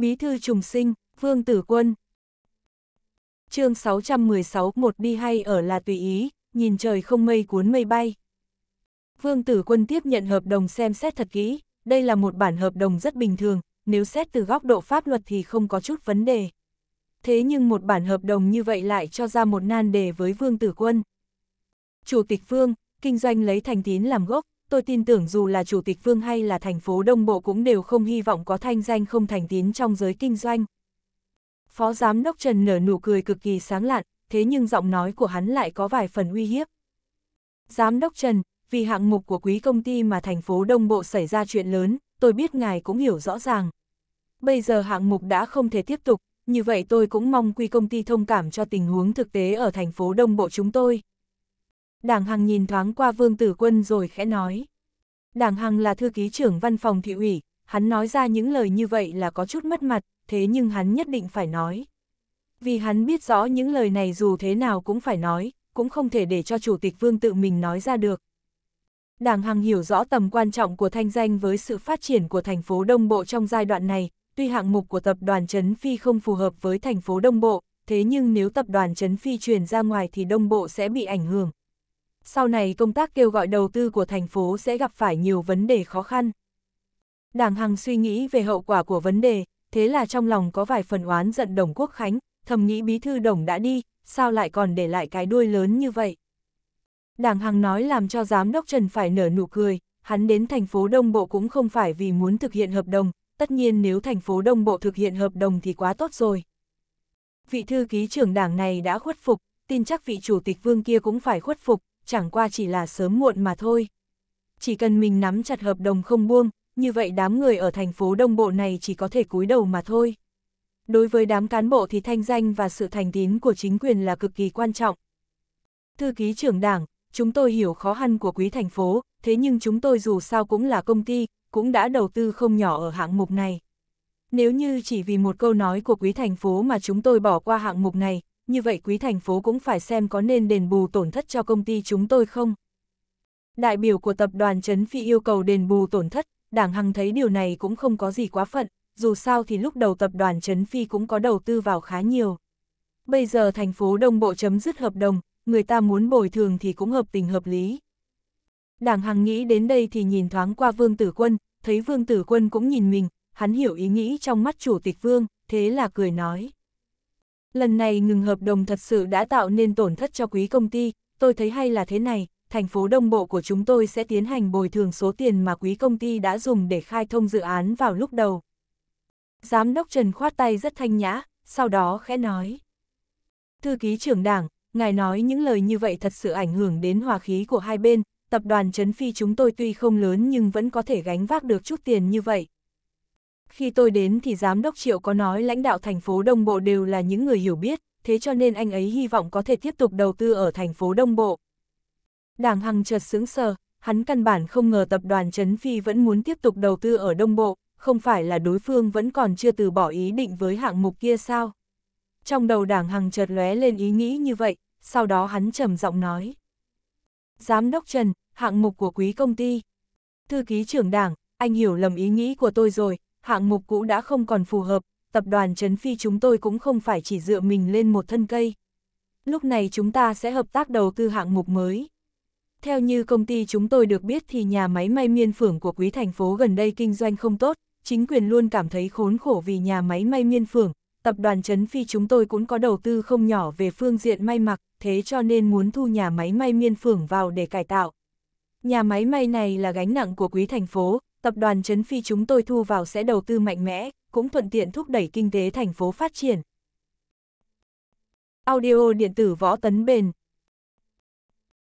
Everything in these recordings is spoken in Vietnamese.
Bí thư trùng sinh, Vương Tử Quân. chương 616 một đi hay ở là tùy ý, nhìn trời không mây cuốn mây bay. Vương Tử Quân tiếp nhận hợp đồng xem xét thật kỹ, đây là một bản hợp đồng rất bình thường, nếu xét từ góc độ pháp luật thì không có chút vấn đề. Thế nhưng một bản hợp đồng như vậy lại cho ra một nan đề với Vương Tử Quân. Chủ tịch Vương, kinh doanh lấy thành tín làm gốc, tôi tin tưởng dù là chủ tịch phương hay là thành phố Đông Bộ cũng đều không hy vọng có thanh danh không thành tín trong giới kinh doanh. Phó giám đốc Trần nở nụ cười cực kỳ sáng lạn, thế nhưng giọng nói của hắn lại có vài phần uy hiếp. Giám đốc Trần, vì hạng mục của quý công ty mà thành phố Đông Bộ xảy ra chuyện lớn, tôi biết ngài cũng hiểu rõ ràng. Bây giờ hạng mục đã không thể tiếp tục, như vậy tôi cũng mong quý công ty thông cảm cho tình huống thực tế ở thành phố Đông Bộ chúng tôi. Đảng Hằng nhìn thoáng qua Vương Tử Quân rồi khẽ nói. Đảng Hằng là thư ký trưởng văn phòng thị ủy, hắn nói ra những lời như vậy là có chút mất mặt, thế nhưng hắn nhất định phải nói. Vì hắn biết rõ những lời này dù thế nào cũng phải nói, cũng không thể để cho Chủ tịch Vương tự mình nói ra được. Đảng Hằng hiểu rõ tầm quan trọng của thanh danh với sự phát triển của thành phố Đông Bộ trong giai đoạn này, tuy hạng mục của tập đoàn Trấn Phi không phù hợp với thành phố Đông Bộ, thế nhưng nếu tập đoàn Trấn Phi truyền ra ngoài thì Đông Bộ sẽ bị ảnh hưởng sau này công tác kêu gọi đầu tư của thành phố sẽ gặp phải nhiều vấn đề khó khăn. Đảng Hằng suy nghĩ về hậu quả của vấn đề, thế là trong lòng có vài phần oán giận Đồng Quốc Khánh, thầm nghĩ bí thư Đồng đã đi, sao lại còn để lại cái đuôi lớn như vậy. Đảng Hằng nói làm cho giám đốc Trần phải nở nụ cười, hắn đến thành phố Đông Bộ cũng không phải vì muốn thực hiện hợp đồng, tất nhiên nếu thành phố Đông Bộ thực hiện hợp đồng thì quá tốt rồi. Vị thư ký trưởng đảng này đã khuất phục, tin chắc vị chủ tịch vương kia cũng phải khuất phục, chẳng qua chỉ là sớm muộn mà thôi. Chỉ cần mình nắm chặt hợp đồng không buông, như vậy đám người ở thành phố đông bộ này chỉ có thể cúi đầu mà thôi. Đối với đám cán bộ thì thanh danh và sự thành tín của chính quyền là cực kỳ quan trọng. Thư ký trưởng đảng, chúng tôi hiểu khó khăn của quý thành phố, thế nhưng chúng tôi dù sao cũng là công ty, cũng đã đầu tư không nhỏ ở hạng mục này. Nếu như chỉ vì một câu nói của quý thành phố mà chúng tôi bỏ qua hạng mục này, như vậy quý thành phố cũng phải xem có nên đền bù tổn thất cho công ty chúng tôi không. Đại biểu của tập đoàn Trấn Phi yêu cầu đền bù tổn thất, đảng Hằng thấy điều này cũng không có gì quá phận, dù sao thì lúc đầu tập đoàn Trấn Phi cũng có đầu tư vào khá nhiều. Bây giờ thành phố Đông Bộ chấm dứt hợp đồng, người ta muốn bồi thường thì cũng hợp tình hợp lý. Đảng Hằng nghĩ đến đây thì nhìn thoáng qua Vương Tử Quân, thấy Vương Tử Quân cũng nhìn mình, hắn hiểu ý nghĩ trong mắt chủ tịch Vương, thế là cười nói. Lần này ngừng hợp đồng thật sự đã tạo nên tổn thất cho quý công ty, tôi thấy hay là thế này, thành phố Đông Bộ của chúng tôi sẽ tiến hành bồi thường số tiền mà quý công ty đã dùng để khai thông dự án vào lúc đầu. Giám đốc Trần khoát tay rất thanh nhã, sau đó khẽ nói. Thư ký trưởng đảng, ngài nói những lời như vậy thật sự ảnh hưởng đến hòa khí của hai bên, tập đoàn Trấn Phi chúng tôi tuy không lớn nhưng vẫn có thể gánh vác được chút tiền như vậy, khi tôi đến thì giám đốc Triệu có nói lãnh đạo thành phố Đông Bộ đều là những người hiểu biết, thế cho nên anh ấy hy vọng có thể tiếp tục đầu tư ở thành phố Đông Bộ. Đảng Hằng chợt sững sờ, hắn căn bản không ngờ tập đoàn Trấn Phi vẫn muốn tiếp tục đầu tư ở Đông Bộ, không phải là đối phương vẫn còn chưa từ bỏ ý định với hạng mục kia sao? Trong đầu Đảng Hằng chợt lóe lên ý nghĩ như vậy, sau đó hắn trầm giọng nói. Giám đốc Trần, hạng mục của quý công ty. Thư ký trưởng đảng, anh hiểu lầm ý nghĩ của tôi rồi, hạng mục cũ đã không còn phù hợp, tập đoàn Trấn Phi chúng tôi cũng không phải chỉ dựa mình lên một thân cây. Lúc này chúng ta sẽ hợp tác đầu tư hạng mục mới. Theo như công ty chúng tôi được biết thì nhà máy may miên phưởng của quý thành phố gần đây kinh doanh không tốt, chính quyền luôn cảm thấy khốn khổ vì nhà máy may miên phưởng. Tập đoàn Trấn Phi chúng tôi cũng có đầu tư không nhỏ về phương diện may mặc, thế cho nên muốn thu nhà máy may miên phưởng vào để cải tạo. Nhà máy may này là gánh nặng của quý thành phố, tập đoàn Trấn Phi chúng tôi thu vào sẽ đầu tư mạnh mẽ, cũng thuận tiện thúc đẩy kinh tế thành phố phát triển. Audio điện tử Võ Tấn Bền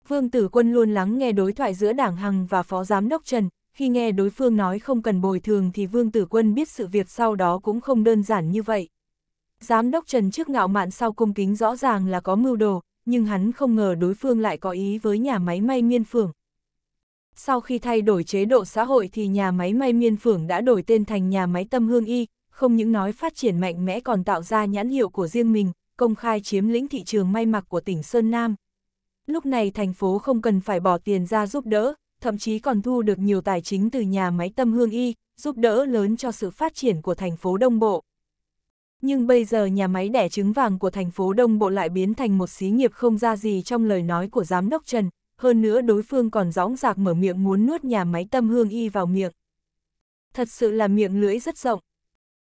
Vương Tử Quân luôn lắng nghe đối thoại giữa Đảng Hằng và Phó Giám đốc Trần, khi nghe đối phương nói không cần bồi thường thì Vương Tử Quân biết sự việc sau đó cũng không đơn giản như vậy. Giám đốc Trần trước ngạo mạn sau cung kính rõ ràng là có mưu đồ, nhưng hắn không ngờ đối phương lại có ý với nhà máy may miên phường sau khi thay đổi chế độ xã hội thì nhà máy may miên phưởng đã đổi tên thành nhà máy tâm hương y, không những nói phát triển mạnh mẽ còn tạo ra nhãn hiệu của riêng mình, công khai chiếm lĩnh thị trường may mặc của tỉnh Sơn Nam. Lúc này thành phố không cần phải bỏ tiền ra giúp đỡ, thậm chí còn thu được nhiều tài chính từ nhà máy tâm hương y, giúp đỡ lớn cho sự phát triển của thành phố Đông Bộ. Nhưng bây giờ nhà máy đẻ trứng vàng của thành phố Đông Bộ lại biến thành một xí nghiệp không ra gì trong lời nói của Giám đốc Trần, hơn nữa đối phương còn gióng giạc mở miệng muốn nuốt nhà máy tâm hương y vào miệng. Thật sự là miệng lưỡi rất rộng.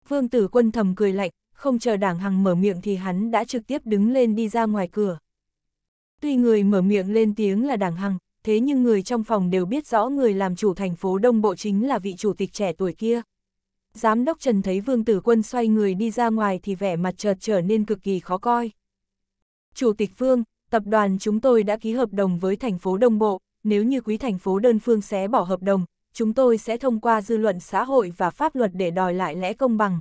Vương tử quân thầm cười lạnh, không chờ đảng hằng mở miệng thì hắn đã trực tiếp đứng lên đi ra ngoài cửa. Tuy người mở miệng lên tiếng là đảng hằng, thế nhưng người trong phòng đều biết rõ người làm chủ thành phố Đông Bộ chính là vị chủ tịch trẻ tuổi kia. Giám đốc Trần thấy Vương Tử Quân xoay người đi ra ngoài thì vẻ mặt chợt trở nên cực kỳ khó coi. Chủ tịch Vương, tập đoàn chúng tôi đã ký hợp đồng với thành phố Đông Bộ, nếu như quý thành phố đơn phương xé bỏ hợp đồng, chúng tôi sẽ thông qua dư luận xã hội và pháp luật để đòi lại lẽ công bằng.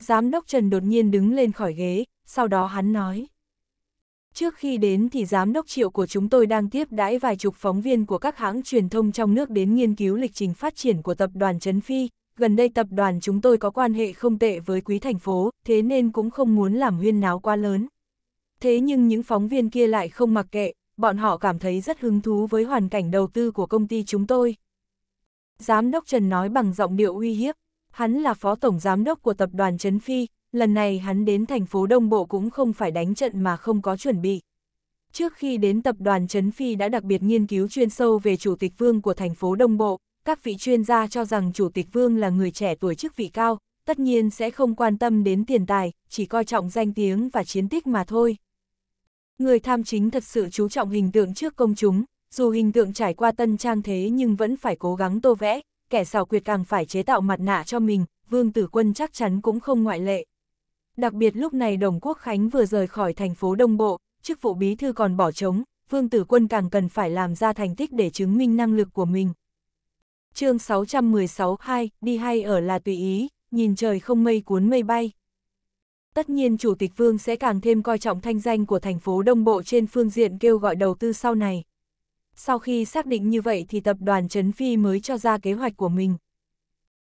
Giám đốc Trần đột nhiên đứng lên khỏi ghế, sau đó hắn nói. Trước khi đến thì giám đốc triệu của chúng tôi đang tiếp đãi vài chục phóng viên của các hãng truyền thông trong nước đến nghiên cứu lịch trình phát triển của tập đoàn Trấn Phi. Gần đây tập đoàn chúng tôi có quan hệ không tệ với quý thành phố, thế nên cũng không muốn làm huyên náo quá lớn. Thế nhưng những phóng viên kia lại không mặc kệ, bọn họ cảm thấy rất hứng thú với hoàn cảnh đầu tư của công ty chúng tôi. Giám đốc Trần nói bằng giọng điệu uy hiếp, hắn là phó tổng giám đốc của tập đoàn Trấn Phi, lần này hắn đến thành phố Đông Bộ cũng không phải đánh trận mà không có chuẩn bị. Trước khi đến tập đoàn Trấn Phi đã đặc biệt nghiên cứu chuyên sâu về chủ tịch vương của thành phố Đông Bộ, các vị chuyên gia cho rằng chủ tịch vương là người trẻ tuổi chức vị cao, tất nhiên sẽ không quan tâm đến tiền tài, chỉ coi trọng danh tiếng và chiến tích mà thôi. Người tham chính thật sự chú trọng hình tượng trước công chúng, dù hình tượng trải qua tân trang thế nhưng vẫn phải cố gắng tô vẽ, kẻ xảo quyệt càng phải chế tạo mặt nạ cho mình, Vương Tử Quân chắc chắn cũng không ngoại lệ. Đặc biệt lúc này Đồng Quốc Khánh vừa rời khỏi thành phố Đông Bộ, chức vụ bí thư còn bỏ trống, Vương Tử Quân càng cần phải làm ra thành tích để chứng minh năng lực của mình. chương 616-2, đi hay ở là tùy ý, nhìn trời không mây cuốn mây bay. Tất nhiên Chủ tịch Vương sẽ càng thêm coi trọng thanh danh của thành phố Đông Bộ trên phương diện kêu gọi đầu tư sau này. Sau khi xác định như vậy thì tập đoàn Trấn Phi mới cho ra kế hoạch của mình.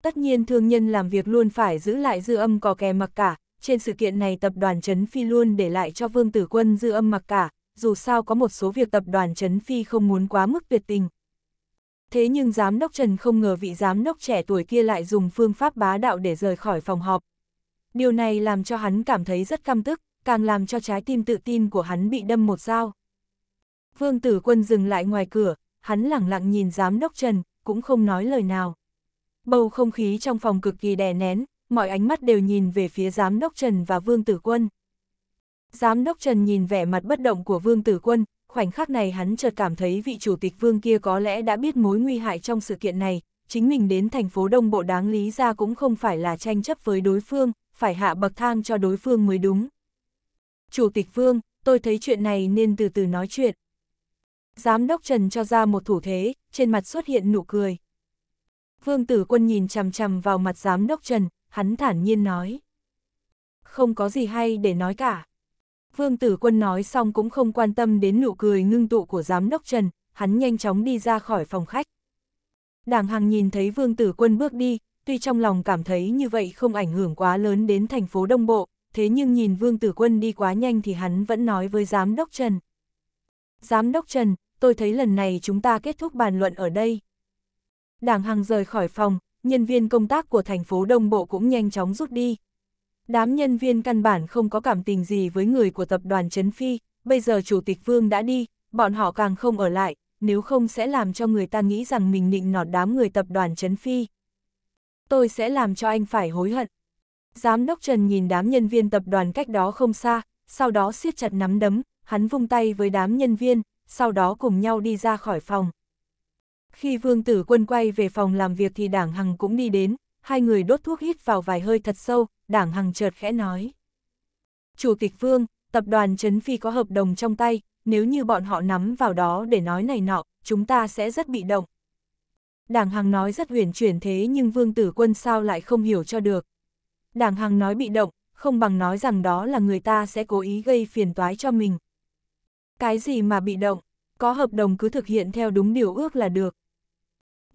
Tất nhiên thương nhân làm việc luôn phải giữ lại dư âm có kè mặc cả, trên sự kiện này tập đoàn Trấn Phi luôn để lại cho Vương Tử Quân dư âm mặc cả, dù sao có một số việc tập đoàn Trấn Phi không muốn quá mức tuyệt tình. Thế nhưng giám đốc Trần không ngờ vị giám đốc trẻ tuổi kia lại dùng phương pháp bá đạo để rời khỏi phòng họp, Điều này làm cho hắn cảm thấy rất căm tức, càng làm cho trái tim tự tin của hắn bị đâm một dao. Vương tử quân dừng lại ngoài cửa, hắn lẳng lặng nhìn giám đốc Trần, cũng không nói lời nào. Bầu không khí trong phòng cực kỳ đè nén, mọi ánh mắt đều nhìn về phía giám đốc Trần và Vương Tử Quân. Giám đốc Trần nhìn vẻ mặt bất động của Vương Tử Quân, khoảnh khắc này hắn chợt cảm thấy vị chủ tịch Vương kia có lẽ đã biết mối nguy hại trong sự kiện này, chính mình đến thành phố Đông Bộ đáng lý ra cũng không phải là tranh chấp với đối phương, phải hạ bậc thang cho đối phương mới đúng. Chủ tịch Vương, tôi thấy chuyện này nên từ từ nói chuyện. Giám đốc Trần cho ra một thủ thế, trên mặt xuất hiện nụ cười. Vương tử quân nhìn chằm chằm vào mặt giám đốc Trần, hắn thản nhiên nói. Không có gì hay để nói cả. Vương tử quân nói xong cũng không quan tâm đến nụ cười ngưng tụ của giám đốc Trần, hắn nhanh chóng đi ra khỏi phòng khách. Đảng Hằng nhìn thấy vương tử quân bước đi, tuy trong lòng cảm thấy như vậy không ảnh hưởng quá lớn đến thành phố Đông Bộ, thế nhưng nhìn Vương Tử Quân đi quá nhanh thì hắn vẫn nói với Giám đốc Trần. Giám đốc Trần, tôi thấy lần này chúng ta kết thúc bàn luận ở đây. Đảng Hằng rời khỏi phòng, nhân viên công tác của thành phố Đông Bộ cũng nhanh chóng rút đi. Đám nhân viên căn bản không có cảm tình gì với người của tập đoàn Trấn Phi, bây giờ Chủ tịch Vương đã đi, bọn họ càng không ở lại, nếu không sẽ làm cho người ta nghĩ rằng mình nịnh nọt đám người tập đoàn Trấn Phi tôi sẽ làm cho anh phải hối hận. Giám đốc Trần nhìn đám nhân viên tập đoàn cách đó không xa, sau đó siết chặt nắm đấm, hắn vung tay với đám nhân viên, sau đó cùng nhau đi ra khỏi phòng. Khi Vương Tử Quân quay về phòng làm việc thì Đảng Hằng cũng đi đến, hai người đốt thuốc hít vào vài hơi thật sâu, Đảng Hằng chợt khẽ nói. Chủ tịch Vương, tập đoàn Trấn Phi có hợp đồng trong tay, nếu như bọn họ nắm vào đó để nói này nọ, chúng ta sẽ rất bị động đảng hàng nói rất huyền chuyển thế nhưng vương tử quân sao lại không hiểu cho được. Đảng hàng nói bị động, không bằng nói rằng đó là người ta sẽ cố ý gây phiền toái cho mình. Cái gì mà bị động, có hợp đồng cứ thực hiện theo đúng điều ước là được.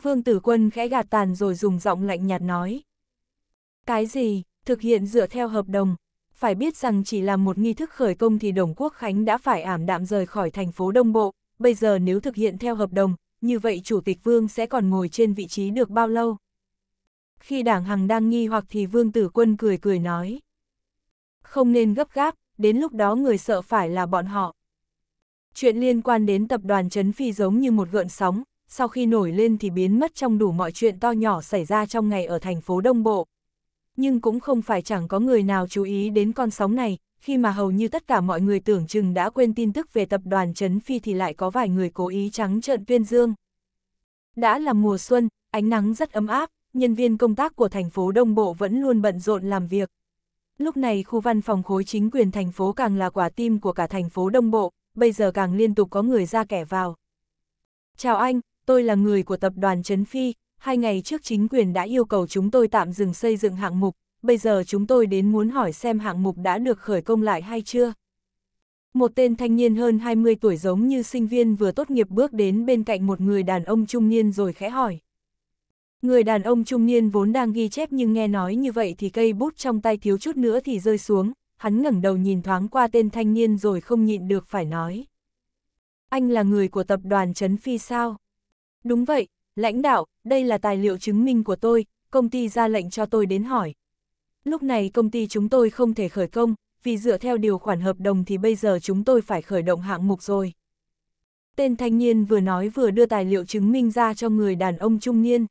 Vương tử quân khẽ gạt tàn rồi dùng giọng lạnh nhạt nói. Cái gì, thực hiện dựa theo hợp đồng, phải biết rằng chỉ là một nghi thức khởi công thì Đồng Quốc Khánh đã phải ảm đạm rời khỏi thành phố Đông Bộ, bây giờ nếu thực hiện theo hợp đồng, như vậy Chủ tịch Vương sẽ còn ngồi trên vị trí được bao lâu? Khi đảng Hằng đang nghi hoặc thì Vương Tử Quân cười cười nói. Không nên gấp gáp, đến lúc đó người sợ phải là bọn họ. Chuyện liên quan đến tập đoàn Trấn Phi giống như một gợn sóng, sau khi nổi lên thì biến mất trong đủ mọi chuyện to nhỏ xảy ra trong ngày ở thành phố Đông Bộ. Nhưng cũng không phải chẳng có người nào chú ý đến con sóng này, khi mà hầu như tất cả mọi người tưởng chừng đã quên tin tức về tập đoàn Trấn Phi thì lại có vài người cố ý trắng trợn tuyên dương. Đã là mùa xuân, ánh nắng rất ấm áp, nhân viên công tác của thành phố Đông Bộ vẫn luôn bận rộn làm việc. Lúc này khu văn phòng khối chính quyền thành phố càng là quả tim của cả thành phố Đông Bộ, bây giờ càng liên tục có người ra kẻ vào. Chào anh, tôi là người của tập đoàn Trấn Phi, hai ngày trước chính quyền đã yêu cầu chúng tôi tạm dừng xây dựng hạng mục, bây giờ chúng tôi đến muốn hỏi xem hạng mục đã được khởi công lại hay chưa. Một tên thanh niên hơn 20 tuổi giống như sinh viên vừa tốt nghiệp bước đến bên cạnh một người đàn ông trung niên rồi khẽ hỏi. Người đàn ông trung niên vốn đang ghi chép nhưng nghe nói như vậy thì cây bút trong tay thiếu chút nữa thì rơi xuống, hắn ngẩng đầu nhìn thoáng qua tên thanh niên rồi không nhịn được phải nói. Anh là người của tập đoàn Trấn Phi sao? Đúng vậy, lãnh đạo, đây là tài liệu chứng minh của tôi, công ty ra lệnh cho tôi đến hỏi, lúc này công ty chúng tôi không thể khởi công, vì dựa theo điều khoản hợp đồng thì bây giờ chúng tôi phải khởi động hạng mục rồi. Tên thanh niên vừa nói vừa đưa tài liệu chứng minh ra cho người đàn ông trung niên.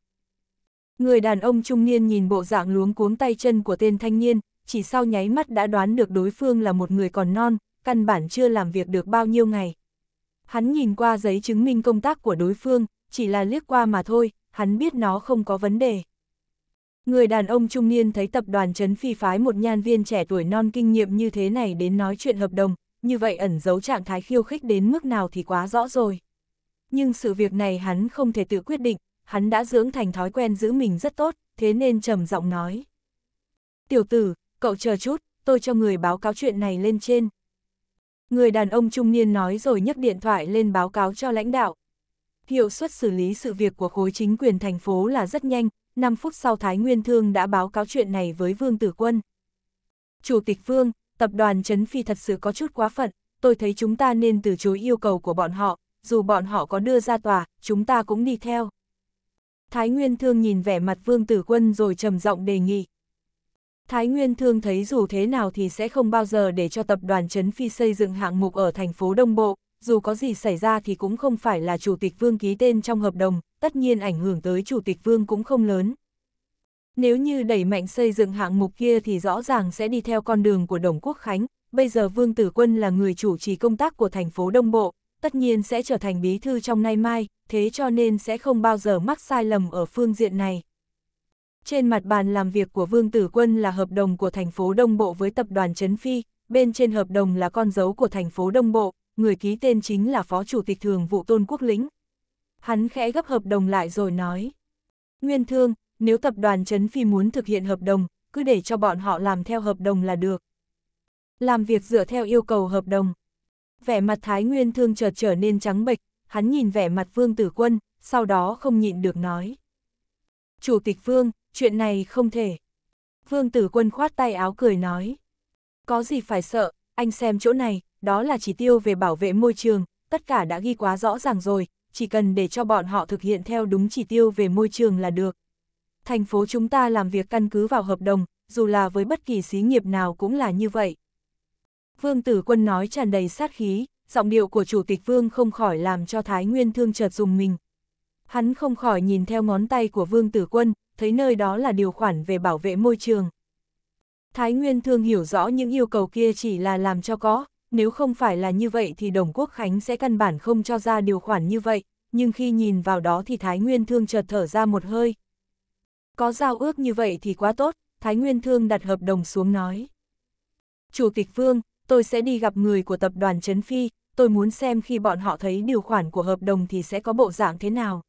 Người đàn ông trung niên nhìn bộ dạng luống cuống tay chân của tên thanh niên, chỉ sau nháy mắt đã đoán được đối phương là một người còn non, căn bản chưa làm việc được bao nhiêu ngày. Hắn nhìn qua giấy chứng minh công tác của đối phương, chỉ là liếc qua mà thôi, hắn biết nó không có vấn đề. Người đàn ông trung niên thấy tập đoàn Trấn Phi phái một nhan viên trẻ tuổi non kinh nghiệm như thế này đến nói chuyện hợp đồng, như vậy ẩn giấu trạng thái khiêu khích đến mức nào thì quá rõ rồi. Nhưng sự việc này hắn không thể tự quyết định, hắn đã dưỡng thành thói quen giữ mình rất tốt, thế nên trầm giọng nói. Tiểu tử, cậu chờ chút, tôi cho người báo cáo chuyện này lên trên. Người đàn ông trung niên nói rồi nhấc điện thoại lên báo cáo cho lãnh đạo. Hiệu suất xử lý sự việc của khối chính quyền thành phố là rất nhanh, 5 phút sau Thái Nguyên Thương đã báo cáo chuyện này với Vương Tử Quân. Chủ tịch Vương, tập đoàn Trấn Phi thật sự có chút quá phận, tôi thấy chúng ta nên từ chối yêu cầu của bọn họ, dù bọn họ có đưa ra tòa, chúng ta cũng đi theo. Thái Nguyên Thương nhìn vẻ mặt Vương Tử Quân rồi trầm giọng đề nghị. Thái Nguyên Thương thấy dù thế nào thì sẽ không bao giờ để cho tập đoàn Trấn Phi xây dựng hạng mục ở thành phố Đông Bộ, dù có gì xảy ra thì cũng không phải là chủ tịch Vương ký tên trong hợp đồng, tất nhiên ảnh hưởng tới Chủ tịch Vương cũng không lớn. Nếu như đẩy mạnh xây dựng hạng mục kia thì rõ ràng sẽ đi theo con đường của Đồng Quốc Khánh, bây giờ Vương Tử Quân là người chủ trì công tác của thành phố Đông Bộ, tất nhiên sẽ trở thành bí thư trong nay mai, thế cho nên sẽ không bao giờ mắc sai lầm ở phương diện này. Trên mặt bàn làm việc của Vương Tử Quân là hợp đồng của thành phố Đông Bộ với tập đoàn Trấn Phi, bên trên hợp đồng là con dấu của thành phố Đông Bộ, người ký tên chính là Phó Chủ tịch Thường vụ Tôn Quốc Lĩnh, hắn khẽ gấp hợp đồng lại rồi nói. Nguyên thương, nếu tập đoàn Trấn Phi muốn thực hiện hợp đồng, cứ để cho bọn họ làm theo hợp đồng là được. Làm việc dựa theo yêu cầu hợp đồng. Vẻ mặt Thái Nguyên thương chợt trở nên trắng bệch, hắn nhìn vẻ mặt Vương Tử Quân, sau đó không nhịn được nói. Chủ tịch Vương, chuyện này không thể. Vương Tử Quân khoát tay áo cười nói. Có gì phải sợ, anh xem chỗ này, đó là chỉ tiêu về bảo vệ môi trường, tất cả đã ghi quá rõ ràng rồi, chỉ cần để cho bọn họ thực hiện theo đúng chỉ tiêu về môi trường là được. Thành phố chúng ta làm việc căn cứ vào hợp đồng, dù là với bất kỳ xí nghiệp nào cũng là như vậy. Vương Tử Quân nói tràn đầy sát khí, giọng điệu của Chủ tịch Vương không khỏi làm cho Thái Nguyên Thương chợt dùng mình. Hắn không khỏi nhìn theo ngón tay của Vương Tử Quân, thấy nơi đó là điều khoản về bảo vệ môi trường. Thái Nguyên Thương hiểu rõ những yêu cầu kia chỉ là làm cho có, nếu không phải là như vậy thì Đồng Quốc Khánh sẽ căn bản không cho ra điều khoản như vậy, nhưng khi nhìn vào đó thì Thái Nguyên Thương chợt thở ra một hơi. Có giao ước như vậy thì quá tốt, Thái Nguyên Thương đặt hợp đồng xuống nói. Chủ tịch Vương, tôi sẽ đi gặp người của tập đoàn Trấn Phi, tôi muốn xem khi bọn họ thấy điều khoản của hợp đồng thì sẽ có bộ dạng thế nào.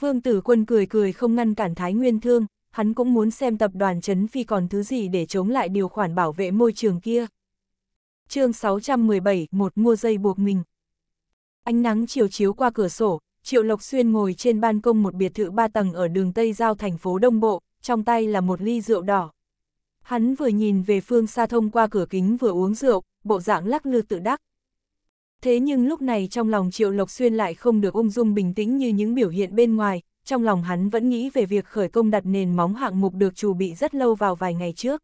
Vương Tử Quân cười cười không ngăn cản Thái Nguyên Thương, hắn cũng muốn xem tập đoàn Trấn Phi còn thứ gì để chống lại điều khoản bảo vệ môi trường kia chương 617, một mua dây buộc mình. Ánh nắng chiều chiếu qua cửa sổ, Triệu Lộc Xuyên ngồi trên ban công một biệt thự ba tầng ở đường Tây Giao thành phố Đông Bộ, trong tay là một ly rượu đỏ. Hắn vừa nhìn về phương xa thông qua cửa kính vừa uống rượu, bộ dạng lắc lư tự đắc. Thế nhưng lúc này trong lòng Triệu Lộc Xuyên lại không được ung dung bình tĩnh như những biểu hiện bên ngoài, trong lòng hắn vẫn nghĩ về việc khởi công đặt nền móng hạng mục được chuẩn bị rất lâu vào vài ngày trước.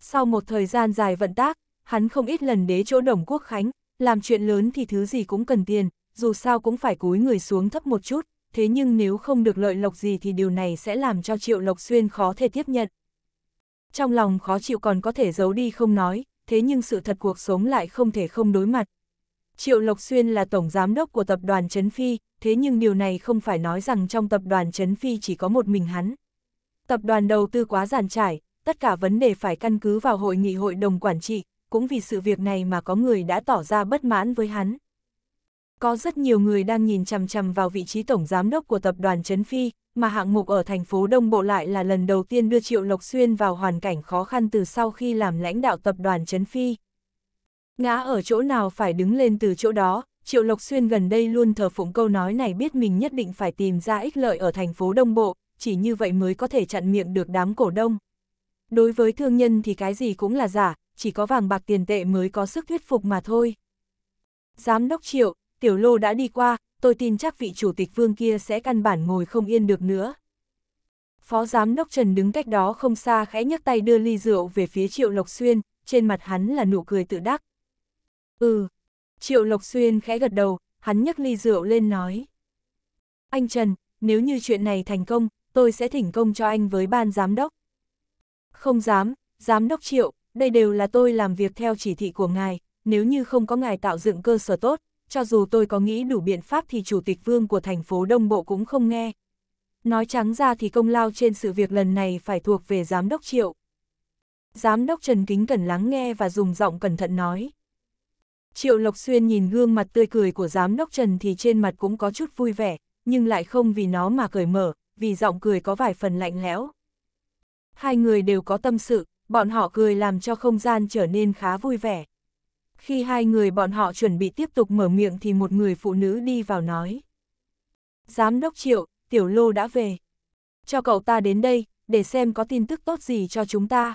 Sau một thời gian dài vận tác, hắn không ít lần đế chỗ đồng quốc khánh, làm chuyện lớn thì thứ gì cũng cần tiền, dù sao cũng phải cúi người xuống thấp một chút, thế nhưng nếu không được lợi lộc gì thì điều này sẽ làm cho Triệu Lộc Xuyên khó thể tiếp nhận. Trong lòng khó chịu còn có thể giấu đi không nói, thế nhưng sự thật cuộc sống lại không thể không đối mặt. Triệu Lộc Xuyên là tổng giám đốc của tập đoàn Trấn Phi, thế nhưng điều này không phải nói rằng trong tập đoàn Trấn Phi chỉ có một mình hắn. Tập đoàn đầu tư quá giàn trải, tất cả vấn đề phải căn cứ vào hội nghị hội đồng quản trị, cũng vì sự việc này mà có người đã tỏ ra bất mãn với hắn. Có rất nhiều người đang nhìn chằm chằm vào vị trí tổng giám đốc của tập đoàn Trấn Phi, mà hạng mục ở thành phố Đông Bộ lại là lần đầu tiên đưa Triệu Lộc Xuyên vào hoàn cảnh khó khăn từ sau khi làm lãnh đạo tập đoàn Trấn Phi. Ngã ở chỗ nào phải đứng lên từ chỗ đó, Triệu Lộc Xuyên gần đây luôn thờ phụng câu nói này biết mình nhất định phải tìm ra ích lợi ở thành phố Đông Bộ, chỉ như vậy mới có thể chặn miệng được đám cổ đông. Đối với thương nhân thì cái gì cũng là giả, chỉ có vàng bạc tiền tệ mới có sức thuyết phục mà thôi. Giám đốc Triệu, Tiểu Lô đã đi qua, tôi tin chắc vị chủ tịch vương kia sẽ căn bản ngồi không yên được nữa. Phó giám đốc Trần đứng cách đó không xa khẽ nhấc tay đưa ly rượu về phía Triệu Lộc Xuyên, trên mặt hắn là nụ cười tự đắc. Ừ, Triệu Lộc Xuyên khẽ gật đầu, hắn nhấc ly rượu lên nói. Anh Trần, nếu như chuyện này thành công, tôi sẽ thỉnh công cho anh với ban giám đốc. Không dám, giám đốc Triệu, đây đều là tôi làm việc theo chỉ thị của ngài, nếu như không có ngài tạo dựng cơ sở tốt, cho dù tôi có nghĩ đủ biện pháp thì chủ tịch vương của thành phố Đông Bộ cũng không nghe. Nói trắng ra thì công lao trên sự việc lần này phải thuộc về giám đốc Triệu. Giám đốc Trần Kính Cẩn lắng nghe và dùng giọng cẩn thận nói. Triệu Lộc Xuyên nhìn gương mặt tươi cười của giám đốc Trần thì trên mặt cũng có chút vui vẻ, nhưng lại không vì nó mà cởi mở, vì giọng cười có vài phần lạnh lẽo. Hai người đều có tâm sự, bọn họ cười làm cho không gian trở nên khá vui vẻ. Khi hai người bọn họ chuẩn bị tiếp tục mở miệng thì một người phụ nữ đi vào nói. Giám đốc Triệu, Tiểu Lô đã về. Cho cậu ta đến đây, để xem có tin tức tốt gì cho chúng ta.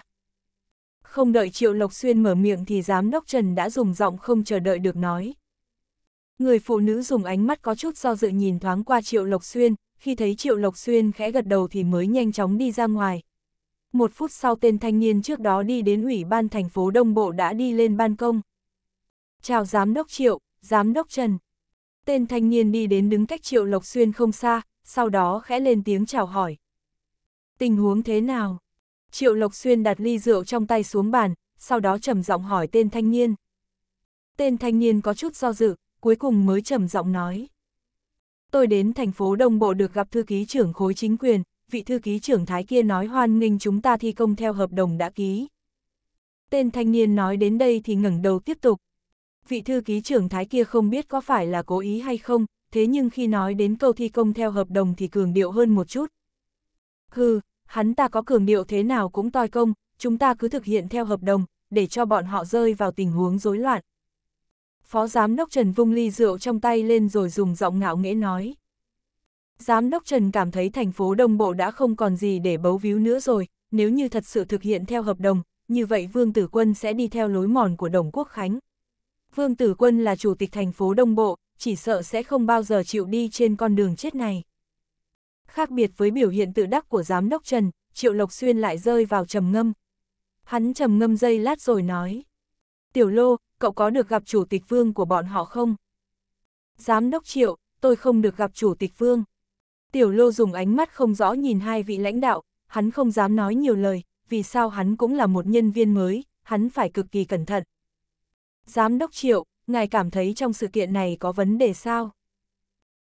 Không đợi Triệu Lộc Xuyên mở miệng thì giám đốc Trần đã dùng giọng không chờ đợi được nói. Người phụ nữ dùng ánh mắt có chút do dự nhìn thoáng qua Triệu Lộc Xuyên, khi thấy Triệu Lộc Xuyên khẽ gật đầu thì mới nhanh chóng đi ra ngoài, một phút sau tên thanh niên trước đó đi đến ủy ban thành phố Đông Bộ đã đi lên ban công. Chào Giám đốc Triệu, Giám đốc Trần. Tên thanh niên đi đến đứng cách Triệu Lộc Xuyên không xa, sau đó khẽ lên tiếng chào hỏi. Tình huống thế nào? Triệu Lộc Xuyên đặt ly rượu trong tay xuống bàn, sau đó trầm giọng hỏi tên thanh niên. Tên thanh niên có chút do dự, cuối cùng mới trầm giọng nói. Tôi đến thành phố Đông Bộ được gặp thư ký trưởng khối chính quyền, vị thư ký trưởng Thái kia nói hoan nghênh chúng ta thi công theo hợp đồng đã ký. Tên thanh niên nói đến đây thì ngẩng đầu tiếp tục. Vị thư ký trưởng Thái kia không biết có phải là cố ý hay không, thế nhưng khi nói đến câu thi công theo hợp đồng thì cường điệu hơn một chút. Hừ, hắn ta có cường điệu thế nào cũng toi công, chúng ta cứ thực hiện theo hợp đồng, để cho bọn họ rơi vào tình huống rối loạn. Phó giám đốc Trần vung ly rượu trong tay lên rồi dùng giọng ngạo nghễ nói. Giám đốc Trần cảm thấy thành phố Đông Bộ đã không còn gì để bấu víu nữa rồi, nếu như thật sự thực hiện theo hợp đồng, như vậy Vương Tử Quân sẽ đi theo lối mòn của Đồng Quốc Khánh. Vương Tử Quân là chủ tịch thành phố Đông Bộ, chỉ sợ sẽ không bao giờ chịu đi trên con đường chết này. Khác biệt với biểu hiện tự đắc của giám đốc Trần, Triệu Lộc Xuyên lại rơi vào trầm ngâm. Hắn trầm ngâm dây lát rồi nói. Tiểu Lô, cậu có được gặp chủ tịch Vương của bọn họ không? Giám đốc Triệu, tôi không được gặp chủ tịch Vương. Tiểu lô dùng ánh mắt không rõ nhìn hai vị lãnh đạo, hắn không dám nói nhiều lời, vì sao hắn cũng là một nhân viên mới, hắn phải cực kỳ cẩn thận. Giám đốc Triệu, ngài cảm thấy trong sự kiện này có vấn đề sao?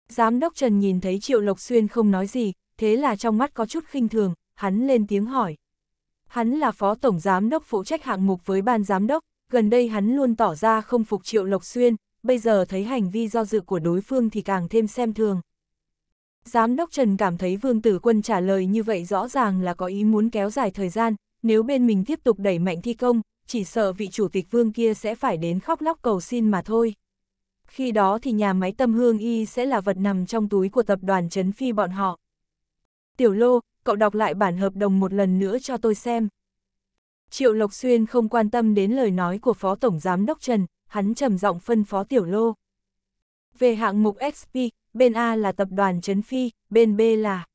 Giám đốc Trần nhìn thấy Triệu Lộc Xuyên không nói gì, thế là trong mắt có chút khinh thường, hắn lên tiếng hỏi. Hắn là phó tổng giám đốc phụ trách hạng mục với ban giám đốc, gần đây hắn luôn tỏ ra không phục Triệu Lộc Xuyên, bây giờ thấy hành vi do dự của đối phương thì càng thêm xem thường. Giám đốc Trần cảm thấy Vương Tử Quân trả lời như vậy rõ ràng là có ý muốn kéo dài thời gian, nếu bên mình tiếp tục đẩy mạnh thi công, chỉ sợ vị chủ tịch Vương kia sẽ phải đến khóc lóc cầu xin mà thôi. Khi đó thì nhà máy tâm hương y sẽ là vật nằm trong túi của tập đoàn Trấn Phi bọn họ. Tiểu Lô, cậu đọc lại bản hợp đồng một lần nữa cho tôi xem. Triệu Lộc Xuyên không quan tâm đến lời nói của Phó Tổng Giám Đốc Trần, hắn trầm giọng phân Phó Tiểu Lô. Về hạng mục XP, bên A là tập đoàn Trấn Phi, bên B là...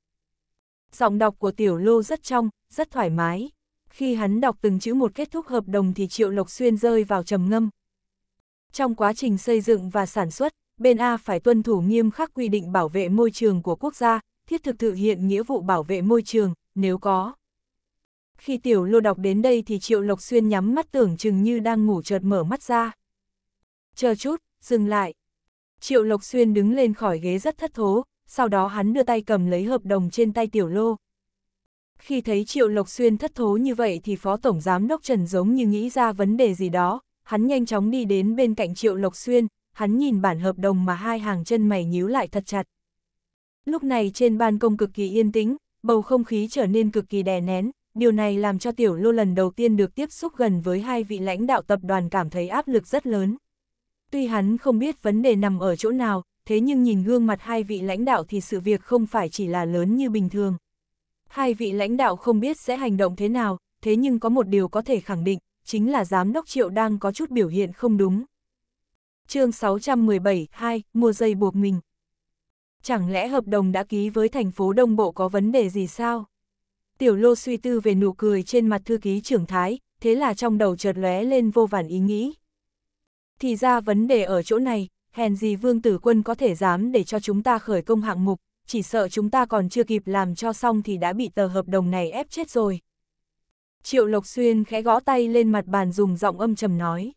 Giọng đọc của Tiểu Lô rất trong, rất thoải mái. Khi hắn đọc từng chữ một kết thúc hợp đồng thì Triệu Lộc Xuyên rơi vào trầm ngâm. Trong quá trình xây dựng và sản xuất, bên A phải tuân thủ nghiêm khắc quy định bảo vệ môi trường của quốc gia, thiết thực thực hiện nghĩa vụ bảo vệ môi trường, nếu có. Khi Tiểu Lô đọc đến đây thì Triệu Lộc Xuyên nhắm mắt tưởng chừng như đang ngủ chợt mở mắt ra. Chờ chút, dừng lại, Triệu Lộc Xuyên đứng lên khỏi ghế rất thất thố, sau đó hắn đưa tay cầm lấy hợp đồng trên tay Tiểu Lô. Khi thấy Triệu Lộc Xuyên thất thố như vậy thì Phó Tổng Giám Đốc Trần giống như nghĩ ra vấn đề gì đó, hắn nhanh chóng đi đến bên cạnh Triệu Lộc Xuyên, hắn nhìn bản hợp đồng mà hai hàng chân mày nhíu lại thật chặt. Lúc này trên ban công cực kỳ yên tĩnh, bầu không khí trở nên cực kỳ đè nén, điều này làm cho Tiểu Lô lần đầu tiên được tiếp xúc gần với hai vị lãnh đạo tập đoàn cảm thấy áp lực rất lớn. Tuy hắn không biết vấn đề nằm ở chỗ nào, thế nhưng nhìn gương mặt hai vị lãnh đạo thì sự việc không phải chỉ là lớn như bình thường. Hai vị lãnh đạo không biết sẽ hành động thế nào, thế nhưng có một điều có thể khẳng định, chính là giám đốc Triệu đang có chút biểu hiện không đúng. chương 617 2. Mua dây buộc mình Chẳng lẽ hợp đồng đã ký với thành phố Đông Bộ có vấn đề gì sao? Tiểu lô suy tư về nụ cười trên mặt thư ký trưởng Thái, thế là trong đầu chợt lóe lên vô vàn ý nghĩ. Thì ra vấn đề ở chỗ này, hèn gì vương tử quân có thể dám để cho chúng ta khởi công hạng mục, chỉ sợ chúng ta còn chưa kịp làm cho xong thì đã bị tờ hợp đồng này ép chết rồi. Triệu Lộc Xuyên khẽ gõ tay lên mặt bàn dùng giọng âm trầm nói.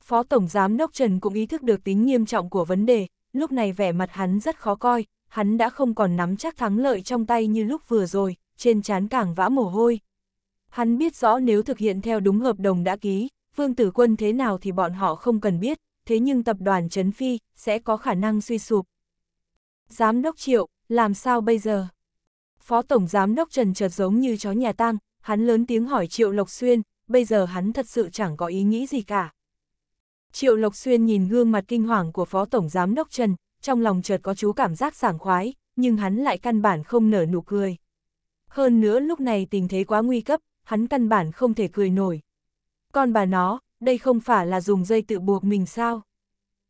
Phó Tổng Giám Đốc Trần cũng ý thức được tính nghiêm trọng của vấn đề, lúc này vẻ mặt hắn rất khó coi, hắn đã không còn nắm chắc thắng lợi trong tay như lúc vừa rồi, trên trán càng vã mồ hôi. Hắn biết rõ nếu thực hiện theo đúng hợp đồng đã ký, Vương Tử Quân thế nào thì bọn họ không cần biết, thế nhưng tập đoàn Trấn Phi sẽ có khả năng suy sụp. Giám đốc Triệu, làm sao bây giờ? Phó Tổng Giám đốc Trần chợt giống như chó nhà tang, hắn lớn tiếng hỏi Triệu Lộc Xuyên, bây giờ hắn thật sự chẳng có ý nghĩ gì cả. Triệu Lộc Xuyên nhìn gương mặt kinh hoàng của Phó Tổng Giám đốc Trần, trong lòng chợt có chú cảm giác sảng khoái, nhưng hắn lại căn bản không nở nụ cười. Hơn nữa lúc này tình thế quá nguy cấp, hắn căn bản không thể cười nổi con bà nó, đây không phải là dùng dây tự buộc mình sao?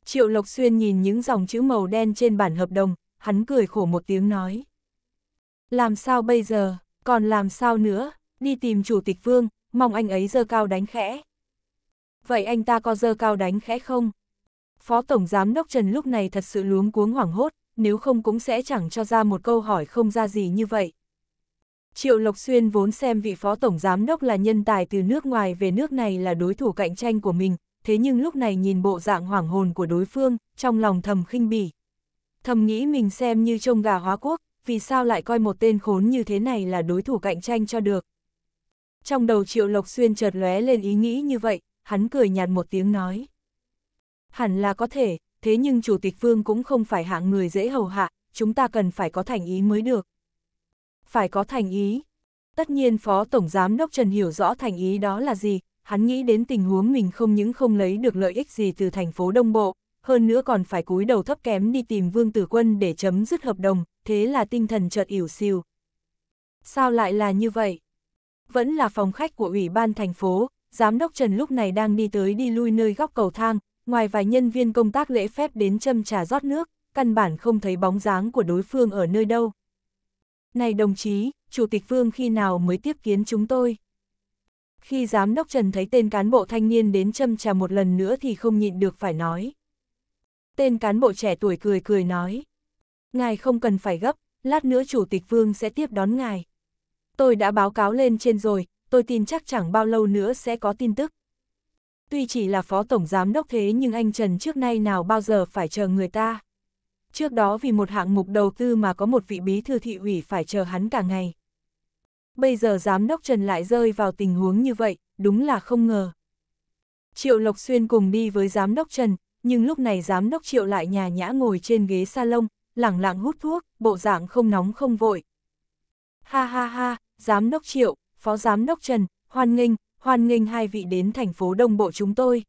Triệu Lộc Xuyên nhìn những dòng chữ màu đen trên bản hợp đồng, hắn cười khổ một tiếng nói. Làm sao bây giờ, còn làm sao nữa, đi tìm chủ tịch vương, mong anh ấy dơ cao đánh khẽ. Vậy anh ta có dơ cao đánh khẽ không? Phó Tổng Giám Đốc Trần lúc này thật sự luống cuống hoảng hốt, nếu không cũng sẽ chẳng cho ra một câu hỏi không ra gì như vậy. Triệu Lộc Xuyên vốn xem vị phó tổng giám đốc là nhân tài từ nước ngoài về nước này là đối thủ cạnh tranh của mình, thế nhưng lúc này nhìn bộ dạng hoảng hồn của đối phương, trong lòng thầm khinh bỉ. Thầm nghĩ mình xem như trông gà hóa quốc, vì sao lại coi một tên khốn như thế này là đối thủ cạnh tranh cho được. Trong đầu Triệu Lộc Xuyên chợt lóe lên ý nghĩ như vậy, hắn cười nhạt một tiếng nói. Hẳn là có thể, thế nhưng Chủ tịch Vương cũng không phải hạng người dễ hầu hạ, chúng ta cần phải có thành ý mới được phải có thành ý. Tất nhiên Phó Tổng Giám Đốc Trần hiểu rõ thành ý đó là gì, hắn nghĩ đến tình huống mình không những không lấy được lợi ích gì từ thành phố Đông Bộ, hơn nữa còn phải cúi đầu thấp kém đi tìm Vương Tử Quân để chấm dứt hợp đồng, thế là tinh thần chợt ỉu xìu. Sao lại là như vậy? Vẫn là phòng khách của Ủy ban thành phố, Giám đốc Trần lúc này đang đi tới đi lui nơi góc cầu thang, ngoài vài nhân viên công tác lễ phép đến châm trà rót nước, căn bản không thấy bóng dáng của đối phương ở nơi đâu. Này đồng chí, Chủ tịch Vương khi nào mới tiếp kiến chúng tôi? Khi giám đốc Trần thấy tên cán bộ thanh niên đến châm trà một lần nữa thì không nhịn được phải nói. Tên cán bộ trẻ tuổi cười cười nói. Ngài không cần phải gấp, lát nữa Chủ tịch Vương sẽ tiếp đón ngài. Tôi đã báo cáo lên trên rồi, tôi tin chắc chẳng bao lâu nữa sẽ có tin tức. Tuy chỉ là phó tổng giám đốc thế nhưng anh Trần trước nay nào bao giờ phải chờ người ta trước đó vì một hạng mục đầu tư mà có một vị bí thư thị ủy phải chờ hắn cả ngày. Bây giờ giám đốc Trần lại rơi vào tình huống như vậy, đúng là không ngờ. Triệu Lộc Xuyên cùng đi với giám đốc Trần, nhưng lúc này giám đốc Triệu lại nhà nhã ngồi trên ghế salon, lẳng lặng hút thuốc, bộ dạng không nóng không vội. Ha ha ha, giám đốc Triệu, phó giám đốc Trần, hoan nghênh, hoan nghênh hai vị đến thành phố Đông Bộ chúng tôi.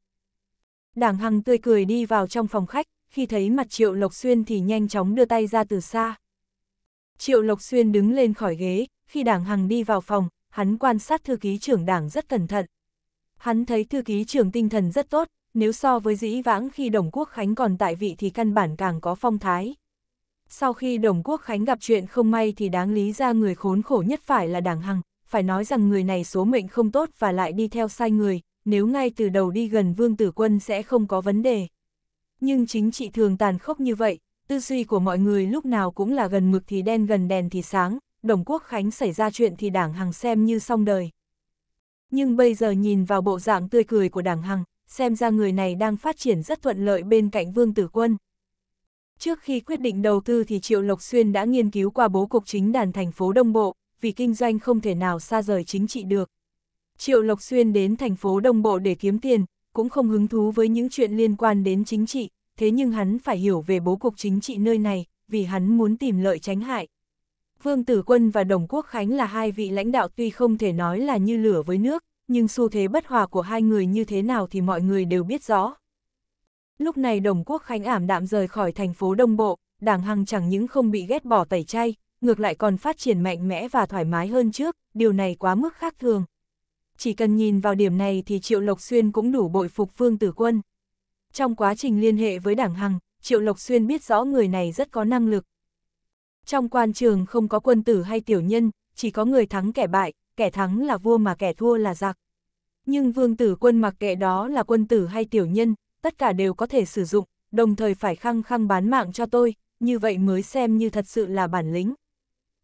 Đảng Hằng tươi cười đi vào trong phòng khách, khi thấy mặt Triệu Lộc Xuyên thì nhanh chóng đưa tay ra từ xa. Triệu Lộc Xuyên đứng lên khỏi ghế, khi đảng Hằng đi vào phòng, hắn quan sát thư ký trưởng đảng rất cẩn thận. Hắn thấy thư ký trưởng tinh thần rất tốt, nếu so với dĩ vãng khi Đồng Quốc Khánh còn tại vị thì căn bản càng có phong thái. Sau khi Đồng Quốc Khánh gặp chuyện không may thì đáng lý ra người khốn khổ nhất phải là đảng Hằng, phải nói rằng người này số mệnh không tốt và lại đi theo sai người, nếu ngay từ đầu đi gần Vương Tử Quân sẽ không có vấn đề nhưng chính trị thường tàn khốc như vậy, tư duy của mọi người lúc nào cũng là gần mực thì đen gần đèn thì sáng, Đồng Quốc Khánh xảy ra chuyện thì đảng Hằng xem như xong đời. Nhưng bây giờ nhìn vào bộ dạng tươi cười của đảng Hằng, xem ra người này đang phát triển rất thuận lợi bên cạnh Vương Tử Quân. Trước khi quyết định đầu tư thì Triệu Lộc Xuyên đã nghiên cứu qua bố cục chính đàn thành phố Đông Bộ, vì kinh doanh không thể nào xa rời chính trị được. Triệu Lộc Xuyên đến thành phố Đông Bộ để kiếm tiền, cũng không hứng thú với những chuyện liên quan đến chính trị, thế nhưng hắn phải hiểu về bố cục chính trị nơi này, vì hắn muốn tìm lợi tránh hại. Vương Tử Quân và Đồng Quốc Khánh là hai vị lãnh đạo tuy không thể nói là như lửa với nước, nhưng xu thế bất hòa của hai người như thế nào thì mọi người đều biết rõ. Lúc này Đồng Quốc Khánh ảm đạm rời khỏi thành phố Đông Bộ, đảng Hằng chẳng những không bị ghét bỏ tẩy chay, ngược lại còn phát triển mạnh mẽ và thoải mái hơn trước, điều này quá mức khác thường chỉ cần nhìn vào điểm này thì Triệu Lộc Xuyên cũng đủ bội phục Vương Tử Quân. Trong quá trình liên hệ với Đảng Hằng, Triệu Lộc Xuyên biết rõ người này rất có năng lực. Trong quan trường không có quân tử hay tiểu nhân, chỉ có người thắng kẻ bại, kẻ thắng là vua mà kẻ thua là giặc. Nhưng Vương Tử Quân mặc kệ đó là quân tử hay tiểu nhân, tất cả đều có thể sử dụng, đồng thời phải khăng khăng bán mạng cho tôi, như vậy mới xem như thật sự là bản lĩnh.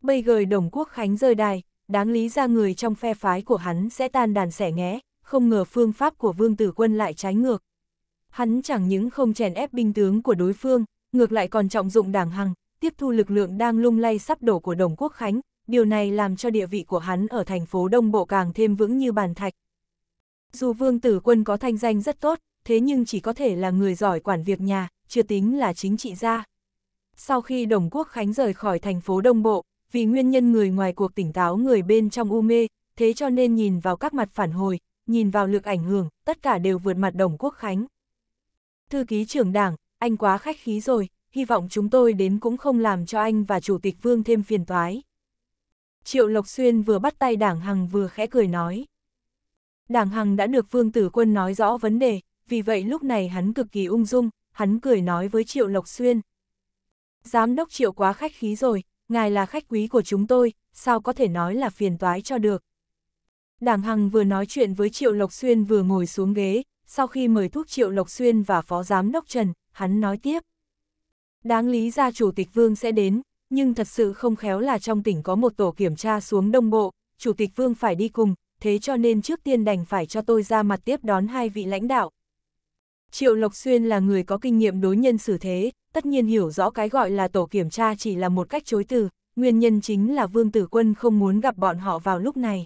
Bây gời Đồng Quốc Khánh rơi đài, đáng lý ra người trong phe phái của hắn sẽ tan đàn xẻ nghé, không ngờ phương pháp của vương tử quân lại trái ngược. Hắn chẳng những không chèn ép binh tướng của đối phương, ngược lại còn trọng dụng đảng hằng, tiếp thu lực lượng đang lung lay sắp đổ của Đồng Quốc Khánh, điều này làm cho địa vị của hắn ở thành phố Đông Bộ càng thêm vững như bàn thạch. Dù vương tử quân có thanh danh rất tốt, thế nhưng chỉ có thể là người giỏi quản việc nhà, chưa tính là chính trị gia. Sau khi Đồng Quốc Khánh rời khỏi thành phố Đông Bộ, vì nguyên nhân người ngoài cuộc tỉnh táo người bên trong u mê, thế cho nên nhìn vào các mặt phản hồi, nhìn vào lực ảnh hưởng, tất cả đều vượt mặt Đồng Quốc Khánh. Thư ký trưởng đảng, anh quá khách khí rồi, hy vọng chúng tôi đến cũng không làm cho anh và Chủ tịch Vương thêm phiền toái. Triệu Lộc Xuyên vừa bắt tay đảng Hằng vừa khẽ cười nói. Đảng Hằng đã được Vương Tử Quân nói rõ vấn đề, vì vậy lúc này hắn cực kỳ ung dung, hắn cười nói với Triệu Lộc Xuyên. Giám đốc Triệu quá khách khí rồi, ngài là khách quý của chúng tôi, sao có thể nói là phiền toái cho được. Đảng Hằng vừa nói chuyện với Triệu Lộc Xuyên vừa ngồi xuống ghế, sau khi mời thuốc Triệu Lộc Xuyên và Phó Giám Đốc Trần, hắn nói tiếp. Đáng lý ra Chủ tịch Vương sẽ đến, nhưng thật sự không khéo là trong tỉnh có một tổ kiểm tra xuống đông bộ, Chủ tịch Vương phải đi cùng, thế cho nên trước tiên đành phải cho tôi ra mặt tiếp đón hai vị lãnh đạo, Triệu Lộc Xuyên là người có kinh nghiệm đối nhân xử thế, tất nhiên hiểu rõ cái gọi là tổ kiểm tra chỉ là một cách chối từ, nguyên nhân chính là Vương Tử Quân không muốn gặp bọn họ vào lúc này.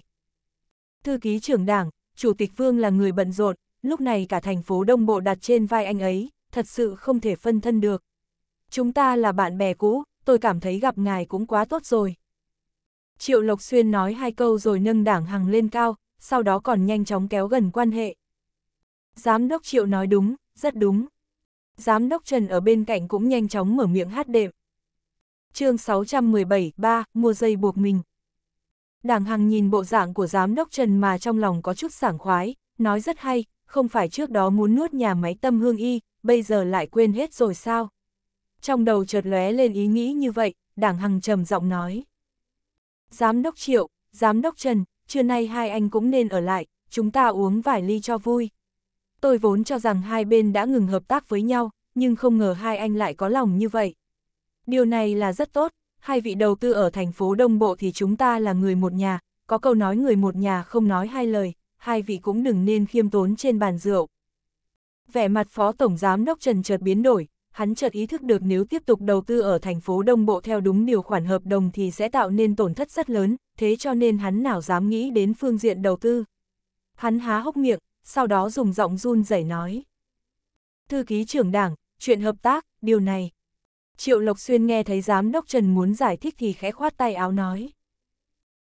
Thư ký trưởng đảng, Chủ tịch Vương là người bận rộn, lúc này cả thành phố Đông Bộ đặt trên vai anh ấy, thật sự không thể phân thân được. Chúng ta là bạn bè cũ, tôi cảm thấy gặp ngài cũng quá tốt rồi. Triệu Lộc Xuyên nói hai câu rồi nâng đảng hằng lên cao, sau đó còn nhanh chóng kéo gần quan hệ. Giám đốc Triệu nói đúng, rất đúng. Giám đốc Trần ở bên cạnh cũng nhanh chóng mở miệng hát đệm. chương 617, 3, mua dây buộc mình. Đảng Hằng nhìn bộ dạng của giám đốc Trần mà trong lòng có chút sảng khoái, nói rất hay, không phải trước đó muốn nuốt nhà máy tâm hương y, bây giờ lại quên hết rồi sao? Trong đầu chợt lóe lên ý nghĩ như vậy, Đảng Hằng trầm giọng nói. Giám đốc Triệu, giám đốc Trần, trưa nay hai anh cũng nên ở lại, chúng ta uống vài ly cho vui tôi vốn cho rằng hai bên đã ngừng hợp tác với nhau, nhưng không ngờ hai anh lại có lòng như vậy. Điều này là rất tốt, hai vị đầu tư ở thành phố Đông Bộ thì chúng ta là người một nhà, có câu nói người một nhà không nói hai lời, hai vị cũng đừng nên khiêm tốn trên bàn rượu. Vẻ mặt Phó Tổng Giám Đốc Trần chợt biến đổi, hắn chợt ý thức được nếu tiếp tục đầu tư ở thành phố Đông Bộ theo đúng điều khoản hợp đồng thì sẽ tạo nên tổn thất rất lớn, thế cho nên hắn nào dám nghĩ đến phương diện đầu tư. Hắn há hốc miệng, sau đó dùng giọng run rẩy nói. Thư ký trưởng đảng, chuyện hợp tác, điều này. Triệu Lộc Xuyên nghe thấy giám đốc Trần muốn giải thích thì khẽ khoát tay áo nói.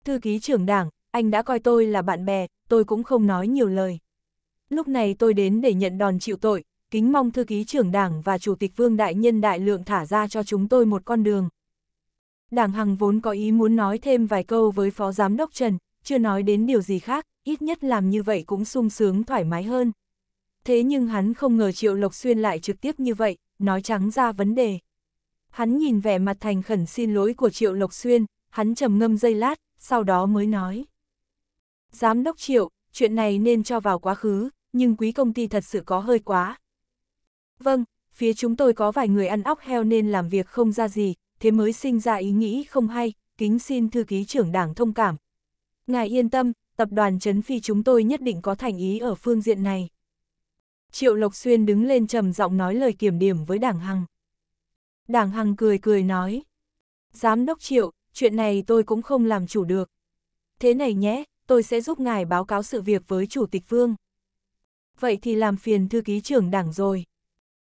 Thư ký trưởng đảng, anh đã coi tôi là bạn bè, tôi cũng không nói nhiều lời. Lúc này tôi đến để nhận đòn chịu tội, kính mong thư ký trưởng đảng và chủ tịch vương đại nhân đại lượng thả ra cho chúng tôi một con đường. Đảng Hằng vốn có ý muốn nói thêm vài câu với phó giám đốc Trần, chưa nói đến điều gì khác, ít nhất làm như vậy cũng sung sướng thoải mái hơn. Thế nhưng hắn không ngờ Triệu Lộc Xuyên lại trực tiếp như vậy, nói trắng ra vấn đề. Hắn nhìn vẻ mặt thành khẩn xin lỗi của Triệu Lộc Xuyên, hắn trầm ngâm dây lát, sau đó mới nói. Giám đốc Triệu, chuyện này nên cho vào quá khứ, nhưng quý công ty thật sự có hơi quá. Vâng, phía chúng tôi có vài người ăn óc heo nên làm việc không ra gì, thế mới sinh ra ý nghĩ không hay, kính xin thư ký trưởng đảng thông cảm, Ngài yên tâm, tập đoàn Trấn Phi chúng tôi nhất định có thành ý ở phương diện này. Triệu Lộc Xuyên đứng lên trầm giọng nói lời kiểm điểm với Đảng Hằng. Đảng Hằng cười cười nói. Giám đốc Triệu, chuyện này tôi cũng không làm chủ được. Thế này nhé, tôi sẽ giúp ngài báo cáo sự việc với Chủ tịch Vương. Vậy thì làm phiền thư ký trưởng đảng rồi.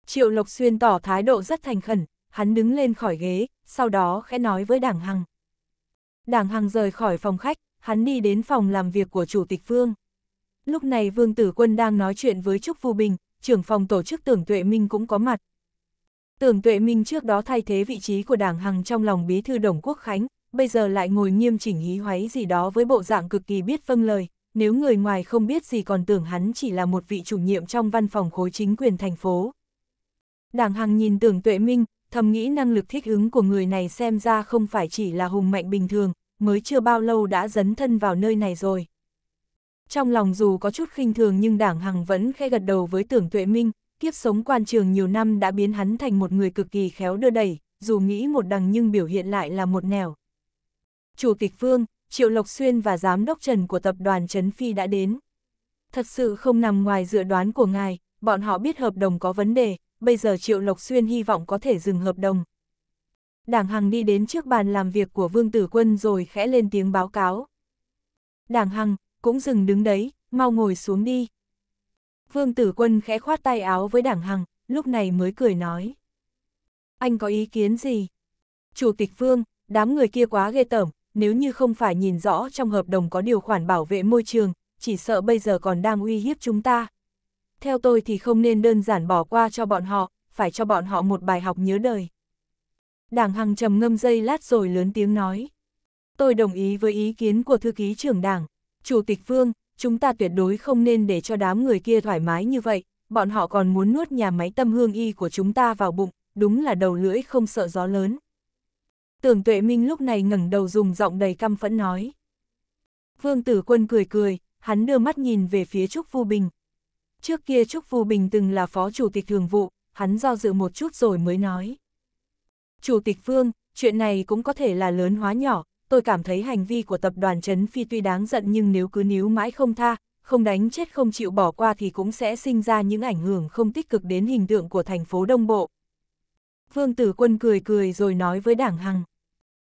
Triệu Lộc Xuyên tỏ thái độ rất thành khẩn, hắn đứng lên khỏi ghế, sau đó khẽ nói với Đảng Hằng. Đảng Hằng rời khỏi phòng khách, hắn đi đến phòng làm việc của Chủ tịch Vương. Lúc này Vương Tử Quân đang nói chuyện với Trúc Vu Bình, trưởng phòng tổ chức Tưởng Tuệ Minh cũng có mặt. Tưởng Tuệ Minh trước đó thay thế vị trí của Đảng Hằng trong lòng bí thư Đồng Quốc Khánh, bây giờ lại ngồi nghiêm chỉnh hí hoáy gì đó với bộ dạng cực kỳ biết phân vâng lời, nếu người ngoài không biết gì còn tưởng hắn chỉ là một vị chủ nhiệm trong văn phòng khối chính quyền thành phố. Đảng Hằng nhìn Tưởng Tuệ Minh, thầm nghĩ năng lực thích ứng của người này xem ra không phải chỉ là hùng mạnh bình thường, mới chưa bao lâu đã dấn thân vào nơi này rồi. Trong lòng dù có chút khinh thường nhưng đảng Hằng vẫn khe gật đầu với tưởng tuệ minh, kiếp sống quan trường nhiều năm đã biến hắn thành một người cực kỳ khéo đưa đẩy, dù nghĩ một đằng nhưng biểu hiện lại là một nẻo. Chủ tịch phương Triệu Lộc Xuyên và Giám đốc Trần của tập đoàn Trấn Phi đã đến. Thật sự không nằm ngoài dự đoán của ngài, bọn họ biết hợp đồng có vấn đề, bây giờ Triệu Lộc Xuyên hy vọng có thể dừng hợp đồng, Đảng Hằng đi đến trước bàn làm việc của Vương Tử Quân rồi khẽ lên tiếng báo cáo. Đảng Hằng, cũng dừng đứng đấy, mau ngồi xuống đi. Vương Tử Quân khẽ khoát tay áo với Đảng Hằng, lúc này mới cười nói. Anh có ý kiến gì? Chủ tịch Vương, đám người kia quá ghê tởm, nếu như không phải nhìn rõ trong hợp đồng có điều khoản bảo vệ môi trường, chỉ sợ bây giờ còn đang uy hiếp chúng ta. Theo tôi thì không nên đơn giản bỏ qua cho bọn họ, phải cho bọn họ một bài học nhớ đời. Đảng Hằng trầm ngâm dây lát rồi lớn tiếng nói. Tôi đồng ý với ý kiến của thư ký trưởng đảng. Chủ tịch Vương, chúng ta tuyệt đối không nên để cho đám người kia thoải mái như vậy. Bọn họ còn muốn nuốt nhà máy tâm hương y của chúng ta vào bụng, đúng là đầu lưỡi không sợ gió lớn. Tưởng Tuệ Minh lúc này ngẩng đầu dùng giọng đầy căm phẫn nói. Vương Tử Quân cười cười, hắn đưa mắt nhìn về phía Trúc Vu Bình. Trước kia Trúc Vu Bình từng là phó chủ tịch thường vụ, hắn do dự một chút rồi mới nói. Chủ tịch Phương, chuyện này cũng có thể là lớn hóa nhỏ, tôi cảm thấy hành vi của tập đoàn Trấn Phi tuy đáng giận nhưng nếu cứ níu mãi không tha, không đánh chết không chịu bỏ qua thì cũng sẽ sinh ra những ảnh hưởng không tích cực đến hình tượng của thành phố Đông Bộ. Vương Tử Quân cười cười rồi nói với Đảng Hằng.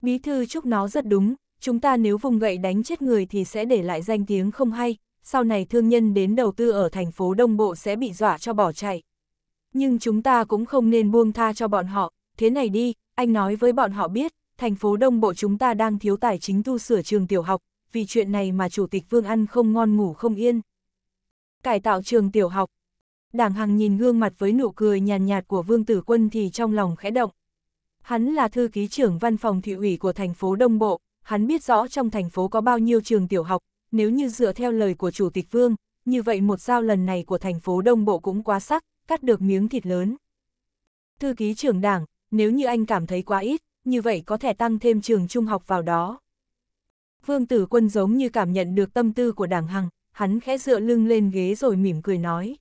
Bí thư chúc nó rất đúng, chúng ta nếu vùng gậy đánh chết người thì sẽ để lại danh tiếng không hay, sau này thương nhân đến đầu tư ở thành phố Đông Bộ sẽ bị dọa cho bỏ chạy. Nhưng chúng ta cũng không nên buông tha cho bọn họ, thế này đi, anh nói với bọn họ biết, thành phố Đông Bộ chúng ta đang thiếu tài chính tu sửa trường tiểu học, vì chuyện này mà Chủ tịch Vương ăn không ngon ngủ không yên. Cải tạo trường tiểu học Đảng Hằng nhìn gương mặt với nụ cười nhàn nhạt, nhạt của Vương Tử Quân thì trong lòng khẽ động. Hắn là thư ký trưởng văn phòng thị ủy của thành phố Đông Bộ, hắn biết rõ trong thành phố có bao nhiêu trường tiểu học, nếu như dựa theo lời của Chủ tịch Vương, như vậy một giao lần này của thành phố Đông Bộ cũng quá sắc, cắt được miếng thịt lớn. Thư ký trưởng đảng, nếu như anh cảm thấy quá ít, như vậy có thể tăng thêm trường trung học vào đó. Vương Tử Quân giống như cảm nhận được tâm tư của đảng Hằng, hắn khẽ dựa lưng lên ghế rồi mỉm cười nói.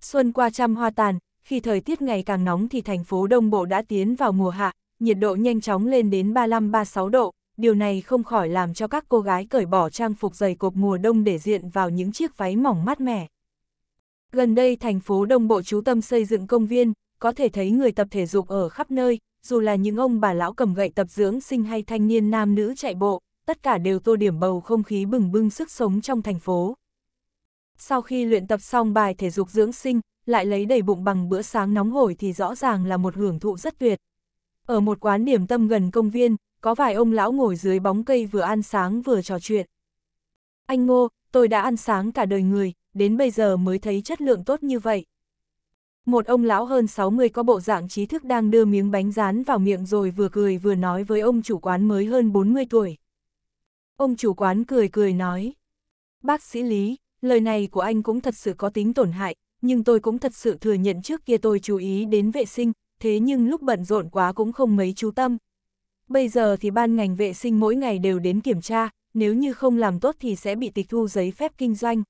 Xuân qua trăm hoa tàn, khi thời tiết ngày càng nóng thì thành phố Đông Bộ đã tiến vào mùa hạ, nhiệt độ nhanh chóng lên đến 35-36 độ, điều này không khỏi làm cho các cô gái cởi bỏ trang phục dày cộp mùa đông để diện vào những chiếc váy mỏng mát mẻ. Gần đây thành phố Đông Bộ chú tâm xây dựng công viên, có thể thấy người tập thể dục ở khắp nơi, dù là những ông bà lão cầm gậy tập dưỡng sinh hay thanh niên nam nữ chạy bộ, tất cả đều tô điểm bầu không khí bừng bưng sức sống trong thành phố. Sau khi luyện tập xong bài thể dục dưỡng sinh, lại lấy đầy bụng bằng bữa sáng nóng hổi thì rõ ràng là một hưởng thụ rất tuyệt. Ở một quán điểm tâm gần công viên, có vài ông lão ngồi dưới bóng cây vừa ăn sáng vừa trò chuyện. Anh Ngô, tôi đã ăn sáng cả đời người, đến bây giờ mới thấy chất lượng tốt như vậy. Một ông lão hơn 60 có bộ dạng trí thức đang đưa miếng bánh rán vào miệng rồi vừa cười vừa nói với ông chủ quán mới hơn 40 tuổi. Ông chủ quán cười cười nói. Bác sĩ Lý, lời này của anh cũng thật sự có tính tổn hại, nhưng tôi cũng thật sự thừa nhận trước kia tôi chú ý đến vệ sinh, thế nhưng lúc bận rộn quá cũng không mấy chú tâm. Bây giờ thì ban ngành vệ sinh mỗi ngày đều đến kiểm tra, nếu như không làm tốt thì sẽ bị tịch thu giấy phép kinh doanh.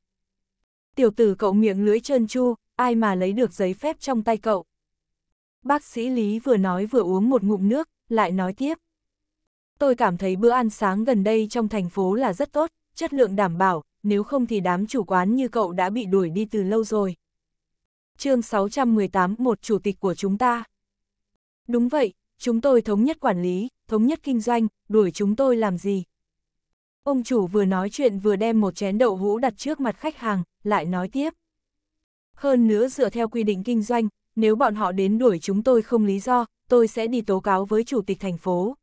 Tiểu tử cậu miệng lưỡi trơn chu, ai mà lấy được giấy phép trong tay cậu. Bác sĩ Lý vừa nói vừa uống một ngụm nước, lại nói tiếp. Tôi cảm thấy bữa ăn sáng gần đây trong thành phố là rất tốt, chất lượng đảm bảo, nếu không thì đám chủ quán như cậu đã bị đuổi đi từ lâu rồi. chương 618 một chủ tịch của chúng ta. Đúng vậy, chúng tôi thống nhất quản lý, thống nhất kinh doanh, đuổi chúng tôi làm gì? Ông chủ vừa nói chuyện vừa đem một chén đậu hũ đặt trước mặt khách hàng, lại nói tiếp. Hơn nữa dựa theo quy định kinh doanh, nếu bọn họ đến đuổi chúng tôi không lý do, tôi sẽ đi tố cáo với chủ tịch thành phố.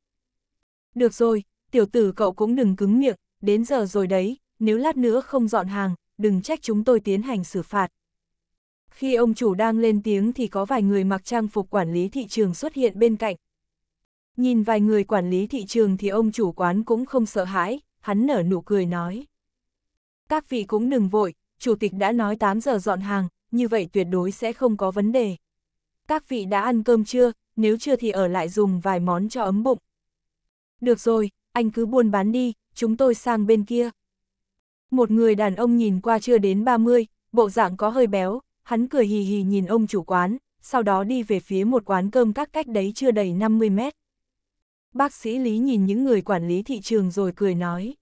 Được rồi, tiểu tử cậu cũng đừng cứng miệng, đến giờ rồi đấy, nếu lát nữa không dọn hàng, đừng trách chúng tôi tiến hành xử phạt. Khi ông chủ đang lên tiếng thì có vài người mặc trang phục quản lý thị trường xuất hiện bên cạnh. Nhìn vài người quản lý thị trường thì ông chủ quán cũng không sợ hãi, hắn nở nụ cười nói. Các vị cũng đừng vội, chủ tịch đã nói 8 giờ dọn hàng, như vậy tuyệt đối sẽ không có vấn đề. Các vị đã ăn cơm chưa, nếu chưa thì ở lại dùng vài món cho ấm bụng. Được rồi, anh cứ buôn bán đi, chúng tôi sang bên kia. Một người đàn ông nhìn qua chưa đến 30, bộ dạng có hơi béo, hắn cười hì hì nhìn ông chủ quán, sau đó đi về phía một quán cơm các cách đấy chưa đầy 50 mét. Bác sĩ Lý nhìn những người quản lý thị trường rồi cười nói.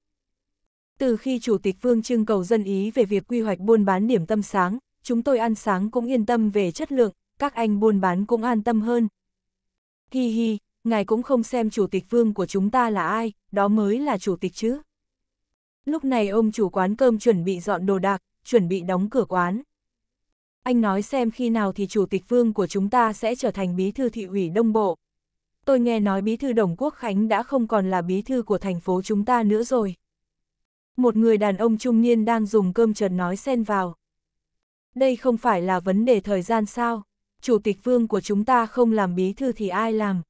Từ khi Chủ tịch Vương Trưng cầu dân ý về việc quy hoạch buôn bán điểm tâm sáng, chúng tôi ăn sáng cũng yên tâm về chất lượng, các anh buôn bán cũng an tâm hơn. Hi hi, ngài cũng không xem chủ tịch vương của chúng ta là ai, đó mới là chủ tịch chứ. Lúc này ông chủ quán cơm chuẩn bị dọn đồ đạc, chuẩn bị đóng cửa quán. Anh nói xem khi nào thì chủ tịch vương của chúng ta sẽ trở thành bí thư thị ủy đông bộ. Tôi nghe nói bí thư Đồng Quốc Khánh đã không còn là bí thư của thành phố chúng ta nữa rồi. Một người đàn ông trung niên đang dùng cơm chợt nói xen vào đây không phải là vấn đề thời gian sao, chủ tịch vương của chúng ta không làm bí thư thì ai làm.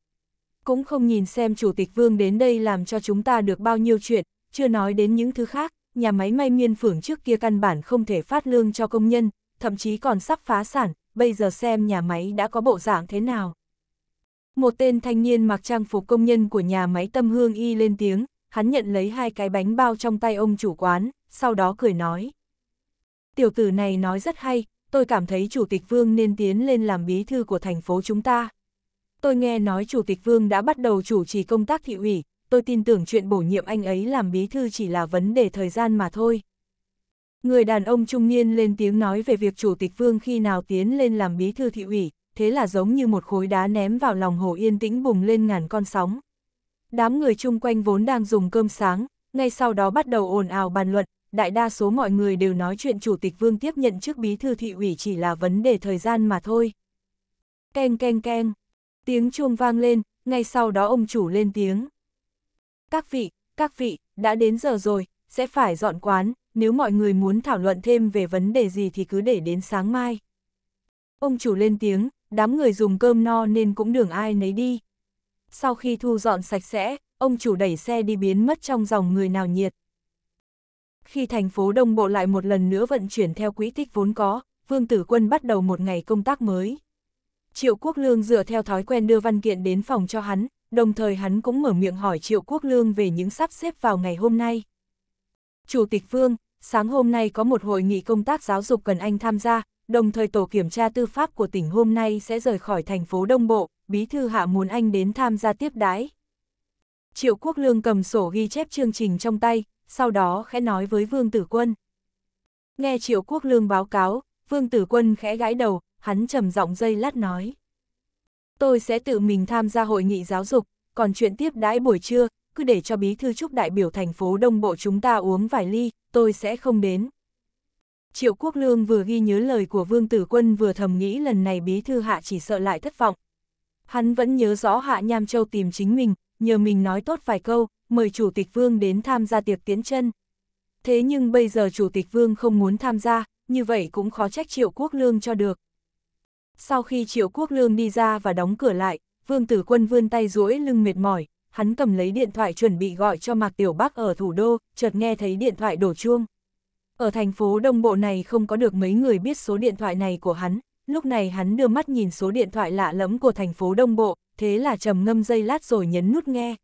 Cũng không nhìn xem chủ tịch vương đến đây làm cho chúng ta được bao nhiêu chuyện, chưa nói đến những thứ khác, nhà máy may miên phưởng trước kia căn bản không thể phát lương cho công nhân, thậm chí còn sắp phá sản, bây giờ xem nhà máy đã có bộ dạng thế nào. Một tên thanh niên mặc trang phục công nhân của nhà máy Tâm Hương Y lên tiếng, hắn nhận lấy hai cái bánh bao trong tay ông chủ quán, sau đó cười nói tiểu tử này nói rất hay, tôi cảm thấy Chủ tịch Vương nên tiến lên làm bí thư của thành phố chúng ta. Tôi nghe nói Chủ tịch Vương đã bắt đầu chủ trì công tác thị ủy, tôi tin tưởng chuyện bổ nhiệm anh ấy làm bí thư chỉ là vấn đề thời gian mà thôi. Người đàn ông trung niên lên tiếng nói về việc Chủ tịch Vương khi nào tiến lên làm bí thư thị ủy, thế là giống như một khối đá ném vào lòng hồ yên tĩnh bùng lên ngàn con sóng. Đám người chung quanh vốn đang dùng cơm sáng, ngay sau đó bắt đầu ồn ào bàn luận, đại đa số mọi người đều nói chuyện Chủ tịch Vương tiếp nhận chức bí thư thị ủy chỉ là vấn đề thời gian mà thôi. Keng keng keng, tiếng chuông vang lên, ngay sau đó ông chủ lên tiếng. Các vị, các vị, đã đến giờ rồi, sẽ phải dọn quán, nếu mọi người muốn thảo luận thêm về vấn đề gì thì cứ để đến sáng mai. Ông chủ lên tiếng, đám người dùng cơm no nên cũng đường ai nấy đi. Sau khi thu dọn sạch sẽ, ông chủ đẩy xe đi biến mất trong dòng người nào nhiệt. Khi thành phố Đông Bộ lại một lần nữa vận chuyển theo quỹ tích vốn có, Vương Tử Quân bắt đầu một ngày công tác mới. Triệu Quốc Lương dựa theo thói quen đưa văn kiện đến phòng cho hắn, đồng thời hắn cũng mở miệng hỏi Triệu Quốc Lương về những sắp xếp vào ngày hôm nay. Chủ tịch Vương, sáng hôm nay có một hội nghị công tác giáo dục cần anh tham gia, đồng thời tổ kiểm tra tư pháp của tỉnh hôm nay sẽ rời khỏi thành phố Đông Bộ, bí thư hạ muốn anh đến tham gia tiếp đái. Triệu Quốc Lương cầm sổ ghi chép chương trình trong tay, sau đó khẽ nói với Vương Tử Quân. Nghe Triệu Quốc Lương báo cáo, Vương Tử Quân khẽ gãi đầu, hắn trầm giọng dây lát nói. Tôi sẽ tự mình tham gia hội nghị giáo dục, còn chuyện tiếp đãi buổi trưa, cứ để cho bí thư trúc đại biểu thành phố Đông Bộ chúng ta uống vài ly, tôi sẽ không đến. Triệu Quốc Lương vừa ghi nhớ lời của Vương Tử Quân vừa thầm nghĩ lần này bí thư hạ chỉ sợ lại thất vọng. Hắn vẫn nhớ rõ hạ Nham Châu tìm chính mình, nhờ mình nói tốt vài câu, mời Chủ tịch Vương đến tham gia tiệc tiến chân. Thế nhưng bây giờ Chủ tịch Vương không muốn tham gia, như vậy cũng khó trách Triệu Quốc Lương cho được. Sau khi Triệu Quốc Lương đi ra và đóng cửa lại, Vương Tử Quân vươn tay duỗi lưng mệt mỏi, hắn cầm lấy điện thoại chuẩn bị gọi cho Mạc Tiểu Bắc ở thủ đô, chợt nghe thấy điện thoại đổ chuông. Ở thành phố Đông Bộ này không có được mấy người biết số điện thoại này của hắn, lúc này hắn đưa mắt nhìn số điện thoại lạ lẫm của thành phố Đông Bộ, thế là trầm ngâm dây lát rồi nhấn nút nghe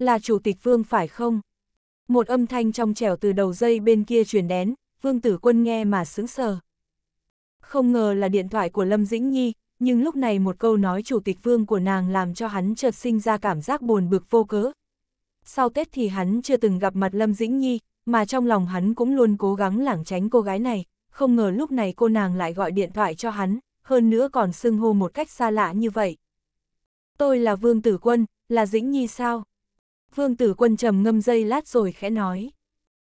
là chủ tịch vương phải không? Một âm thanh trong trẻo từ đầu dây bên kia truyền đến, vương tử quân nghe mà sững sờ. Không ngờ là điện thoại của Lâm Dĩnh Nhi, nhưng lúc này một câu nói chủ tịch vương của nàng làm cho hắn chợt sinh ra cảm giác buồn bực vô cớ. Sau Tết thì hắn chưa từng gặp mặt Lâm Dĩnh Nhi, mà trong lòng hắn cũng luôn cố gắng lảng tránh cô gái này, không ngờ lúc này cô nàng lại gọi điện thoại cho hắn, hơn nữa còn xưng hô một cách xa lạ như vậy. Tôi là Vương Tử Quân, là Dĩnh Nhi sao? Vương tử quân trầm ngâm dây lát rồi khẽ nói.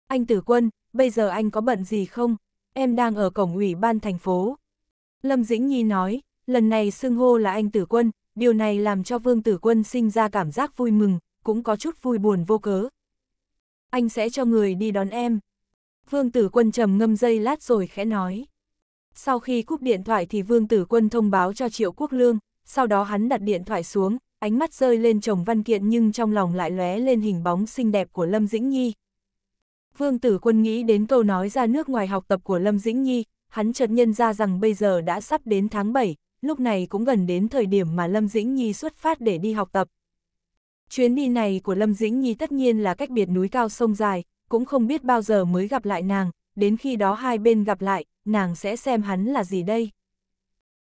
Anh tử quân, bây giờ anh có bận gì không? Em đang ở cổng ủy ban thành phố. Lâm Dĩnh Nhi nói, lần này xưng hô là anh tử quân, điều này làm cho vương tử quân sinh ra cảm giác vui mừng, cũng có chút vui buồn vô cớ. Anh sẽ cho người đi đón em. Vương tử quân trầm ngâm dây lát rồi khẽ nói. Sau khi cúp điện thoại thì vương tử quân thông báo cho Triệu Quốc Lương, sau đó hắn đặt điện thoại xuống, ánh mắt rơi lên chồng văn kiện nhưng trong lòng lại lóe lên hình bóng xinh đẹp của Lâm Dĩnh Nhi. Vương Tử Quân nghĩ đến câu nói ra nước ngoài học tập của Lâm Dĩnh Nhi, hắn chợt nhân ra rằng bây giờ đã sắp đến tháng 7, lúc này cũng gần đến thời điểm mà Lâm Dĩnh Nhi xuất phát để đi học tập. Chuyến đi này của Lâm Dĩnh Nhi tất nhiên là cách biệt núi cao sông dài, cũng không biết bao giờ mới gặp lại nàng, đến khi đó hai bên gặp lại, nàng sẽ xem hắn là gì đây.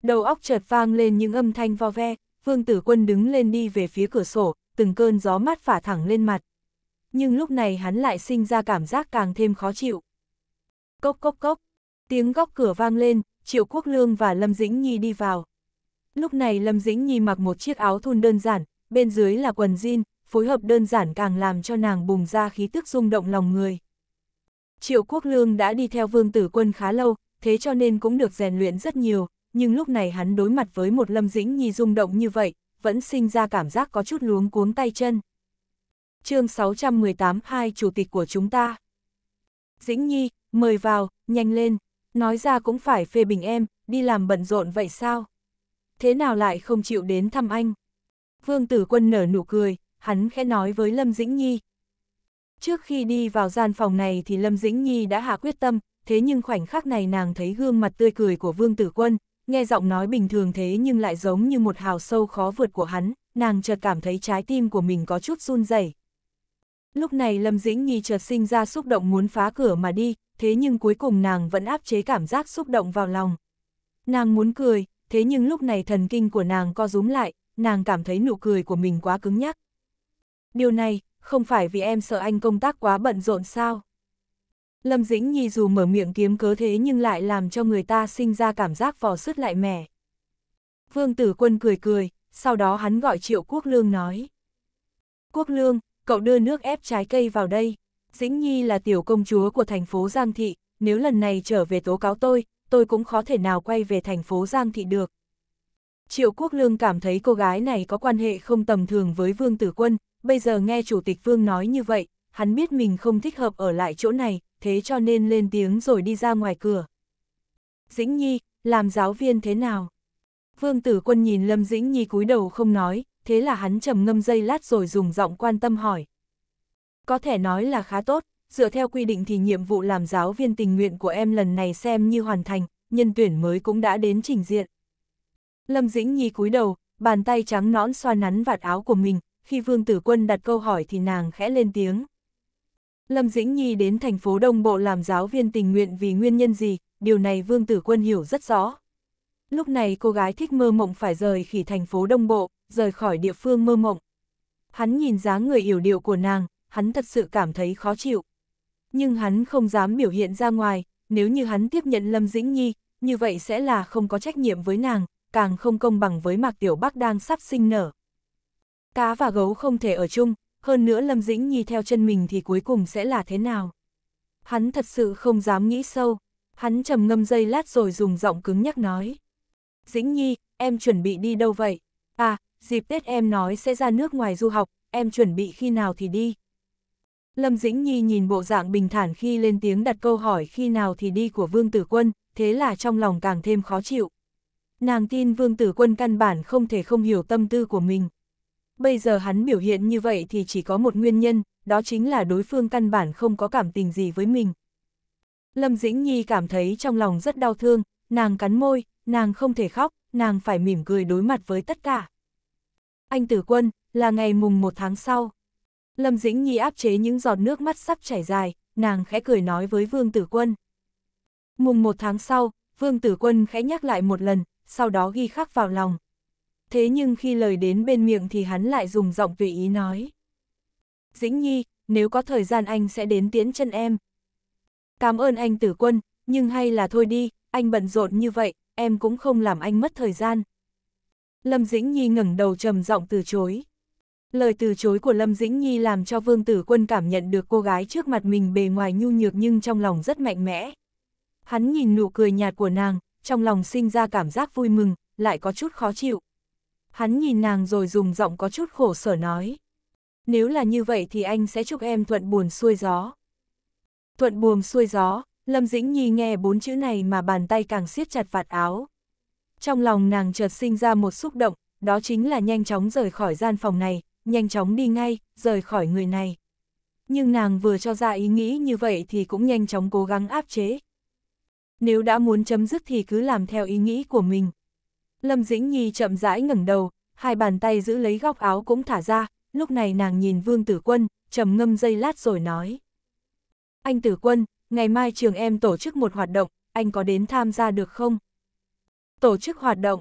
Đầu óc chợt vang lên những âm thanh vo ve, vương tử quân đứng lên đi về phía cửa sổ, từng cơn gió mát phả thẳng lên mặt. Nhưng lúc này hắn lại sinh ra cảm giác càng thêm khó chịu. Cốc cốc cốc, tiếng góc cửa vang lên, Triệu Quốc Lương và Lâm Dĩnh Nhi đi vào. Lúc này Lâm Dĩnh Nhi mặc một chiếc áo thun đơn giản, bên dưới là quần jean, phối hợp đơn giản càng làm cho nàng bùng ra khí tức rung động lòng người. Triệu Quốc Lương đã đi theo vương tử quân khá lâu, thế cho nên cũng được rèn luyện rất nhiều, nhưng lúc này hắn đối mặt với một Lâm Dĩnh Nhi rung động như vậy, vẫn sinh ra cảm giác có chút luống cuống tay chân. chương 618 hai chủ tịch của chúng ta. Dĩnh Nhi, mời vào, nhanh lên, nói ra cũng phải phê bình em, đi làm bận rộn vậy sao? Thế nào lại không chịu đến thăm anh? Vương Tử Quân nở nụ cười, hắn khẽ nói với Lâm Dĩnh Nhi. Trước khi đi vào gian phòng này thì Lâm Dĩnh Nhi đã hạ quyết tâm, thế nhưng khoảnh khắc này nàng thấy gương mặt tươi cười của Vương Tử Quân, nghe giọng nói bình thường thế nhưng lại giống như một hào sâu khó vượt của hắn, nàng chợt cảm thấy trái tim của mình có chút run rẩy. Lúc này Lâm Dĩnh Nhi chợt sinh ra xúc động muốn phá cửa mà đi, thế nhưng cuối cùng nàng vẫn áp chế cảm giác xúc động vào lòng. Nàng muốn cười, thế nhưng lúc này thần kinh của nàng co rúm lại, nàng cảm thấy nụ cười của mình quá cứng nhắc. Điều này, không phải vì em sợ anh công tác quá bận rộn sao? Lâm Dĩnh Nhi dù mở miệng kiếm cớ thế nhưng lại làm cho người ta sinh ra cảm giác vò sứt lại mẻ. Vương Tử Quân cười cười, sau đó hắn gọi Triệu Quốc Lương nói. Quốc Lương, cậu đưa nước ép trái cây vào đây. Dĩnh Nhi là tiểu công chúa của thành phố Giang Thị, nếu lần này trở về tố cáo tôi, tôi cũng khó thể nào quay về thành phố Giang Thị được. Triệu Quốc Lương cảm thấy cô gái này có quan hệ không tầm thường với Vương Tử Quân, bây giờ nghe Chủ tịch Vương nói như vậy, hắn biết mình không thích hợp ở lại chỗ này, thế cho nên lên tiếng rồi đi ra ngoài cửa. Dĩnh Nhi, làm giáo viên thế nào? Vương Tử Quân nhìn Lâm Dĩnh Nhi cúi đầu không nói, thế là hắn trầm ngâm dây lát rồi dùng giọng quan tâm hỏi. Có thể nói là khá tốt, dựa theo quy định thì nhiệm vụ làm giáo viên tình nguyện của em lần này xem như hoàn thành, nhân tuyển mới cũng đã đến trình diện. Lâm Dĩnh Nhi cúi đầu, bàn tay trắng nõn xoa nắn vạt áo của mình, khi Vương Tử Quân đặt câu hỏi thì nàng khẽ lên tiếng. Lâm Dĩnh Nhi đến thành phố Đông Bộ làm giáo viên tình nguyện vì nguyên nhân gì, điều này Vương Tử Quân hiểu rất rõ. Lúc này cô gái thích mơ mộng phải rời khỉ thành phố Đông Bộ, rời khỏi địa phương mơ mộng. Hắn nhìn dáng người yểu điệu của nàng, hắn thật sự cảm thấy khó chịu. Nhưng hắn không dám biểu hiện ra ngoài, nếu như hắn tiếp nhận Lâm Dĩnh Nhi, như vậy sẽ là không có trách nhiệm với nàng, càng không công bằng với Mạc Tiểu Bắc đang sắp sinh nở. Cá và gấu không thể ở chung, hơn nữa Lâm Dĩnh Nhi theo chân mình thì cuối cùng sẽ là thế nào. Hắn thật sự không dám nghĩ sâu, hắn trầm ngâm dây lát rồi dùng giọng cứng nhắc nói. Dĩnh Nhi, em chuẩn bị đi đâu vậy? À, dịp Tết em nói sẽ ra nước ngoài du học, em chuẩn bị khi nào thì đi. Lâm Dĩnh Nhi nhìn bộ dạng bình thản khi lên tiếng đặt câu hỏi khi nào thì đi của Vương Tử Quân, thế là trong lòng càng thêm khó chịu. Nàng tin Vương Tử Quân căn bản không thể không hiểu tâm tư của mình bây giờ hắn biểu hiện như vậy thì chỉ có một nguyên nhân, đó chính là đối phương căn bản không có cảm tình gì với mình. Lâm Dĩnh Nhi cảm thấy trong lòng rất đau thương, nàng cắn môi, nàng không thể khóc, nàng phải mỉm cười đối mặt với tất cả. Anh tử quân, là ngày mùng một tháng sau. Lâm Dĩnh Nhi áp chế những giọt nước mắt sắp chảy dài, nàng khẽ cười nói với Vương Tử Quân. Mùng một tháng sau, Vương Tử Quân khẽ nhắc lại một lần, sau đó ghi khắc vào lòng, thế nhưng khi lời đến bên miệng thì hắn lại dùng giọng tùy ý nói. Dĩnh Nhi, nếu có thời gian anh sẽ đến tiễn chân em. Cảm ơn anh tử quân, nhưng hay là thôi đi, anh bận rộn như vậy, em cũng không làm anh mất thời gian. Lâm Dĩnh Nhi ngẩng đầu trầm giọng từ chối. Lời từ chối của Lâm Dĩnh Nhi làm cho Vương Tử Quân cảm nhận được cô gái trước mặt mình bề ngoài nhu nhược nhưng trong lòng rất mạnh mẽ. Hắn nhìn nụ cười nhạt của nàng, trong lòng sinh ra cảm giác vui mừng, lại có chút khó chịu. Hắn nhìn nàng rồi dùng giọng có chút khổ sở nói. Nếu là như vậy thì anh sẽ chúc em thuận buồn xuôi gió. Thuận buồm xuôi gió, Lâm Dĩnh Nhi nghe bốn chữ này mà bàn tay càng siết chặt vạt áo. Trong lòng nàng chợt sinh ra một xúc động, đó chính là nhanh chóng rời khỏi gian phòng này, nhanh chóng đi ngay, rời khỏi người này. Nhưng nàng vừa cho ra ý nghĩ như vậy thì cũng nhanh chóng cố gắng áp chế. Nếu đã muốn chấm dứt thì cứ làm theo ý nghĩ của mình. Lâm Dĩnh Nhi chậm rãi ngẩng đầu, hai bàn tay giữ lấy góc áo cũng thả ra, lúc này nàng nhìn Vương Tử Quân, trầm ngâm dây lát rồi nói. Anh Tử Quân, ngày mai trường em tổ chức một hoạt động, anh có đến tham gia được không? Tổ chức hoạt động.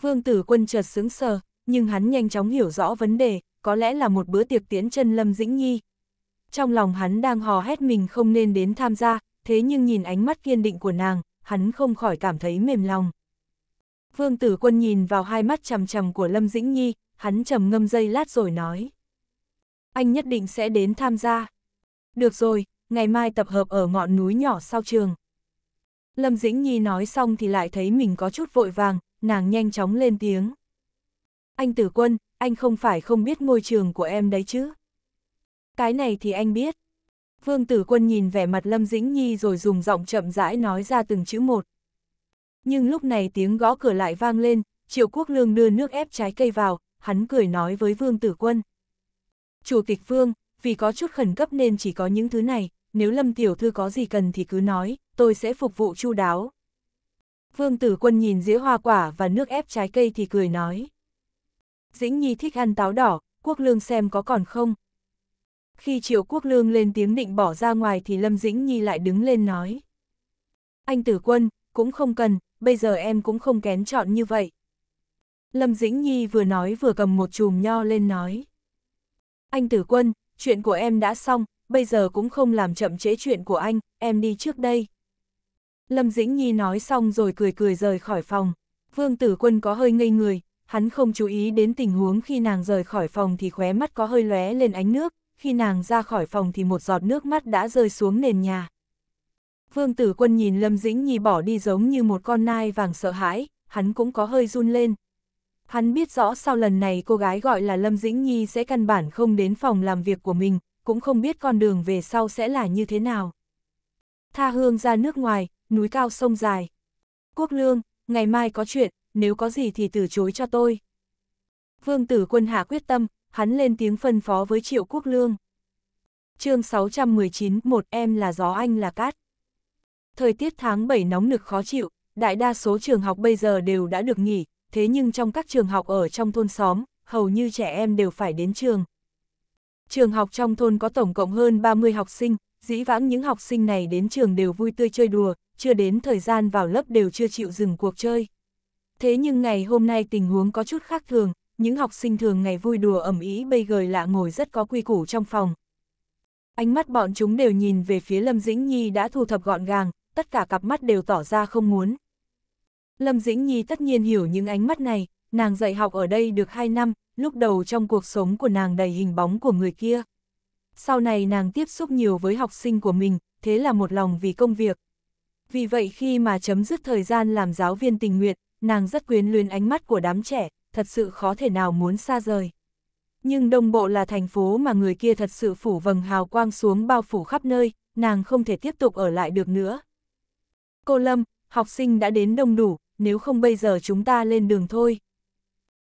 Vương Tử Quân chợt sững sờ, nhưng hắn nhanh chóng hiểu rõ vấn đề, có lẽ là một bữa tiệc tiễn chân Lâm Dĩnh Nhi. Trong lòng hắn đang hò hét mình không nên đến tham gia, thế nhưng nhìn ánh mắt kiên định của nàng, hắn không khỏi cảm thấy mềm lòng. Vương Tử Quân nhìn vào hai mắt chằm chằm của Lâm Dĩnh Nhi, hắn trầm ngâm dây lát rồi nói. Anh nhất định sẽ đến tham gia. Được rồi, ngày mai tập hợp ở ngọn núi nhỏ sau trường. Lâm Dĩnh Nhi nói xong thì lại thấy mình có chút vội vàng, nàng nhanh chóng lên tiếng. Anh Tử Quân, anh không phải không biết ngôi trường của em đấy chứ? Cái này thì anh biết. Vương Tử Quân nhìn vẻ mặt Lâm Dĩnh Nhi rồi dùng giọng chậm rãi nói ra từng chữ một. Nhưng lúc này tiếng gõ cửa lại vang lên, Triệu Quốc Lương đưa nước ép trái cây vào, hắn cười nói với Vương Tử Quân. Chủ tịch Vương, vì có chút khẩn cấp nên chỉ có những thứ này, nếu Lâm Tiểu Thư có gì cần thì cứ nói, tôi sẽ phục vụ chu đáo. Vương Tử Quân nhìn dĩa hoa quả và nước ép trái cây thì cười nói. Dĩnh Nhi thích ăn táo đỏ, Quốc Lương xem có còn không. Khi Triệu Quốc Lương lên tiếng định bỏ ra ngoài thì Lâm Dĩnh Nhi lại đứng lên nói. Anh Tử Quân, cũng không cần, bây giờ em cũng không kén chọn như vậy. Lâm Dĩnh Nhi vừa nói vừa cầm một chùm nho lên nói. Anh tử quân, chuyện của em đã xong, bây giờ cũng không làm chậm trễ chuyện của anh, em đi trước đây. Lâm Dĩnh Nhi nói xong rồi cười cười rời khỏi phòng. Vương tử quân có hơi ngây người, hắn không chú ý đến tình huống khi nàng rời khỏi phòng thì khóe mắt có hơi lóe lên ánh nước, khi nàng ra khỏi phòng thì một giọt nước mắt đã rơi xuống nền nhà. Vương Tử Quân nhìn Lâm Dĩnh Nhi bỏ đi giống như một con nai vàng sợ hãi, hắn cũng có hơi run lên. Hắn biết rõ sau lần này cô gái gọi là Lâm Dĩnh Nhi sẽ căn bản không đến phòng làm việc của mình, cũng không biết con đường về sau sẽ là như thế nào. Tha hương ra nước ngoài, núi cao sông dài. Quốc lương, ngày mai có chuyện, nếu có gì thì từ chối cho tôi. Vương Tử Quân hạ quyết tâm, hắn lên tiếng phân phó với Triệu Quốc Lương. chương 619 một em là gió anh là cát. Thời tiết tháng 7 nóng nực khó chịu, đại đa số trường học bây giờ đều đã được nghỉ, thế nhưng trong các trường học ở trong thôn xóm, hầu như trẻ em đều phải đến trường. Trường học trong thôn có tổng cộng hơn 30 học sinh, dĩ vãng những học sinh này đến trường đều vui tươi chơi đùa, chưa đến thời gian vào lớp đều chưa chịu dừng cuộc chơi. Thế nhưng ngày hôm nay tình huống có chút khác thường, những học sinh thường ngày vui đùa ẩm ý bây gời lạ ngồi rất có quy củ trong phòng. Ánh mắt bọn chúng đều nhìn về phía Lâm Dĩnh Nhi đã thu thập gọn gàng, tất cả cặp mắt đều tỏ ra không muốn. Lâm Dĩnh Nhi tất nhiên hiểu những ánh mắt này, nàng dạy học ở đây được 2 năm, lúc đầu trong cuộc sống của nàng đầy hình bóng của người kia. Sau này nàng tiếp xúc nhiều với học sinh của mình, thế là một lòng vì công việc. Vì vậy khi mà chấm dứt thời gian làm giáo viên tình nguyện, nàng rất quyến luyến ánh mắt của đám trẻ, thật sự khó thể nào muốn xa rời. Nhưng đồng bộ là thành phố mà người kia thật sự phủ vầng hào quang xuống bao phủ khắp nơi, nàng không thể tiếp tục ở lại được nữa. Cô Lâm, học sinh đã đến đông đủ, nếu không bây giờ chúng ta lên đường thôi.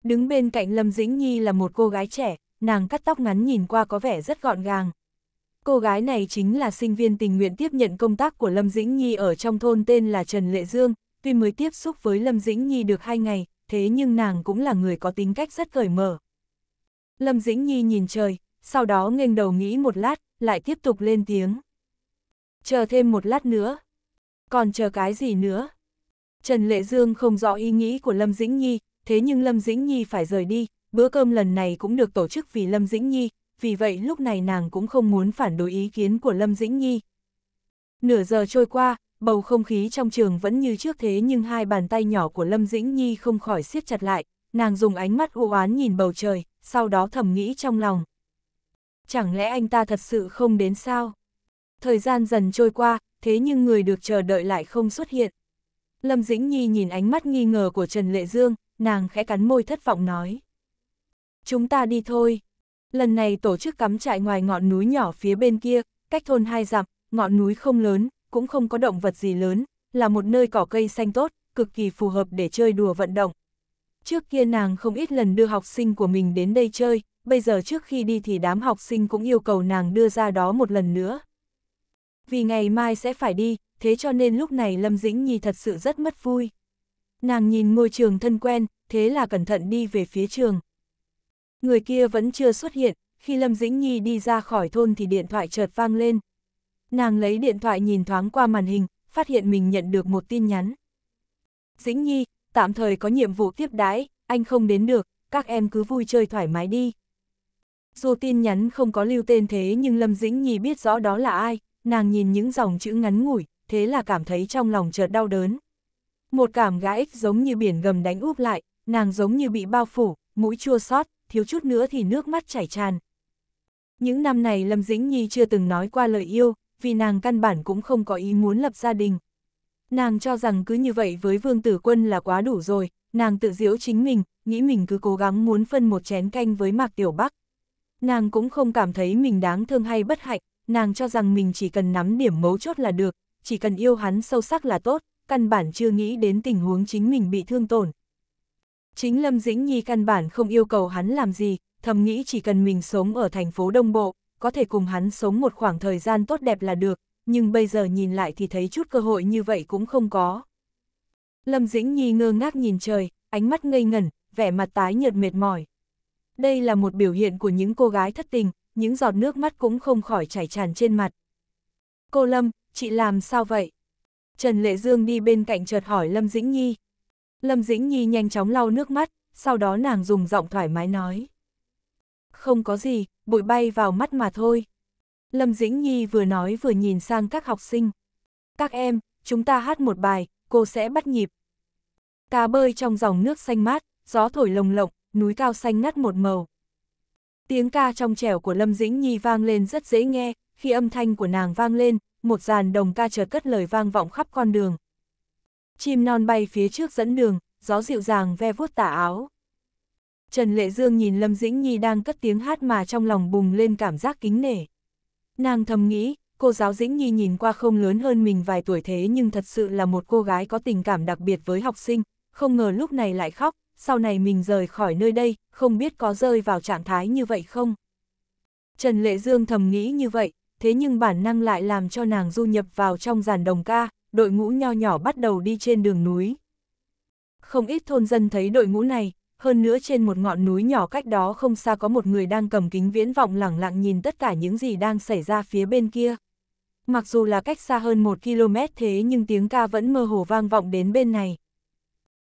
Đứng bên cạnh Lâm Dĩnh Nhi là một cô gái trẻ, nàng cắt tóc ngắn nhìn qua có vẻ rất gọn gàng. Cô gái này chính là sinh viên tình nguyện tiếp nhận công tác của Lâm Dĩnh Nhi ở trong thôn tên là Trần Lệ Dương, tuy mới tiếp xúc với Lâm Dĩnh Nhi được hai ngày, thế nhưng nàng cũng là người có tính cách rất cởi mở. Lâm Dĩnh Nhi nhìn trời, sau đó nghênh đầu nghĩ một lát, lại tiếp tục lên tiếng. Chờ thêm một lát nữa, còn chờ cái gì nữa? Trần Lệ Dương không rõ ý nghĩ của Lâm Dĩnh Nhi, thế nhưng Lâm Dĩnh Nhi phải rời đi, bữa cơm lần này cũng được tổ chức vì Lâm Dĩnh Nhi, vì vậy lúc này nàng cũng không muốn phản đối ý kiến của Lâm Dĩnh Nhi. Nửa giờ trôi qua, bầu không khí trong trường vẫn như trước thế nhưng hai bàn tay nhỏ của Lâm Dĩnh Nhi không khỏi siết chặt lại, nàng dùng ánh mắt u oán nhìn bầu trời, sau đó thầm nghĩ trong lòng. Chẳng lẽ anh ta thật sự không đến sao? Thời gian dần trôi qua, thế nhưng người được chờ đợi lại không xuất hiện. Lâm Dĩnh Nhi nhìn ánh mắt nghi ngờ của Trần Lệ Dương, nàng khẽ cắn môi thất vọng nói. Chúng ta đi thôi. Lần này tổ chức cắm trại ngoài ngọn núi nhỏ phía bên kia, cách thôn hai dặm, ngọn núi không lớn, cũng không có động vật gì lớn, là một nơi cỏ cây xanh tốt, cực kỳ phù hợp để chơi đùa vận động. Trước kia nàng không ít lần đưa học sinh của mình đến đây chơi, bây giờ trước khi đi thì đám học sinh cũng yêu cầu nàng đưa ra đó một lần nữa vì ngày mai sẽ phải đi, thế cho nên lúc này Lâm Dĩnh Nhi thật sự rất mất vui. Nàng nhìn ngôi trường thân quen, thế là cẩn thận đi về phía trường. Người kia vẫn chưa xuất hiện, khi Lâm Dĩnh Nhi đi ra khỏi thôn thì điện thoại chợt vang lên. Nàng lấy điện thoại nhìn thoáng qua màn hình, phát hiện mình nhận được một tin nhắn. Dĩnh Nhi, tạm thời có nhiệm vụ tiếp đãi, anh không đến được, các em cứ vui chơi thoải mái đi. Dù tin nhắn không có lưu tên thế nhưng Lâm Dĩnh Nhi biết rõ đó là ai, nàng nhìn những dòng chữ ngắn ngủi, thế là cảm thấy trong lòng chợt đau đớn. Một cảm gã ích giống như biển gầm đánh úp lại, nàng giống như bị bao phủ, mũi chua xót, thiếu chút nữa thì nước mắt chảy tràn. Những năm này Lâm Dĩnh Nhi chưa từng nói qua lời yêu, vì nàng căn bản cũng không có ý muốn lập gia đình. Nàng cho rằng cứ như vậy với Vương Tử Quân là quá đủ rồi, nàng tự giễu chính mình, nghĩ mình cứ cố gắng muốn phân một chén canh với Mạc Tiểu Bắc. Nàng cũng không cảm thấy mình đáng thương hay bất hạnh, nàng cho rằng mình chỉ cần nắm điểm mấu chốt là được, chỉ cần yêu hắn sâu sắc là tốt, căn bản chưa nghĩ đến tình huống chính mình bị thương tổn. Chính Lâm Dĩnh Nhi căn bản không yêu cầu hắn làm gì, thầm nghĩ chỉ cần mình sống ở thành phố Đông Bộ, có thể cùng hắn sống một khoảng thời gian tốt đẹp là được, nhưng bây giờ nhìn lại thì thấy chút cơ hội như vậy cũng không có. Lâm Dĩnh Nhi ngơ ngác nhìn trời, ánh mắt ngây ngẩn, vẻ mặt tái nhợt mệt mỏi. Đây là một biểu hiện của những cô gái thất tình, những giọt nước mắt cũng không khỏi chảy tràn trên mặt. Cô Lâm, chị làm sao vậy? Trần Lệ Dương đi bên cạnh chợt hỏi Lâm Dĩnh Nhi. Lâm Dĩnh Nhi nhanh chóng lau nước mắt, sau đó nàng dùng giọng thoải mái nói. Không có gì, bụi bay vào mắt mà thôi. Lâm Dĩnh Nhi vừa nói vừa nhìn sang các học sinh. Các em, chúng ta hát một bài, cô sẽ bắt nhịp. Cá bơi trong dòng nước xanh mát, gió thổi lồng lộng, núi cao xanh ngắt một màu, Tiếng ca trong trẻo của Lâm Dĩnh Nhi vang lên rất dễ nghe, khi âm thanh của nàng vang lên, một dàn đồng ca chợt cất lời vang vọng khắp con đường. Chim non bay phía trước dẫn đường, gió dịu dàng ve vuốt tả áo. Trần Lệ Dương nhìn Lâm Dĩnh Nhi đang cất tiếng hát mà trong lòng bùng lên cảm giác kính nể. Nàng thầm nghĩ, cô giáo Dĩnh Nhi nhìn qua không lớn hơn mình vài tuổi thế nhưng thật sự là một cô gái có tình cảm đặc biệt với học sinh, không ngờ lúc này lại khóc, sau này mình rời khỏi nơi đây, không biết có rơi vào trạng thái như vậy không. Trần Lệ Dương thầm nghĩ như vậy, thế nhưng bản năng lại làm cho nàng du nhập vào trong giàn đồng ca, đội ngũ nho nhỏ bắt đầu đi trên đường núi. Không ít thôn dân thấy đội ngũ này, hơn nữa trên một ngọn núi nhỏ cách đó không xa có một người đang cầm kính viễn vọng lẳng lặng nhìn tất cả những gì đang xảy ra phía bên kia. Mặc dù là cách xa hơn một km thế nhưng tiếng ca vẫn mơ hồ vang vọng đến bên này.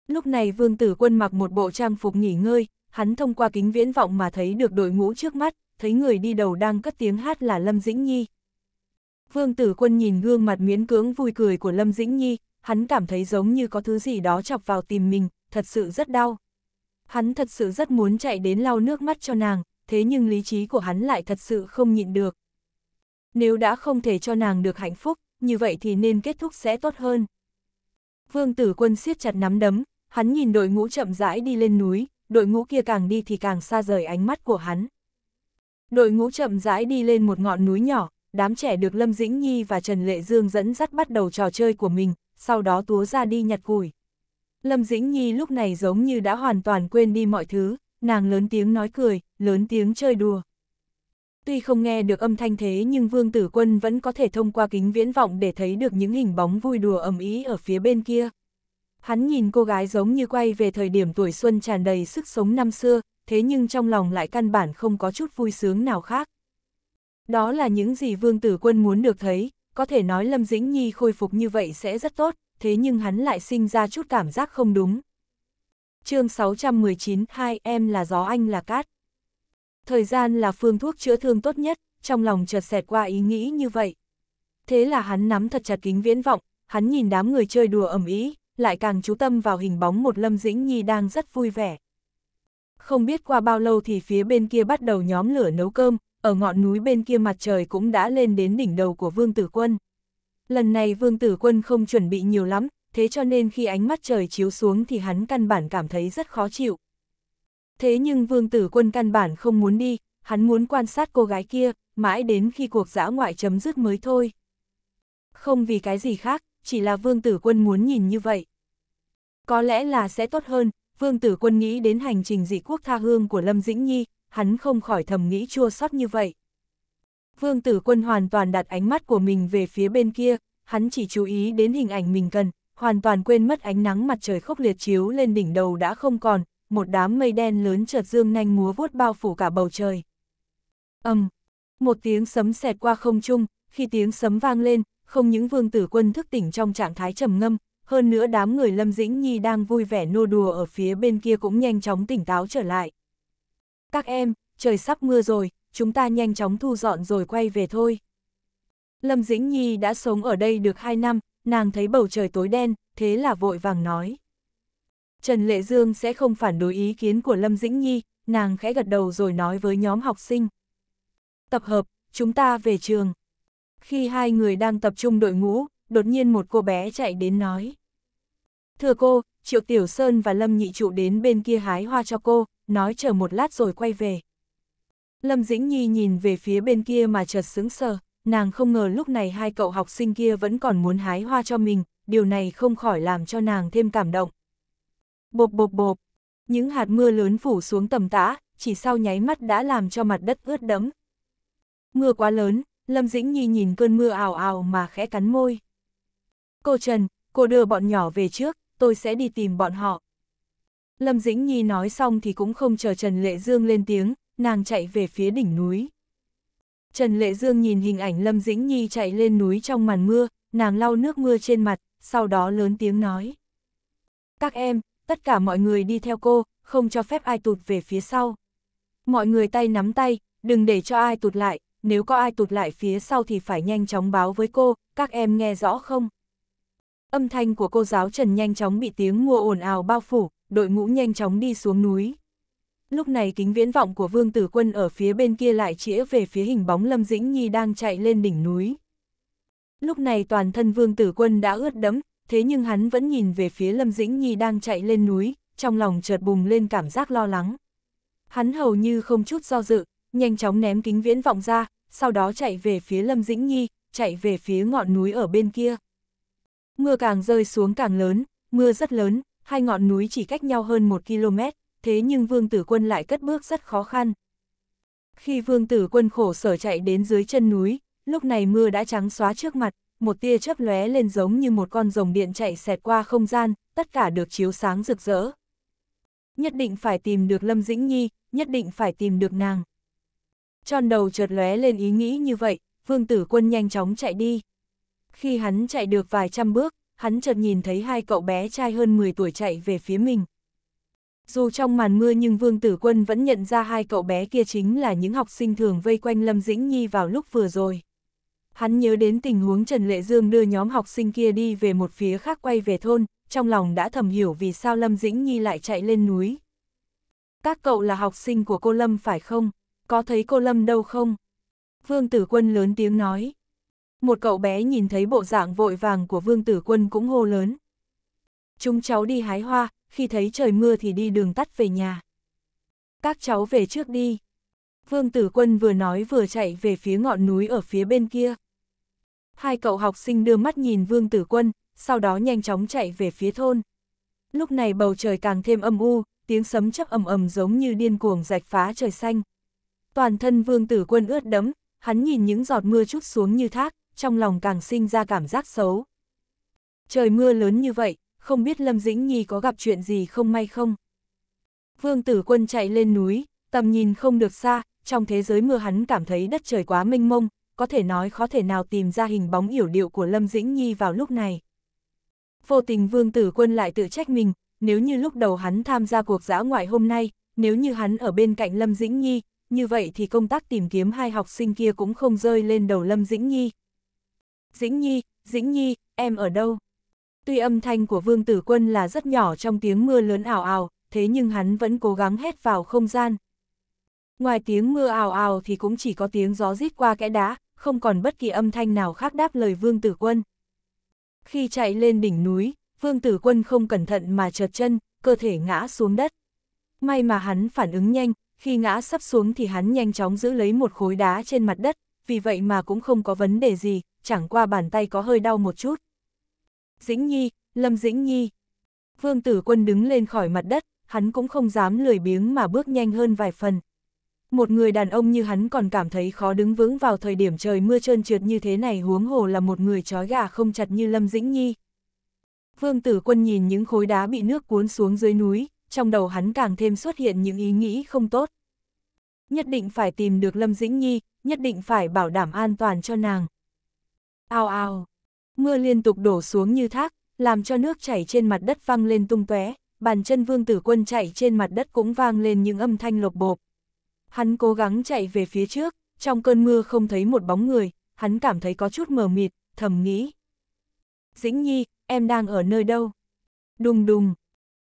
Lúc này vương tử quân mặc một bộ trang phục nghỉ ngơi, hắn thông qua kính viễn vọng mà thấy được đội ngũ trước mắt, thấy người đi đầu đang cất tiếng hát là Lâm Dĩnh Nhi. Vương tử quân nhìn gương mặt miễn cưỡng vui cười của Lâm Dĩnh Nhi, hắn cảm thấy giống như có thứ gì đó chọc vào tìm mình, thật sự rất đau. Hắn thật sự rất muốn chạy đến lau nước mắt cho nàng, thế nhưng lý trí của hắn lại thật sự không nhịn được. Nếu đã không thể cho nàng được hạnh phúc, như vậy thì nên kết thúc sẽ tốt hơn. Vương tử quân siết chặt nắm đấm, Hắn nhìn đội ngũ chậm rãi đi lên núi, đội ngũ kia càng đi thì càng xa rời ánh mắt của hắn. Đội ngũ chậm rãi đi lên một ngọn núi nhỏ, đám trẻ được Lâm Dĩnh Nhi và Trần Lệ Dương dẫn dắt bắt đầu trò chơi của mình, sau đó túa ra đi nhặt củi. Lâm Dĩnh Nhi lúc này giống như đã hoàn toàn quên đi mọi thứ, nàng lớn tiếng nói cười, lớn tiếng chơi đùa. Tuy không nghe được âm thanh thế nhưng Vương Tử Quân vẫn có thể thông qua kính viễn vọng để thấy được những hình bóng vui đùa ầm ý ở phía bên kia. Hắn nhìn cô gái giống như quay về thời điểm tuổi xuân tràn đầy sức sống năm xưa, thế nhưng trong lòng lại căn bản không có chút vui sướng nào khác. Đó là những gì Vương Tử Quân muốn được thấy, có thể nói Lâm Dĩnh Nhi khôi phục như vậy sẽ rất tốt, thế nhưng hắn lại sinh ra chút cảm giác không đúng. chương 619 hai em là gió anh là cát. Thời gian là phương thuốc chữa thương tốt nhất, trong lòng chợt xẹt qua ý nghĩ như vậy. Thế là hắn nắm thật chặt kính viễn vọng, hắn nhìn đám người chơi đùa ẩm ý, lại càng chú tâm vào hình bóng một Lâm Dĩnh Nhi đang rất vui vẻ. Không biết qua bao lâu thì phía bên kia bắt đầu nhóm lửa nấu cơm, ở ngọn núi bên kia mặt trời cũng đã lên đến đỉnh đầu của Vương Tử Quân. Lần này Vương Tử Quân không chuẩn bị nhiều lắm, thế cho nên khi ánh mắt trời chiếu xuống thì hắn căn bản cảm thấy rất khó chịu. Thế nhưng Vương Tử Quân căn bản không muốn đi, hắn muốn quan sát cô gái kia, mãi đến khi cuộc dã ngoại chấm dứt mới thôi. Không vì cái gì khác, chỉ là vương tử quân muốn nhìn như vậy. Có lẽ là sẽ tốt hơn, vương tử quân nghĩ đến hành trình dị quốc tha hương của Lâm Dĩnh Nhi, hắn không khỏi thầm nghĩ chua xót như vậy. Vương tử quân hoàn toàn đặt ánh mắt của mình về phía bên kia, hắn chỉ chú ý đến hình ảnh mình cần, hoàn toàn quên mất ánh nắng mặt trời khốc liệt chiếu lên đỉnh đầu đã không còn, một đám mây đen lớn chợt dương nhanh múa vuốt bao phủ cả bầu trời. Âm, um, một tiếng sấm xẹt qua không trung, khi tiếng sấm vang lên, không những vương tử quân thức tỉnh trong trạng thái trầm ngâm, hơn nữa đám người Lâm Dĩnh Nhi đang vui vẻ nô đùa ở phía bên kia cũng nhanh chóng tỉnh táo trở lại. Các em, trời sắp mưa rồi, chúng ta nhanh chóng thu dọn rồi quay về thôi. Lâm Dĩnh Nhi đã sống ở đây được 2 năm, nàng thấy bầu trời tối đen, thế là vội vàng nói. Trần Lệ Dương sẽ không phản đối ý kiến của Lâm Dĩnh Nhi, nàng khẽ gật đầu rồi nói với nhóm học sinh. Tập hợp, chúng ta về trường. Khi hai người đang tập trung đội ngũ, đột nhiên một cô bé chạy đến nói. Thưa cô, Triệu Tiểu Sơn và Lâm Nhị Trụ đến bên kia hái hoa cho cô, nói chờ một lát rồi quay về. Lâm Dĩnh Nhi nhìn về phía bên kia mà chợt sững sờ, nàng không ngờ lúc này hai cậu học sinh kia vẫn còn muốn hái hoa cho mình, điều này không khỏi làm cho nàng thêm cảm động. Bộp bộp bộp, những hạt mưa lớn phủ xuống tầm tã, chỉ sau nháy mắt đã làm cho mặt đất ướt đẫm. Mưa quá lớn, Lâm Dĩnh Nhi nhìn cơn mưa ào ào mà khẽ cắn môi. Cô Trần, cô đưa bọn nhỏ về trước, tôi sẽ đi tìm bọn họ. Lâm Dĩnh Nhi nói xong thì cũng không chờ Trần Lệ Dương lên tiếng, nàng chạy về phía đỉnh núi. Trần Lệ Dương nhìn hình ảnh Lâm Dĩnh Nhi chạy lên núi trong màn mưa, nàng lau nước mưa trên mặt, sau đó lớn tiếng nói. Các em, tất cả mọi người đi theo cô, không cho phép ai tụt về phía sau. Mọi người tay nắm tay, đừng để cho ai tụt lại, nếu có ai tụt lại phía sau thì phải nhanh chóng báo với cô, các em nghe rõ không? Âm thanh của cô giáo Trần nhanh chóng bị tiếng mua ồn ào bao phủ, đội ngũ nhanh chóng đi xuống núi. Lúc này kính viễn vọng của Vương Tử Quân ở phía bên kia lại chĩa về phía hình bóng Lâm Dĩnh Nhi đang chạy lên đỉnh núi. Lúc này toàn thân Vương Tử Quân đã ướt đẫm, thế nhưng hắn vẫn nhìn về phía Lâm Dĩnh Nhi đang chạy lên núi, trong lòng chợt bùng lên cảm giác lo lắng. Hắn hầu như không chút do dự, nhanh chóng ném kính viễn vọng ra, sau đó chạy về phía Lâm Dĩnh Nhi, chạy về phía ngọn núi ở bên kia. Mưa càng rơi xuống càng lớn, mưa rất lớn, hai ngọn núi chỉ cách nhau hơn một km, thế nhưng Vương Tử Quân lại cất bước rất khó khăn. Khi Vương Tử Quân khổ sở chạy đến dưới chân núi, lúc này mưa đã trắng xóa trước mặt, một tia chớp lóe lên giống như một con rồng điện chạy xẹt qua không gian, tất cả được chiếu sáng rực rỡ. Nhất định phải tìm được Lâm Dĩnh Nhi, nhất định phải tìm được nàng tròn đầu chợt lóe lên ý nghĩ như vậy, vương tử quân nhanh chóng chạy đi. Khi hắn chạy được vài trăm bước, hắn chợt nhìn thấy hai cậu bé trai hơn 10 tuổi chạy về phía mình. Dù trong màn mưa nhưng Vương Tử Quân vẫn nhận ra hai cậu bé kia chính là những học sinh thường vây quanh Lâm Dĩnh Nhi vào lúc vừa rồi. Hắn nhớ đến tình huống Trần Lệ Dương đưa nhóm học sinh kia đi về một phía khác quay về thôn, trong lòng đã thầm hiểu vì sao Lâm Dĩnh Nhi lại chạy lên núi. Các cậu là học sinh của cô Lâm phải không? có thấy cô Lâm đâu không? Vương Tử Quân lớn tiếng nói. Một cậu bé nhìn thấy bộ dạng vội vàng của Vương Tử Quân cũng hô lớn. Chúng cháu đi hái hoa, khi thấy trời mưa thì đi đường tắt về nhà. Các cháu về trước đi. Vương Tử Quân vừa nói vừa chạy về phía ngọn núi ở phía bên kia. Hai cậu học sinh đưa mắt nhìn Vương Tử Quân, sau đó nhanh chóng chạy về phía thôn. Lúc này bầu trời càng thêm âm u, tiếng sấm chấp ầm ầm giống như điên cuồng rạch phá trời xanh. Toàn thân vương tử quân ướt đẫm, hắn nhìn những giọt mưa chút xuống như thác, trong lòng càng sinh ra cảm giác xấu. Trời mưa lớn như vậy, không biết Lâm Dĩnh Nhi có gặp chuyện gì không may không? Vương tử quân chạy lên núi, tầm nhìn không được xa, trong thế giới mưa hắn cảm thấy đất trời quá mênh mông, có thể nói khó thể nào tìm ra hình bóng yểu điệu của Lâm Dĩnh Nhi vào lúc này. Vô tình vương tử quân lại tự trách mình, nếu như lúc đầu hắn tham gia cuộc giã ngoại hôm nay, nếu như hắn ở bên cạnh Lâm Dĩnh Nhi, như vậy thì công tác tìm kiếm hai học sinh kia cũng không rơi lên đầu Lâm Dĩnh Nhi. Dĩnh Nhi, Dĩnh Nhi, em ở đâu? Tuy âm thanh của Vương Tử Quân là rất nhỏ trong tiếng mưa lớn ảo ảo, thế nhưng hắn vẫn cố gắng hét vào không gian. Ngoài tiếng mưa ảo ảo thì cũng chỉ có tiếng gió rít qua kẽ đá, không còn bất kỳ âm thanh nào khác đáp lời Vương Tử Quân. Khi chạy lên đỉnh núi, Vương Tử Quân không cẩn thận mà trượt chân, cơ thể ngã xuống đất. May mà hắn phản ứng nhanh, khi ngã sắp xuống thì hắn nhanh chóng giữ lấy một khối đá trên mặt đất, vì vậy mà cũng không có vấn đề gì, chẳng qua bàn tay có hơi đau một chút. Dĩnh Nhi, Lâm Dĩnh Nhi. Vương Tử Quân đứng lên khỏi mặt đất, hắn cũng không dám lười biếng mà bước nhanh hơn vài phần. Một người đàn ông như hắn còn cảm thấy khó đứng vững vào thời điểm trời mưa trơn trượt như thế này huống hồ là một người trói gà không chặt như Lâm Dĩnh Nhi. Vương Tử Quân nhìn những khối đá bị nước cuốn xuống dưới núi, trong đầu hắn càng thêm xuất hiện những ý nghĩ không tốt. Nhất định phải tìm được Lâm Dĩnh Nhi, nhất định phải bảo đảm an toàn cho nàng. Ao ao, mưa liên tục đổ xuống như thác, làm cho nước chảy trên mặt đất văng lên tung tóe, bàn chân vương tử quân chạy trên mặt đất cũng vang lên những âm thanh lộc bộp. Hắn cố gắng chạy về phía trước, trong cơn mưa không thấy một bóng người, hắn cảm thấy có chút mờ mịt, thầm nghĩ. Dĩnh Nhi, em đang ở nơi đâu? Đùng đùng,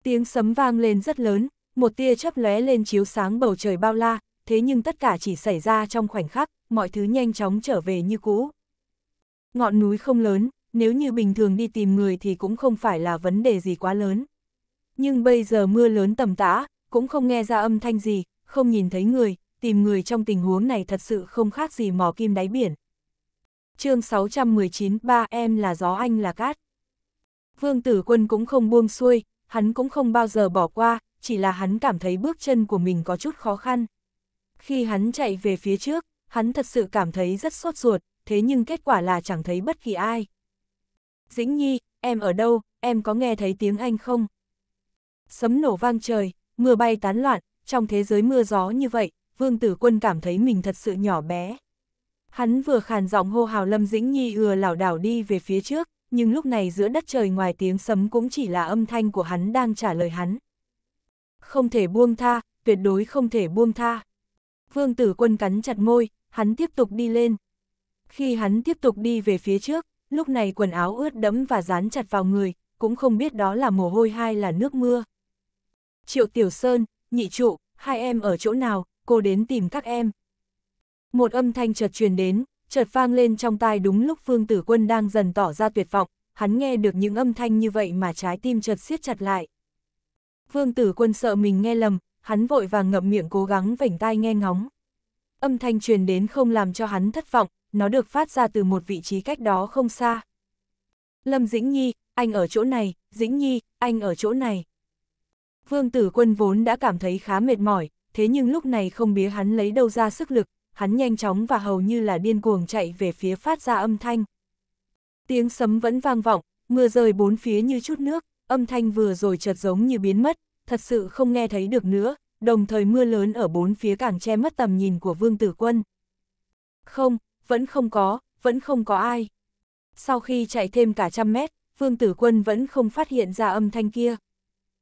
Tiếng sấm vang lên rất lớn, một tia chớp lóe lên chiếu sáng bầu trời bao la, thế nhưng tất cả chỉ xảy ra trong khoảnh khắc, mọi thứ nhanh chóng trở về như cũ. Ngọn núi không lớn, nếu như bình thường đi tìm người thì cũng không phải là vấn đề gì quá lớn. Nhưng bây giờ mưa lớn tầm tã, cũng không nghe ra âm thanh gì, không nhìn thấy người, tìm người trong tình huống này thật sự không khác gì mò kim đáy biển. chương 619 ba em là gió anh là cát. Vương tử quân cũng không buông xuôi, hắn cũng không bao giờ bỏ qua, chỉ là hắn cảm thấy bước chân của mình có chút khó khăn. Khi hắn chạy về phía trước, hắn thật sự cảm thấy rất sốt ruột, thế nhưng kết quả là chẳng thấy bất kỳ ai. Dĩnh Nhi, em ở đâu, em có nghe thấy tiếng Anh không? Sấm nổ vang trời, mưa bay tán loạn, trong thế giới mưa gió như vậy, Vương Tử Quân cảm thấy mình thật sự nhỏ bé. Hắn vừa khàn giọng hô hào Lâm Dĩnh Nhi ừa lảo đảo đi về phía trước, nhưng lúc này giữa đất trời ngoài tiếng sấm cũng chỉ là âm thanh của hắn đang trả lời hắn. Không thể buông tha, tuyệt đối không thể buông tha. Vương tử quân cắn chặt môi, hắn tiếp tục đi lên. Khi hắn tiếp tục đi về phía trước, lúc này quần áo ướt đẫm và dán chặt vào người, cũng không biết đó là mồ hôi hay là nước mưa. Triệu Tiểu Sơn, nhị trụ, hai em ở chỗ nào, cô đến tìm các em. Một âm thanh chợt truyền đến, chợt vang lên trong tai đúng lúc Phương Tử Quân đang dần tỏ ra tuyệt vọng, hắn nghe được những âm thanh như vậy mà trái tim chợt siết chặt lại. Phương Tử Quân sợ mình nghe lầm, hắn vội vàng ngậm miệng cố gắng vảnh tai nghe ngóng. Âm thanh truyền đến không làm cho hắn thất vọng, nó được phát ra từ một vị trí cách đó không xa. Lâm Dĩnh Nhi, anh ở chỗ này, Dĩnh Nhi, anh ở chỗ này. Phương Tử Quân vốn đã cảm thấy khá mệt mỏi, thế nhưng lúc này không biết hắn lấy đâu ra sức lực, hắn nhanh chóng và hầu như là điên cuồng chạy về phía phát ra âm thanh. Tiếng sấm vẫn vang vọng, mưa rơi bốn phía như chút nước, âm thanh vừa rồi chợt giống như biến mất, thật sự không nghe thấy được nữa, đồng thời mưa lớn ở bốn phía càng che mất tầm nhìn của Vương Tử Quân. Không, vẫn không có, vẫn không có ai. Sau khi chạy thêm cả trăm mét, Vương Tử Quân vẫn không phát hiện ra âm thanh kia.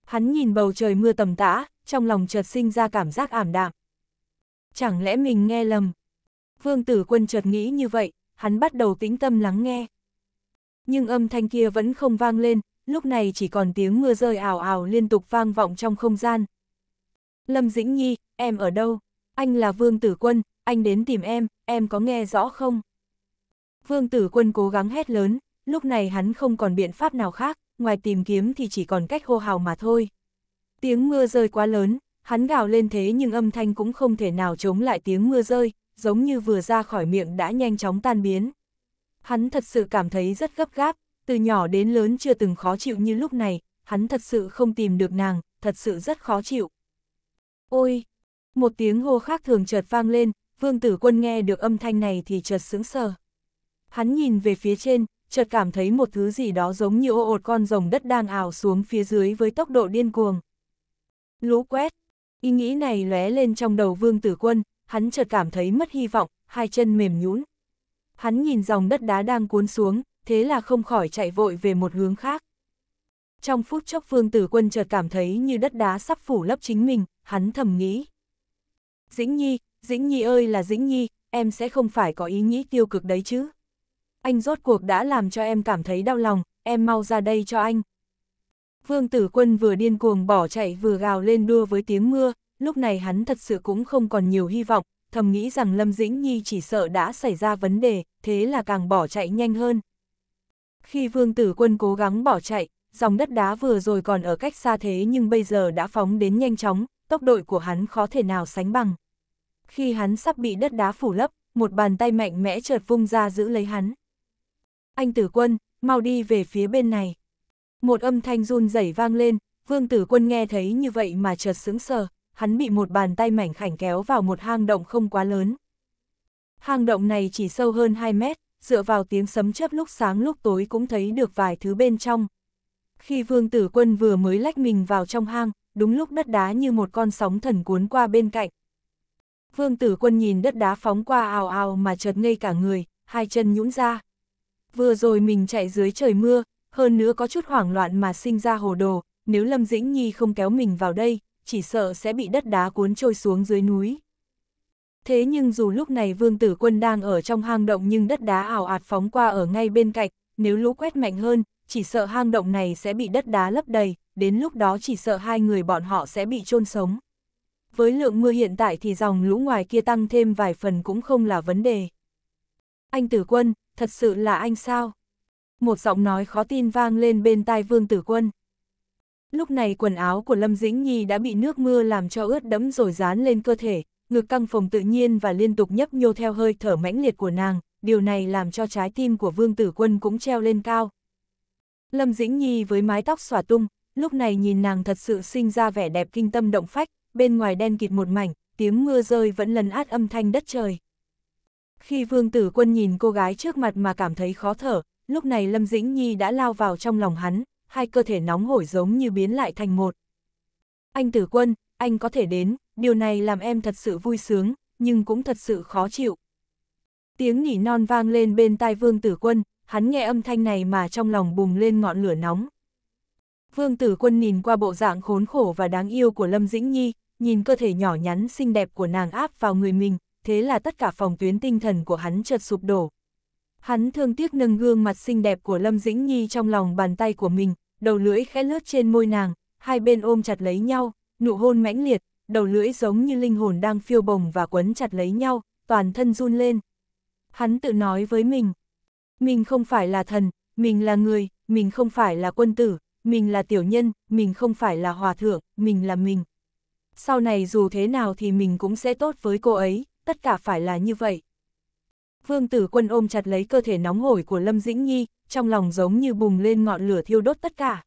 Hắn nhìn bầu trời mưa tầm tã, trong lòng chợt sinh ra cảm giác ảm đạm. Chẳng lẽ mình nghe lầm? Vương tử quân chợt nghĩ như vậy, hắn bắt đầu tĩnh tâm lắng nghe. Nhưng âm thanh kia vẫn không vang lên, lúc này chỉ còn tiếng mưa rơi ảo ảo liên tục vang vọng trong không gian. Lâm Dĩnh Nhi, em ở đâu? Anh là Vương Tử Quân, anh đến tìm em, em có nghe rõ không? Vương Tử Quân cố gắng hét lớn, lúc này hắn không còn biện pháp nào khác, ngoài tìm kiếm thì chỉ còn cách hô hào mà thôi. Tiếng mưa rơi quá lớn, Hắn gào lên thế nhưng âm thanh cũng không thể nào chống lại tiếng mưa rơi, giống như vừa ra khỏi miệng đã nhanh chóng tan biến. Hắn thật sự cảm thấy rất gấp gáp, từ nhỏ đến lớn chưa từng khó chịu như lúc này, hắn thật sự không tìm được nàng, thật sự rất khó chịu. Ôi! Một tiếng hô khác thường chợt vang lên, vương tử quân nghe được âm thanh này thì chợt sững sờ. Hắn nhìn về phía trên, chợt cảm thấy một thứ gì đó giống như ô ột con rồng đất đang ảo xuống phía dưới với tốc độ điên cuồng. Lũ quét! Ý nghĩ này lóe lên trong đầu vương tử quân, hắn chợt cảm thấy mất hy vọng, hai chân mềm nhũn. Hắn nhìn dòng đất đá đang cuốn xuống, thế là không khỏi chạy vội về một hướng khác. Trong phút chốc vương tử quân chợt cảm thấy như đất đá sắp phủ lấp chính mình, hắn thầm nghĩ. Dĩnh Nhi, Dĩnh Nhi ơi là Dĩnh Nhi, em sẽ không phải có ý nghĩ tiêu cực đấy chứ. Anh rốt cuộc đã làm cho em cảm thấy đau lòng, em mau ra đây cho anh. Vương tử quân vừa điên cuồng bỏ chạy vừa gào lên đua với tiếng mưa, lúc này hắn thật sự cũng không còn nhiều hy vọng, thầm nghĩ rằng Lâm Dĩnh Nhi chỉ sợ đã xảy ra vấn đề, thế là càng bỏ chạy nhanh hơn. Khi vương tử quân cố gắng bỏ chạy, dòng đất đá vừa rồi còn ở cách xa thế nhưng bây giờ đã phóng đến nhanh chóng, tốc độ của hắn khó thể nào sánh bằng. Khi hắn sắp bị đất đá phủ lấp, một bàn tay mạnh mẽ chợt vung ra giữ lấy hắn. Anh tử quân, mau đi về phía bên này. Một âm thanh run rẩy vang lên, vương tử quân nghe thấy như vậy mà chợt sững sờ, hắn bị một bàn tay mảnh khảnh kéo vào một hang động không quá lớn. Hang động này chỉ sâu hơn 2 mét, dựa vào tiếng sấm chớp lúc sáng lúc tối cũng thấy được vài thứ bên trong. Khi vương tử quân vừa mới lách mình vào trong hang, đúng lúc đất đá như một con sóng thần cuốn qua bên cạnh. Vương tử quân nhìn đất đá phóng qua ào ào mà chợt ngây cả người, hai chân nhũn ra. Vừa rồi mình chạy dưới trời mưa, hơn nữa có chút hoảng loạn mà sinh ra hồ đồ, nếu Lâm Dĩnh Nhi không kéo mình vào đây, chỉ sợ sẽ bị đất đá cuốn trôi xuống dưới núi. Thế nhưng dù lúc này Vương Tử Quân đang ở trong hang động nhưng đất đá ảo ạt phóng qua ở ngay bên cạnh, nếu lũ quét mạnh hơn, chỉ sợ hang động này sẽ bị đất đá lấp đầy, đến lúc đó chỉ sợ hai người bọn họ sẽ bị chôn sống. Với lượng mưa hiện tại thì dòng lũ ngoài kia tăng thêm vài phần cũng không là vấn đề. Anh Tử Quân, thật sự là anh sao? một giọng nói khó tin vang lên bên tai Vương Tử Quân. Lúc này quần áo của Lâm Dĩnh Nhi đã bị nước mưa làm cho ướt đẫm rồi dán lên cơ thể, ngực căng phồng tự nhiên và liên tục nhấp nhô theo hơi thở mãnh liệt của nàng, điều này làm cho trái tim của Vương Tử Quân cũng treo lên cao. Lâm Dĩnh Nhi với mái tóc xòa tung, lúc này nhìn nàng thật sự sinh ra vẻ đẹp kinh tâm động phách, bên ngoài đen kịt một mảnh, tiếng mưa rơi vẫn lần át âm thanh đất trời. Khi Vương Tử Quân nhìn cô gái trước mặt mà cảm thấy khó thở, Lúc này Lâm Dĩnh Nhi đã lao vào trong lòng hắn, hai cơ thể nóng hổi giống như biến lại thành một. Anh tử quân, anh có thể đến, điều này làm em thật sự vui sướng, nhưng cũng thật sự khó chịu. Tiếng nỉ non vang lên bên tai vương tử quân, hắn nghe âm thanh này mà trong lòng bùng lên ngọn lửa nóng. Vương tử quân nhìn qua bộ dạng khốn khổ và đáng yêu của Lâm Dĩnh Nhi, nhìn cơ thể nhỏ nhắn xinh đẹp của nàng áp vào người mình, thế là tất cả phòng tuyến tinh thần của hắn chợt sụp đổ, Hắn thương tiếc nâng gương mặt xinh đẹp của Lâm Dĩnh Nhi trong lòng bàn tay của mình, đầu lưỡi khẽ lướt trên môi nàng, hai bên ôm chặt lấy nhau, nụ hôn mãnh liệt, đầu lưỡi giống như linh hồn đang phiêu bồng và quấn chặt lấy nhau, toàn thân run lên. Hắn tự nói với mình, mình không phải là thần, mình là người, mình không phải là quân tử, mình là tiểu nhân, mình không phải là hòa thượng, mình là mình. Sau này dù thế nào thì mình cũng sẽ tốt với cô ấy, tất cả phải là như vậy. Vương Tử Quân ôm chặt lấy cơ thể nóng hổi của Lâm Dĩnh Nhi, trong lòng giống như bùng lên ngọn lửa thiêu đốt tất cả.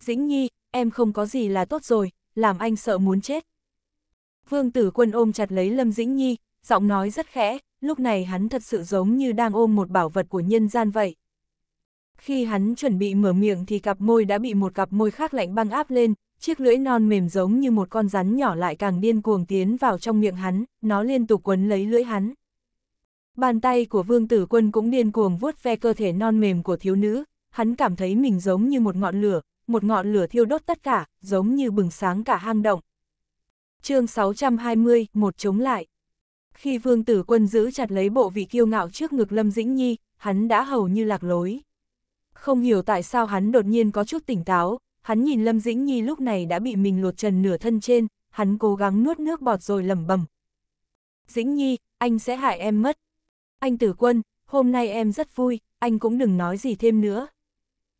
Dĩnh Nhi, em không có gì là tốt rồi, làm anh sợ muốn chết. Vương Tử Quân ôm chặt lấy Lâm Dĩnh Nhi, giọng nói rất khẽ, lúc này hắn thật sự giống như đang ôm một bảo vật của nhân gian vậy. Khi hắn chuẩn bị mở miệng thì cặp môi đã bị một cặp môi khác lạnh băng áp lên, chiếc lưỡi non mềm giống như một con rắn nhỏ lại càng điên cuồng tiến vào trong miệng hắn, nó liên tục quấn lấy lưỡi hắn. Bàn tay của vương tử quân cũng điên cuồng vuốt ve cơ thể non mềm của thiếu nữ, hắn cảm thấy mình giống như một ngọn lửa, một ngọn lửa thiêu đốt tất cả, giống như bừng sáng cả hang động. chương 620, một chống lại. Khi vương tử quân giữ chặt lấy bộ vị kiêu ngạo trước ngực Lâm Dĩnh Nhi, hắn đã hầu như lạc lối. Không hiểu tại sao hắn đột nhiên có chút tỉnh táo, hắn nhìn Lâm Dĩnh Nhi lúc này đã bị mình lột trần nửa thân trên, hắn cố gắng nuốt nước bọt rồi lẩm bẩm. Dĩnh Nhi, anh sẽ hại em mất anh tử quân, hôm nay em rất vui, anh cũng đừng nói gì thêm nữa.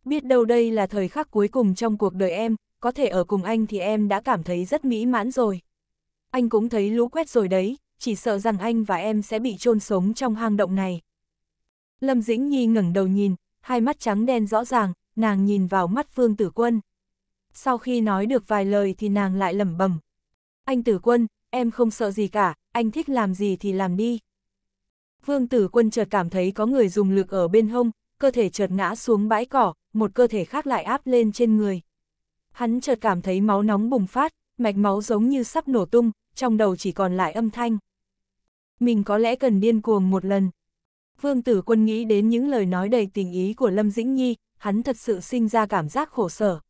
Biết đâu đây là thời khắc cuối cùng trong cuộc đời em, có thể ở cùng anh thì em đã cảm thấy rất mỹ mãn rồi. Anh cũng thấy lũ quét rồi đấy, chỉ sợ rằng anh và em sẽ bị chôn sống trong hang động này. Lâm Dĩnh Nhi ngẩng đầu nhìn, hai mắt trắng đen rõ ràng, nàng nhìn vào mắt Phương Tử Quân. Sau khi nói được vài lời thì nàng lại lẩm bẩm. Anh Tử Quân, em không sợ gì cả, anh thích làm gì thì làm đi. Vương tử quân chợt cảm thấy có người dùng lực ở bên hông, cơ thể chợt ngã xuống bãi cỏ, một cơ thể khác lại áp lên trên người. Hắn chợt cảm thấy máu nóng bùng phát, mạch máu giống như sắp nổ tung, trong đầu chỉ còn lại âm thanh. Mình có lẽ cần điên cuồng một lần. Vương tử quân nghĩ đến những lời nói đầy tình ý của Lâm Dĩnh Nhi, hắn thật sự sinh ra cảm giác khổ sở.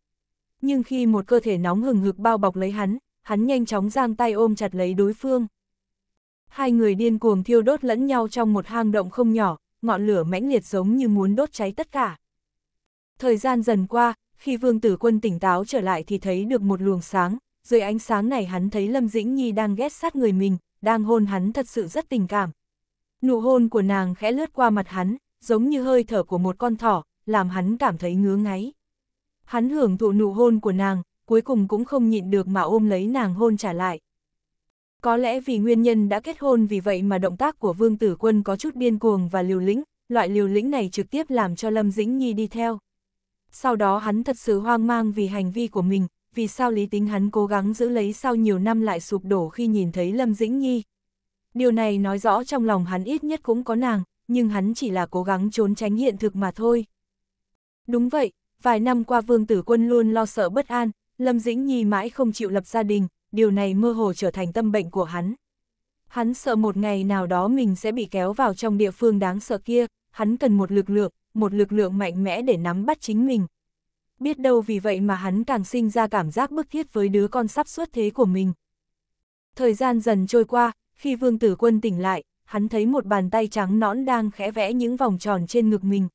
Nhưng khi một cơ thể nóng hừng hực bao bọc lấy hắn, hắn nhanh chóng giang tay ôm chặt lấy đối phương hai người điên cuồng thiêu đốt lẫn nhau trong một hang động không nhỏ, ngọn lửa mãnh liệt giống như muốn đốt cháy tất cả. Thời gian dần qua, khi vương tử quân tỉnh táo trở lại thì thấy được một luồng sáng, dưới ánh sáng này hắn thấy Lâm Dĩnh Nhi đang ghét sát người mình, đang hôn hắn thật sự rất tình cảm. Nụ hôn của nàng khẽ lướt qua mặt hắn, giống như hơi thở của một con thỏ, làm hắn cảm thấy ngứa ngáy. Hắn hưởng thụ nụ hôn của nàng, cuối cùng cũng không nhịn được mà ôm lấy nàng hôn trả lại. Có lẽ vì nguyên nhân đã kết hôn vì vậy mà động tác của Vương Tử Quân có chút điên cuồng và liều lĩnh, loại liều lĩnh này trực tiếp làm cho Lâm Dĩnh Nhi đi theo. Sau đó hắn thật sự hoang mang vì hành vi của mình, vì sao lý tính hắn cố gắng giữ lấy sau nhiều năm lại sụp đổ khi nhìn thấy Lâm Dĩnh Nhi. Điều này nói rõ trong lòng hắn ít nhất cũng có nàng, nhưng hắn chỉ là cố gắng trốn tránh hiện thực mà thôi. Đúng vậy, vài năm qua Vương Tử Quân luôn lo sợ bất an, Lâm Dĩnh Nhi mãi không chịu lập gia đình, điều này mơ hồ trở thành tâm bệnh của hắn. Hắn sợ một ngày nào đó mình sẽ bị kéo vào trong địa phương đáng sợ kia, hắn cần một lực lượng, một lực lượng mạnh mẽ để nắm bắt chính mình. Biết đâu vì vậy mà hắn càng sinh ra cảm giác bức thiết với đứa con sắp xuất thế của mình. Thời gian dần trôi qua, khi vương tử quân tỉnh lại, hắn thấy một bàn tay trắng nõn đang khẽ vẽ những vòng tròn trên ngực mình.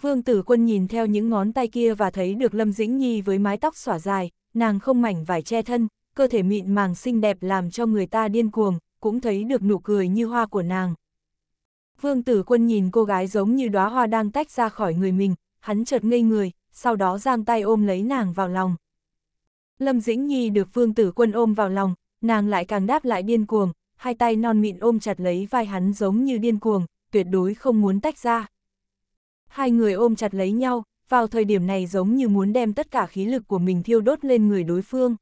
Vương tử quân nhìn theo những ngón tay kia và thấy được Lâm Dĩnh Nhi với mái tóc xỏa dài, nàng không mảnh vải che thân, cơ thể mịn màng xinh đẹp làm cho người ta điên cuồng, cũng thấy được nụ cười như hoa của nàng. Vương tử quân nhìn cô gái giống như đóa hoa đang tách ra khỏi người mình, hắn chợt ngây người, sau đó giang tay ôm lấy nàng vào lòng. Lâm Dĩnh Nhi được vương tử quân ôm vào lòng, nàng lại càng đáp lại điên cuồng, hai tay non mịn ôm chặt lấy vai hắn giống như điên cuồng, tuyệt đối không muốn tách ra. Hai người ôm chặt lấy nhau, vào thời điểm này giống như muốn đem tất cả khí lực của mình thiêu đốt lên người đối phương.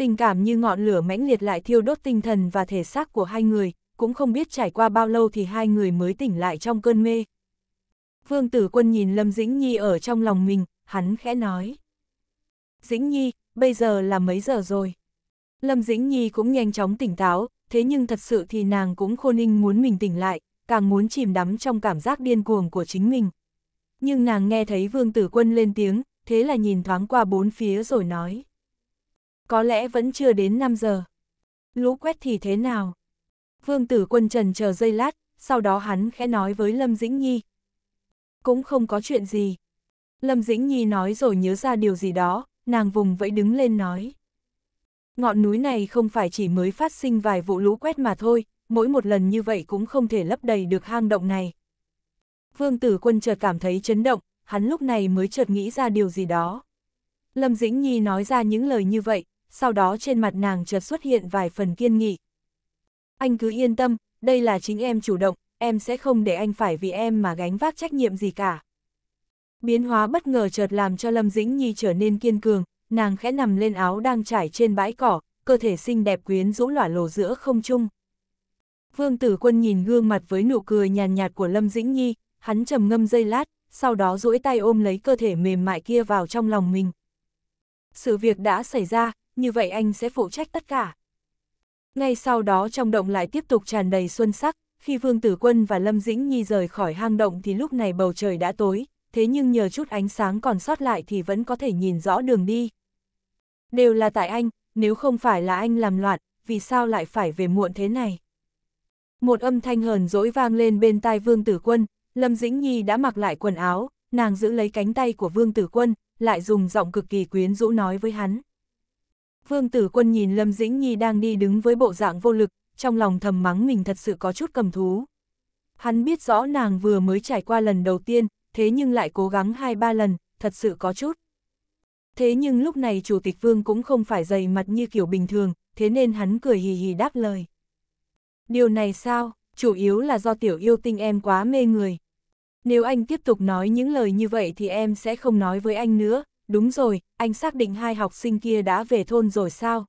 Tình cảm như ngọn lửa mãnh liệt lại thiêu đốt tinh thần và thể xác của hai người, cũng không biết trải qua bao lâu thì hai người mới tỉnh lại trong cơn mê. Vương Tử Quân nhìn Lâm Dĩnh Nhi ở trong lòng mình, hắn khẽ nói. Dĩnh Nhi, bây giờ là mấy giờ rồi? Lâm Dĩnh Nhi cũng nhanh chóng tỉnh táo, thế nhưng thật sự thì nàng cũng khôn ninh muốn mình tỉnh lại, càng muốn chìm đắm trong cảm giác điên cuồng của chính mình. Nhưng nàng nghe thấy Vương Tử Quân lên tiếng, thế là nhìn thoáng qua bốn phía rồi nói có lẽ vẫn chưa đến 5 giờ. Lũ quét thì thế nào? Vương tử quân trần chờ giây lát, sau đó hắn khẽ nói với Lâm Dĩnh Nhi. Cũng không có chuyện gì. Lâm Dĩnh Nhi nói rồi nhớ ra điều gì đó, nàng vùng vẫy đứng lên nói. Ngọn núi này không phải chỉ mới phát sinh vài vụ lũ quét mà thôi, mỗi một lần như vậy cũng không thể lấp đầy được hang động này. Vương tử quân chợt cảm thấy chấn động, hắn lúc này mới chợt nghĩ ra điều gì đó. Lâm Dĩnh Nhi nói ra những lời như vậy, sau đó trên mặt nàng chợt xuất hiện vài phần kiên nghị. Anh cứ yên tâm, đây là chính em chủ động, em sẽ không để anh phải vì em mà gánh vác trách nhiệm gì cả. Biến hóa bất ngờ chợt làm cho Lâm Dĩnh Nhi trở nên kiên cường, nàng khẽ nằm lên áo đang trải trên bãi cỏ, cơ thể xinh đẹp quyến rũ lỏa lồ giữa không trung. Vương Tử Quân nhìn gương mặt với nụ cười nhàn nhạt, nhạt của Lâm Dĩnh Nhi, hắn trầm ngâm giây lát, sau đó duỗi tay ôm lấy cơ thể mềm mại kia vào trong lòng mình. Sự việc đã xảy ra, như vậy anh sẽ phụ trách tất cả. Ngay sau đó trong động lại tiếp tục tràn đầy xuân sắc, khi Vương Tử Quân và Lâm Dĩnh Nhi rời khỏi hang động thì lúc này bầu trời đã tối, thế nhưng nhờ chút ánh sáng còn sót lại thì vẫn có thể nhìn rõ đường đi. Đều là tại anh, nếu không phải là anh làm loạn, vì sao lại phải về muộn thế này? Một âm thanh hờn dỗi vang lên bên tai Vương Tử Quân, Lâm Dĩnh Nhi đã mặc lại quần áo, nàng giữ lấy cánh tay của Vương Tử Quân, lại dùng giọng cực kỳ quyến rũ nói với hắn. Vương Tử Quân nhìn Lâm Dĩnh Nhi đang đi đứng với bộ dạng vô lực, trong lòng thầm mắng mình thật sự có chút cầm thú. Hắn biết rõ nàng vừa mới trải qua lần đầu tiên, thế nhưng lại cố gắng hai ba lần, thật sự có chút. Thế nhưng lúc này Chủ tịch Vương cũng không phải dày mặt như kiểu bình thường, thế nên hắn cười hì hì đáp lời. Điều này sao, chủ yếu là do tiểu yêu tinh em quá mê người. Nếu anh tiếp tục nói những lời như vậy thì em sẽ không nói với anh nữa, đúng rồi, anh xác định hai học sinh kia đã về thôn rồi sao?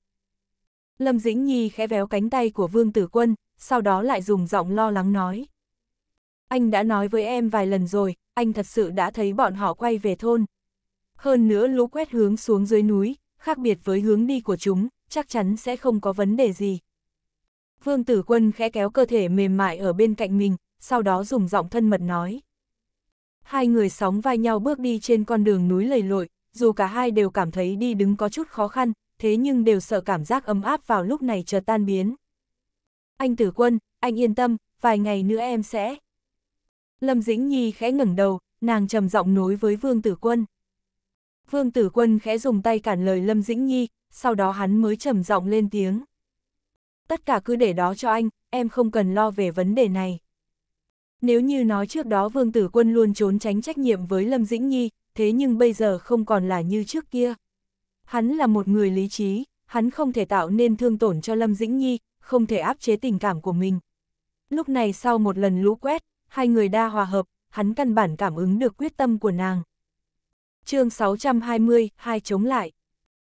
Lâm Dĩnh Nhi khẽ véo cánh tay của Vương Tử Quân, sau đó lại dùng giọng lo lắng nói. Anh đã nói với em vài lần rồi, anh thật sự đã thấy bọn họ quay về thôn. Hơn nữa lũ quét hướng xuống dưới núi, khác biệt với hướng đi của chúng, chắc chắn sẽ không có vấn đề gì. Vương Tử Quân khẽ kéo cơ thể mềm mại ở bên cạnh mình, sau đó dùng giọng thân mật nói. Hai người sóng vai nhau bước đi trên con đường núi lầy lội, dù cả hai đều cảm thấy đi đứng có chút khó khăn, thế nhưng đều sợ cảm giác ấm áp vào lúc này chợt tan biến. Anh tử quân, anh yên tâm, vài ngày nữa em sẽ... Lâm Dĩnh Nhi khẽ ngẩng đầu, nàng trầm giọng nối với Vương Tử Quân. Vương Tử Quân khẽ dùng tay cản lời Lâm Dĩnh Nhi, sau đó hắn mới trầm giọng lên tiếng. Tất cả cứ để đó cho anh, em không cần lo về vấn đề này. Nếu như nói trước đó Vương Tử Quân luôn trốn tránh trách nhiệm với Lâm Dĩnh Nhi, thế nhưng bây giờ không còn là như trước kia. Hắn là một người lý trí, hắn không thể tạo nên thương tổn cho Lâm Dĩnh Nhi, không thể áp chế tình cảm của mình. Lúc này sau một lần lũ quét, hai người đa hòa hợp, hắn căn bản cảm ứng được quyết tâm của nàng. chương 620, hai chống lại.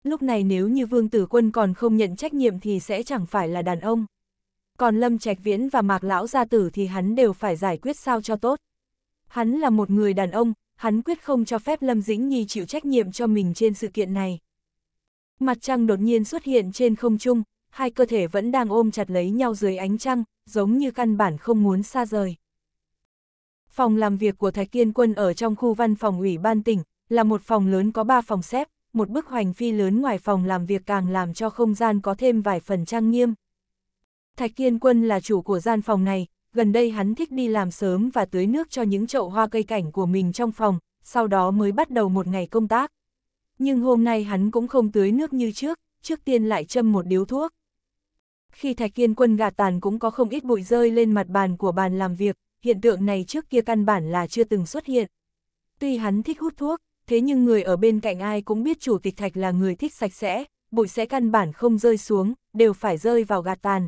Lúc này nếu như Vương Tử Quân còn không nhận trách nhiệm thì sẽ chẳng phải là đàn ông. Còn Lâm Trạch Viễn và Mạc Lão Gia Tử thì hắn đều phải giải quyết sao cho tốt. Hắn là một người đàn ông, hắn quyết không cho phép Lâm Dĩnh Nhi chịu trách nhiệm cho mình trên sự kiện này. Mặt trăng đột nhiên xuất hiện trên không trung, hai cơ thể vẫn đang ôm chặt lấy nhau dưới ánh trăng, giống như căn bản không muốn xa rời. Phòng làm việc của Thạch Kiên Quân ở trong khu văn phòng ủy ban tỉnh, là một phòng lớn có ba phòng xếp, một bức hoành phi lớn ngoài phòng làm việc càng làm cho không gian có thêm vài phần trang nghiêm. Thạch Kiên Quân là chủ của gian phòng này, gần đây hắn thích đi làm sớm và tưới nước cho những chậu hoa cây cảnh của mình trong phòng, sau đó mới bắt đầu một ngày công tác. Nhưng hôm nay hắn cũng không tưới nước như trước, trước tiên lại châm một điếu thuốc. Khi Thạch Kiên Quân gạt tàn cũng có không ít bụi rơi lên mặt bàn của bàn làm việc, hiện tượng này trước kia căn bản là chưa từng xuất hiện. Tuy hắn thích hút thuốc, thế nhưng người ở bên cạnh ai cũng biết chủ tịch Thạch là người thích sạch sẽ, bụi sẽ căn bản không rơi xuống, đều phải rơi vào gạt tàn,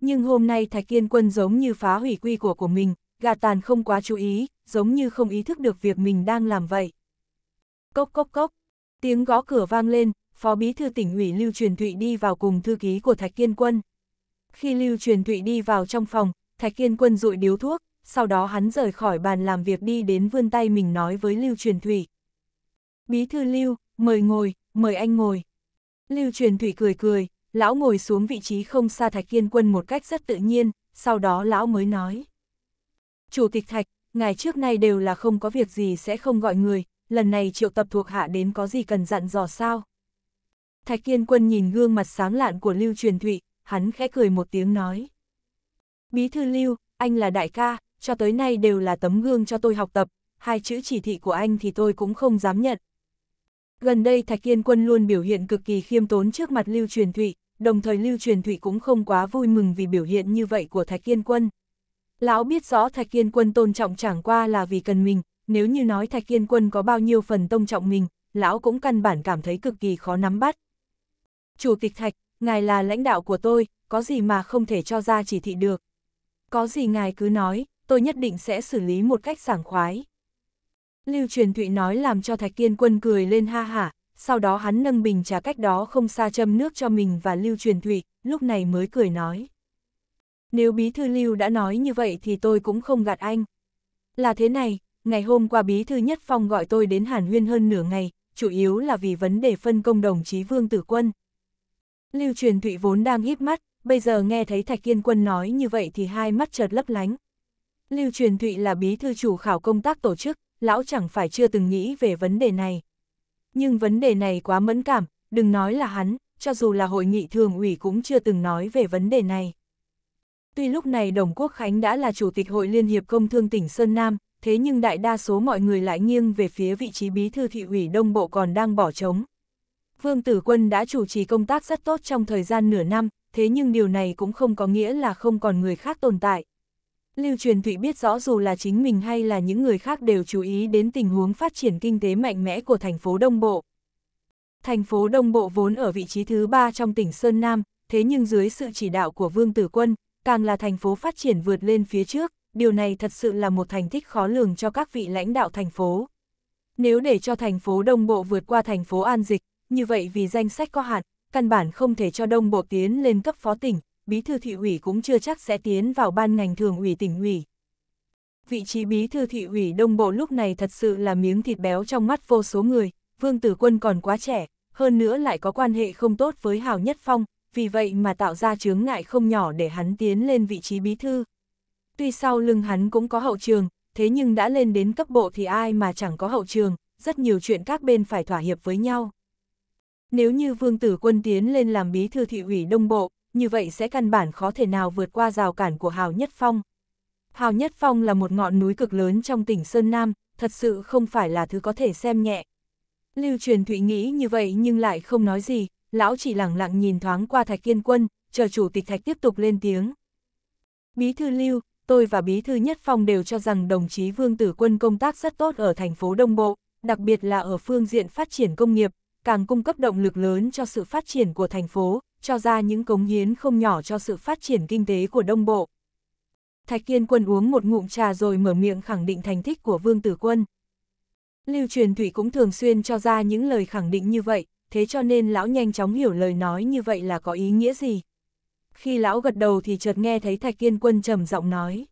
nhưng hôm nay Thạch Kiên Quân giống như phá hủy quy của của mình, gạt tàn không quá chú ý, giống như không ý thức được việc mình đang làm vậy. Cốc cốc cốc, tiếng gõ cửa vang lên, Phó Bí Thư tỉnh ủy Lưu Truyền Thụy đi vào cùng thư ký của Thạch Kiên Quân. Khi Lưu Truyền Thụy đi vào trong phòng, Thạch Kiên Quân rụi điếu thuốc, sau đó hắn rời khỏi bàn làm việc đi đến vươn tay mình nói với Lưu Truyền Thụy. Bí Thư Lưu, mời ngồi, mời anh ngồi. Lưu Truyền Thụy cười cười, lão ngồi xuống vị trí không xa Thạch Kiên Quân một cách rất tự nhiên, sau đó lão mới nói. Chủ tịch Thạch, ngài trước nay đều là không có việc gì sẽ không gọi người, lần này triệu tập thuộc hạ đến có gì cần dặn dò sao? Thạch Kiên Quân nhìn gương mặt sáng lạn của Lưu Truyền Thụy, hắn khẽ cười một tiếng nói. Bí thư Lưu, anh là đại ca, cho tới nay đều là tấm gương cho tôi học tập, hai chữ chỉ thị của anh thì tôi cũng không dám nhận, Gần đây Thạch Kiên Quân luôn biểu hiện cực kỳ khiêm tốn trước mặt Lưu Truyền Thụy, đồng thời Lưu Truyền Thụy cũng không quá vui mừng vì biểu hiện như vậy của Thạch Kiên Quân. Lão biết rõ Thạch Kiên Quân tôn trọng chẳng qua là vì cần mình, nếu như nói Thạch Kiên Quân có bao nhiêu phần tôn trọng mình, lão cũng căn bản cảm thấy cực kỳ khó nắm bắt. Chủ tịch Thạch, ngài là lãnh đạo của tôi, có gì mà không thể cho ra chỉ thị được. Có gì ngài cứ nói, tôi nhất định sẽ xử lý một cách sảng khoái. Lưu truyền thụy nói làm cho Thạch Kiên Quân cười lên ha hả, sau đó hắn nâng bình trà cách đó không xa châm nước cho mình và Lưu truyền thụy, lúc này mới cười nói. Nếu bí thư Lưu đã nói như vậy thì tôi cũng không gạt anh. Là thế này, ngày hôm qua bí thư Nhất Phong gọi tôi đến Hàn Huyên hơn nửa ngày, chủ yếu là vì vấn đề phân công đồng chí Vương Tử Quân. Lưu truyền thụy vốn đang híp mắt, bây giờ nghe thấy Thạch Kiên Quân nói như vậy thì hai mắt chợt lấp lánh. Lưu truyền thụy là bí thư chủ khảo công tác tổ chức, lão chẳng phải chưa từng nghĩ về vấn đề này. Nhưng vấn đề này quá mẫn cảm, đừng nói là hắn, cho dù là hội nghị thường ủy cũng chưa từng nói về vấn đề này. Tuy lúc này Đồng Quốc Khánh đã là Chủ tịch Hội Liên hiệp Công thương tỉnh Sơn Nam, thế nhưng đại đa số mọi người lại nghiêng về phía vị trí bí thư thị ủy Đông Bộ còn đang bỏ trống. Vương Tử Quân đã chủ trì công tác rất tốt trong thời gian nửa năm, thế nhưng điều này cũng không có nghĩa là không còn người khác tồn tại. Lưu Truyền Thụy biết rõ dù là chính mình hay là những người khác đều chú ý đến tình huống phát triển kinh tế mạnh mẽ của thành phố Đông Bộ. Thành phố Đông Bộ vốn ở vị trí thứ ba trong tỉnh Sơn Nam, thế nhưng dưới sự chỉ đạo của Vương Tử Quân, càng là thành phố phát triển vượt lên phía trước, điều này thật sự là một thành tích khó lường cho các vị lãnh đạo thành phố. Nếu để cho thành phố Đông Bộ vượt qua thành phố An Dịch, như vậy vì danh sách có hạn, căn bản không thể cho Đông Bộ tiến lên cấp phó tỉnh, bí thư thị ủy cũng chưa chắc sẽ tiến vào ban ngành thường ủy tỉnh ủy. Vị trí bí thư thị ủy đông bộ lúc này thật sự là miếng thịt béo trong mắt vô số người, Vương Tử Quân còn quá trẻ, hơn nữa lại có quan hệ không tốt với Hào Nhất Phong, vì vậy mà tạo ra chướng ngại không nhỏ để hắn tiến lên vị trí bí thư. Tuy sau lưng hắn cũng có hậu trường, thế nhưng đã lên đến cấp bộ thì ai mà chẳng có hậu trường, rất nhiều chuyện các bên phải thỏa hiệp với nhau. Nếu như Vương Tử Quân tiến lên làm bí thư thị ủy đông bộ, như vậy sẽ căn bản khó thể nào vượt qua rào cản của Hào Nhất Phong. Hào Nhất Phong là một ngọn núi cực lớn trong tỉnh Sơn Nam, thật sự không phải là thứ có thể xem nhẹ. Lưu truyền Thụy nghĩ như vậy nhưng lại không nói gì, lão chỉ lẳng lặng nhìn thoáng qua Thạch Kiên Quân, chờ chủ tịch Thạch tiếp tục lên tiếng. Bí thư Lưu, tôi và Bí thư Nhất Phong đều cho rằng đồng chí Vương Tử Quân công tác rất tốt ở thành phố Đông Bộ, đặc biệt là ở phương diện phát triển công nghiệp, càng cung cấp động lực lớn cho sự phát triển của thành phố, cho ra những cống hiến không nhỏ cho sự phát triển kinh tế của Đông Bộ. Thạch Kiên Quân uống một ngụm trà rồi mở miệng khẳng định thành tích của Vương Tử Quân. Lưu truyền thủy cũng thường xuyên cho ra những lời khẳng định như vậy, thế cho nên lão nhanh chóng hiểu lời nói như vậy là có ý nghĩa gì. Khi lão gật đầu thì chợt nghe thấy Thạch Kiên Quân trầm giọng nói.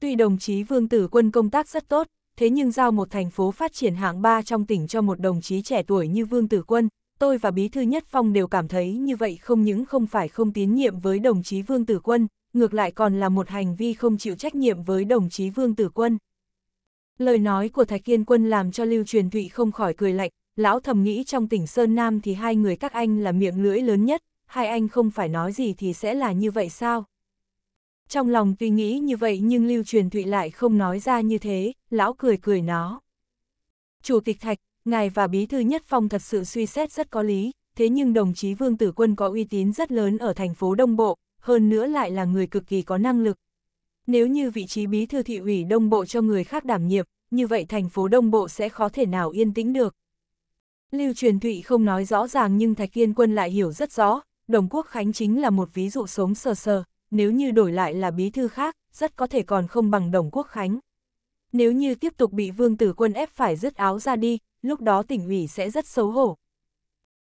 Tuy đồng chí Vương Tử Quân công tác rất tốt, thế nhưng giao một thành phố phát triển hạng 3 trong tỉnh cho một đồng chí trẻ tuổi như Vương Tử Quân, tôi và Bí Thư Nhất Phong đều cảm thấy như vậy không những không phải không tín nhiệm với đồng chí Vương Tử Quân, ngược lại còn là một hành vi không chịu trách nhiệm với đồng chí Vương Tử Quân. Lời nói của Thạch Kiên Quân làm cho Lưu Truyền Thụy không khỏi cười lạnh, lão thầm nghĩ trong tỉnh Sơn Nam thì hai người các anh là miệng lưỡi lớn nhất, hai anh không phải nói gì thì sẽ là như vậy sao? Trong lòng tuy nghĩ như vậy nhưng Lưu Truyền Thụy lại không nói ra như thế, lão cười cười nó. Chủ tịch Thạch, ngài và bí thư nhất phong thật sự suy xét rất có lý, thế nhưng đồng chí Vương Tử Quân có uy tín rất lớn ở thành phố Đông Bộ, hơn nữa lại là người cực kỳ có năng lực. Nếu như vị trí bí thư thị ủy Đông Bộ cho người khác đảm nhiệm, như vậy thành phố Đông Bộ sẽ khó thể nào yên tĩnh được. Lưu Truyền Thụy không nói rõ ràng nhưng Thạch Kiên Quân lại hiểu rất rõ, Đồng Quốc Khánh chính là một ví dụ sống sờ sờ, nếu như đổi lại là bí thư khác, rất có thể còn không bằng Đồng Quốc Khánh. Nếu như tiếp tục bị Vương Tử Quân ép phải rứt áo ra đi, lúc đó tỉnh ủy sẽ rất xấu hổ.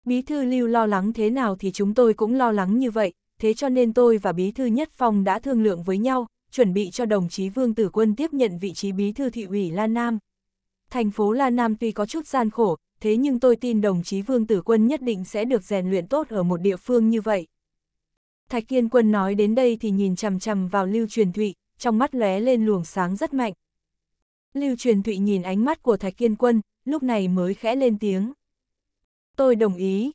Bí thư lưu lo lắng thế nào thì chúng tôi cũng lo lắng như vậy, thế cho nên tôi và bí thư nhất phong đã thương lượng với nhau, chuẩn bị cho đồng chí Vương Tử Quân tiếp nhận vị trí bí thư thị ủy La Nam. Thành phố La Nam tuy có chút gian khổ, thế nhưng tôi tin đồng chí Vương Tử Quân nhất định sẽ được rèn luyện tốt ở một địa phương như vậy. Thạch Kiên Quân nói đến đây thì nhìn chằm chằm vào Lưu Truyền Thụy, trong mắt lóe lên luồng sáng rất mạnh. Lưu Truyền Thụy nhìn ánh mắt của Thạch Kiên Quân, lúc này mới khẽ lên tiếng. Tôi đồng ý.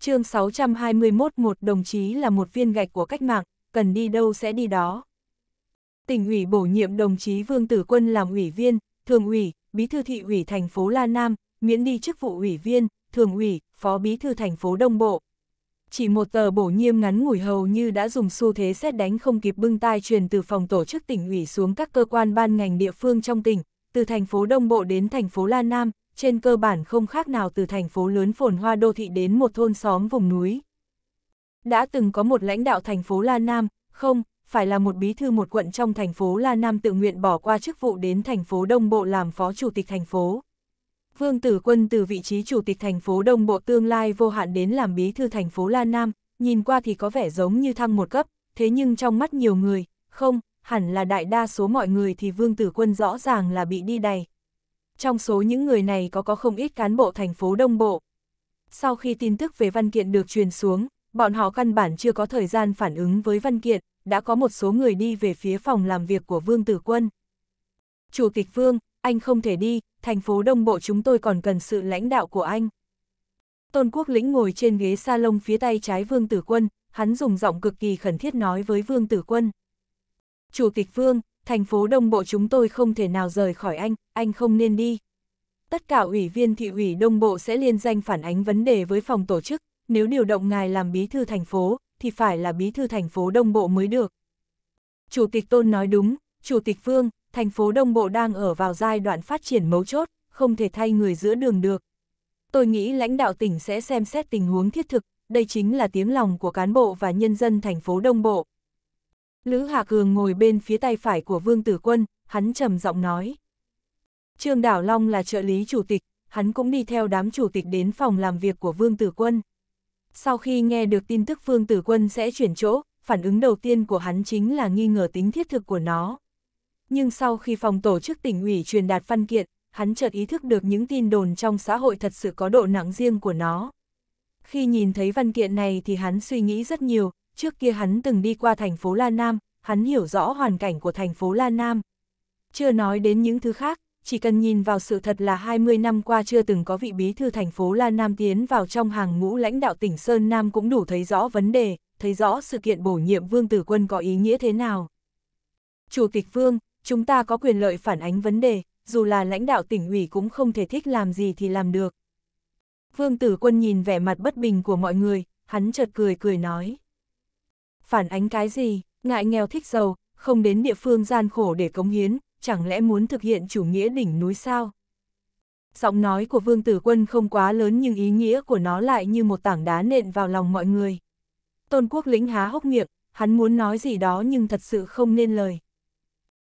chương 621 một đồng chí là một viên gạch của cách mạng, cần đi đâu sẽ đi đó. Tỉnh ủy bổ nhiệm đồng chí Vương Tử Quân làm ủy viên, thường ủy, bí thư thị ủy thành phố La Nam, miễn đi chức vụ ủy viên, thường ủy, phó bí thư thành phố Đông Bộ. Chỉ một tờ bổ nhiệm ngắn ngủi hầu như đã dùng xu thế xét đánh không kịp bưng tai truyền từ phòng tổ chức tỉnh ủy xuống các cơ quan ban ngành địa phương trong tỉnh, từ thành phố Đông Bộ đến thành phố La Nam, trên cơ bản không khác nào từ thành phố lớn phồn hoa đô thị đến một thôn xóm vùng núi. Đã từng có một lãnh đạo thành phố La Nam, không, phải là một bí thư một quận trong thành phố La Nam tự nguyện bỏ qua chức vụ đến thành phố Đông Bộ làm phó chủ tịch thành phố. Vương Tử Quân từ vị trí chủ tịch thành phố Đông Bộ tương lai vô hạn đến làm bí thư thành phố La Nam, nhìn qua thì có vẻ giống như thăng một cấp, thế nhưng trong mắt nhiều người, không, hẳn là đại đa số mọi người thì vương tử quân rõ ràng là bị đi đày. Trong số những người này có có không ít cán bộ thành phố Đông Bộ. Sau khi tin tức về văn kiện được truyền xuống, bọn họ căn bản chưa có thời gian phản ứng với văn kiện, đã có một số người đi về phía phòng làm việc của Vương Tử Quân. Chủ tịch Vương, anh không thể đi, thành phố Đông Bộ chúng tôi còn cần sự lãnh đạo của anh. Tôn Quốc Lĩnh ngồi trên ghế salon phía tay trái Vương Tử Quân, hắn dùng giọng cực kỳ khẩn thiết nói với Vương Tử Quân. Chủ tịch Vương, thành phố Đông Bộ chúng tôi không thể nào rời khỏi anh, anh không nên đi. Tất cả ủy viên thị ủy Đông Bộ sẽ liên danh phản ánh vấn đề với phòng tổ chức, nếu điều động ngài làm bí thư thành phố, thì phải là bí thư thành phố Đông Bộ mới được. Chủ tịch Tôn nói đúng, Chủ tịch Vương, thành phố Đông Bộ đang ở vào giai đoạn phát triển mấu chốt, không thể thay người giữa đường được. Tôi nghĩ lãnh đạo tỉnh sẽ xem xét tình huống thiết thực, đây chính là tiếng lòng của cán bộ và nhân dân thành phố Đông Bộ, Lữ Hạc Cường ngồi bên phía tay phải của Vương Tử Quân, hắn trầm giọng nói. Trương Đảo Long là trợ lý chủ tịch, hắn cũng đi theo đám chủ tịch đến phòng làm việc của Vương Tử Quân. Sau khi nghe được tin tức Vương Tử Quân sẽ chuyển chỗ, phản ứng đầu tiên của hắn chính là nghi ngờ tính thiết thực của nó. Nhưng sau khi phòng tổ chức tỉnh ủy truyền đạt văn kiện, hắn chợt ý thức được những tin đồn trong xã hội thật sự có độ nặng riêng của nó. Khi nhìn thấy văn kiện này thì hắn suy nghĩ rất nhiều, trước kia hắn từng đi qua thành phố La Nam, hắn hiểu rõ hoàn cảnh của thành phố La Nam. Chưa nói đến những thứ khác, chỉ cần nhìn vào sự thật là 20 năm qua chưa từng có vị bí thư thành phố La Nam tiến vào trong hàng ngũ lãnh đạo tỉnh Sơn Nam cũng đủ thấy rõ vấn đề, thấy rõ sự kiện bổ nhiệm Vương Tử Quân có ý nghĩa thế nào. Chủ tịch Vương, chúng ta có quyền lợi phản ánh vấn đề, dù là lãnh đạo tỉnh ủy cũng không thể thích làm gì thì làm được. Vương Tử Quân nhìn vẻ mặt bất bình của mọi người, hắn chợt cười cười nói phản ánh cái gì, ngại nghèo thích giàu, không đến địa phương gian khổ để cống hiến, chẳng lẽ muốn thực hiện chủ nghĩa đỉnh núi sao? Giọng nói của Vương Tử Quân không quá lớn nhưng ý nghĩa của nó lại như một tảng đá nện vào lòng mọi người. Tôn Quốc Lĩnh há hốc miệng, hắn muốn nói gì đó nhưng thật sự không nên lời.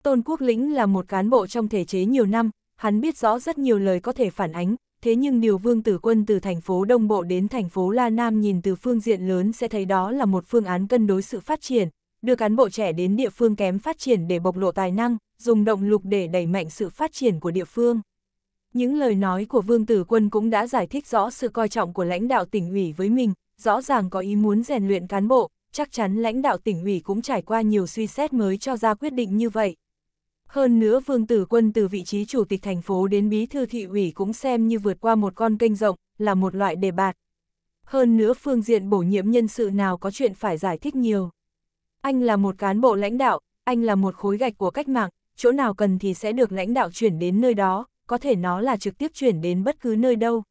Tôn Quốc Lĩnh là một cán bộ trong thể chế nhiều năm, hắn biết rõ rất nhiều lời có thể phản ánh, thế nhưng điều vương tử quân từ thành phố Đông Bộ đến thành phố La Nam nhìn từ phương diện lớn sẽ thấy đó là một phương án cân đối sự phát triển, đưa cán bộ trẻ đến địa phương kém phát triển để bộc lộ tài năng, dùng động lực để đẩy mạnh sự phát triển của địa phương. Những lời nói của Vương Tử Quân cũng đã giải thích rõ sự coi trọng của lãnh đạo tỉnh ủy với mình, rõ ràng có ý muốn rèn luyện cán bộ, chắc chắn lãnh đạo tỉnh ủy cũng trải qua nhiều suy xét mới cho ra quyết định như vậy. Hơn nữa Vương Tử Quân từ vị trí chủ tịch thành phố đến bí thư thị ủy cũng xem như vượt qua một con kênh rộng, là một loại đề bạt. Hơn nữa phương diện bổ nhiệm nhân sự nào có chuyện phải giải thích nhiều. Anh là một cán bộ lãnh đạo, anh là một khối gạch của cách mạng, chỗ nào cần thì sẽ được lãnh đạo chuyển đến nơi đó, có thể nó là trực tiếp chuyển đến bất cứ nơi đâu.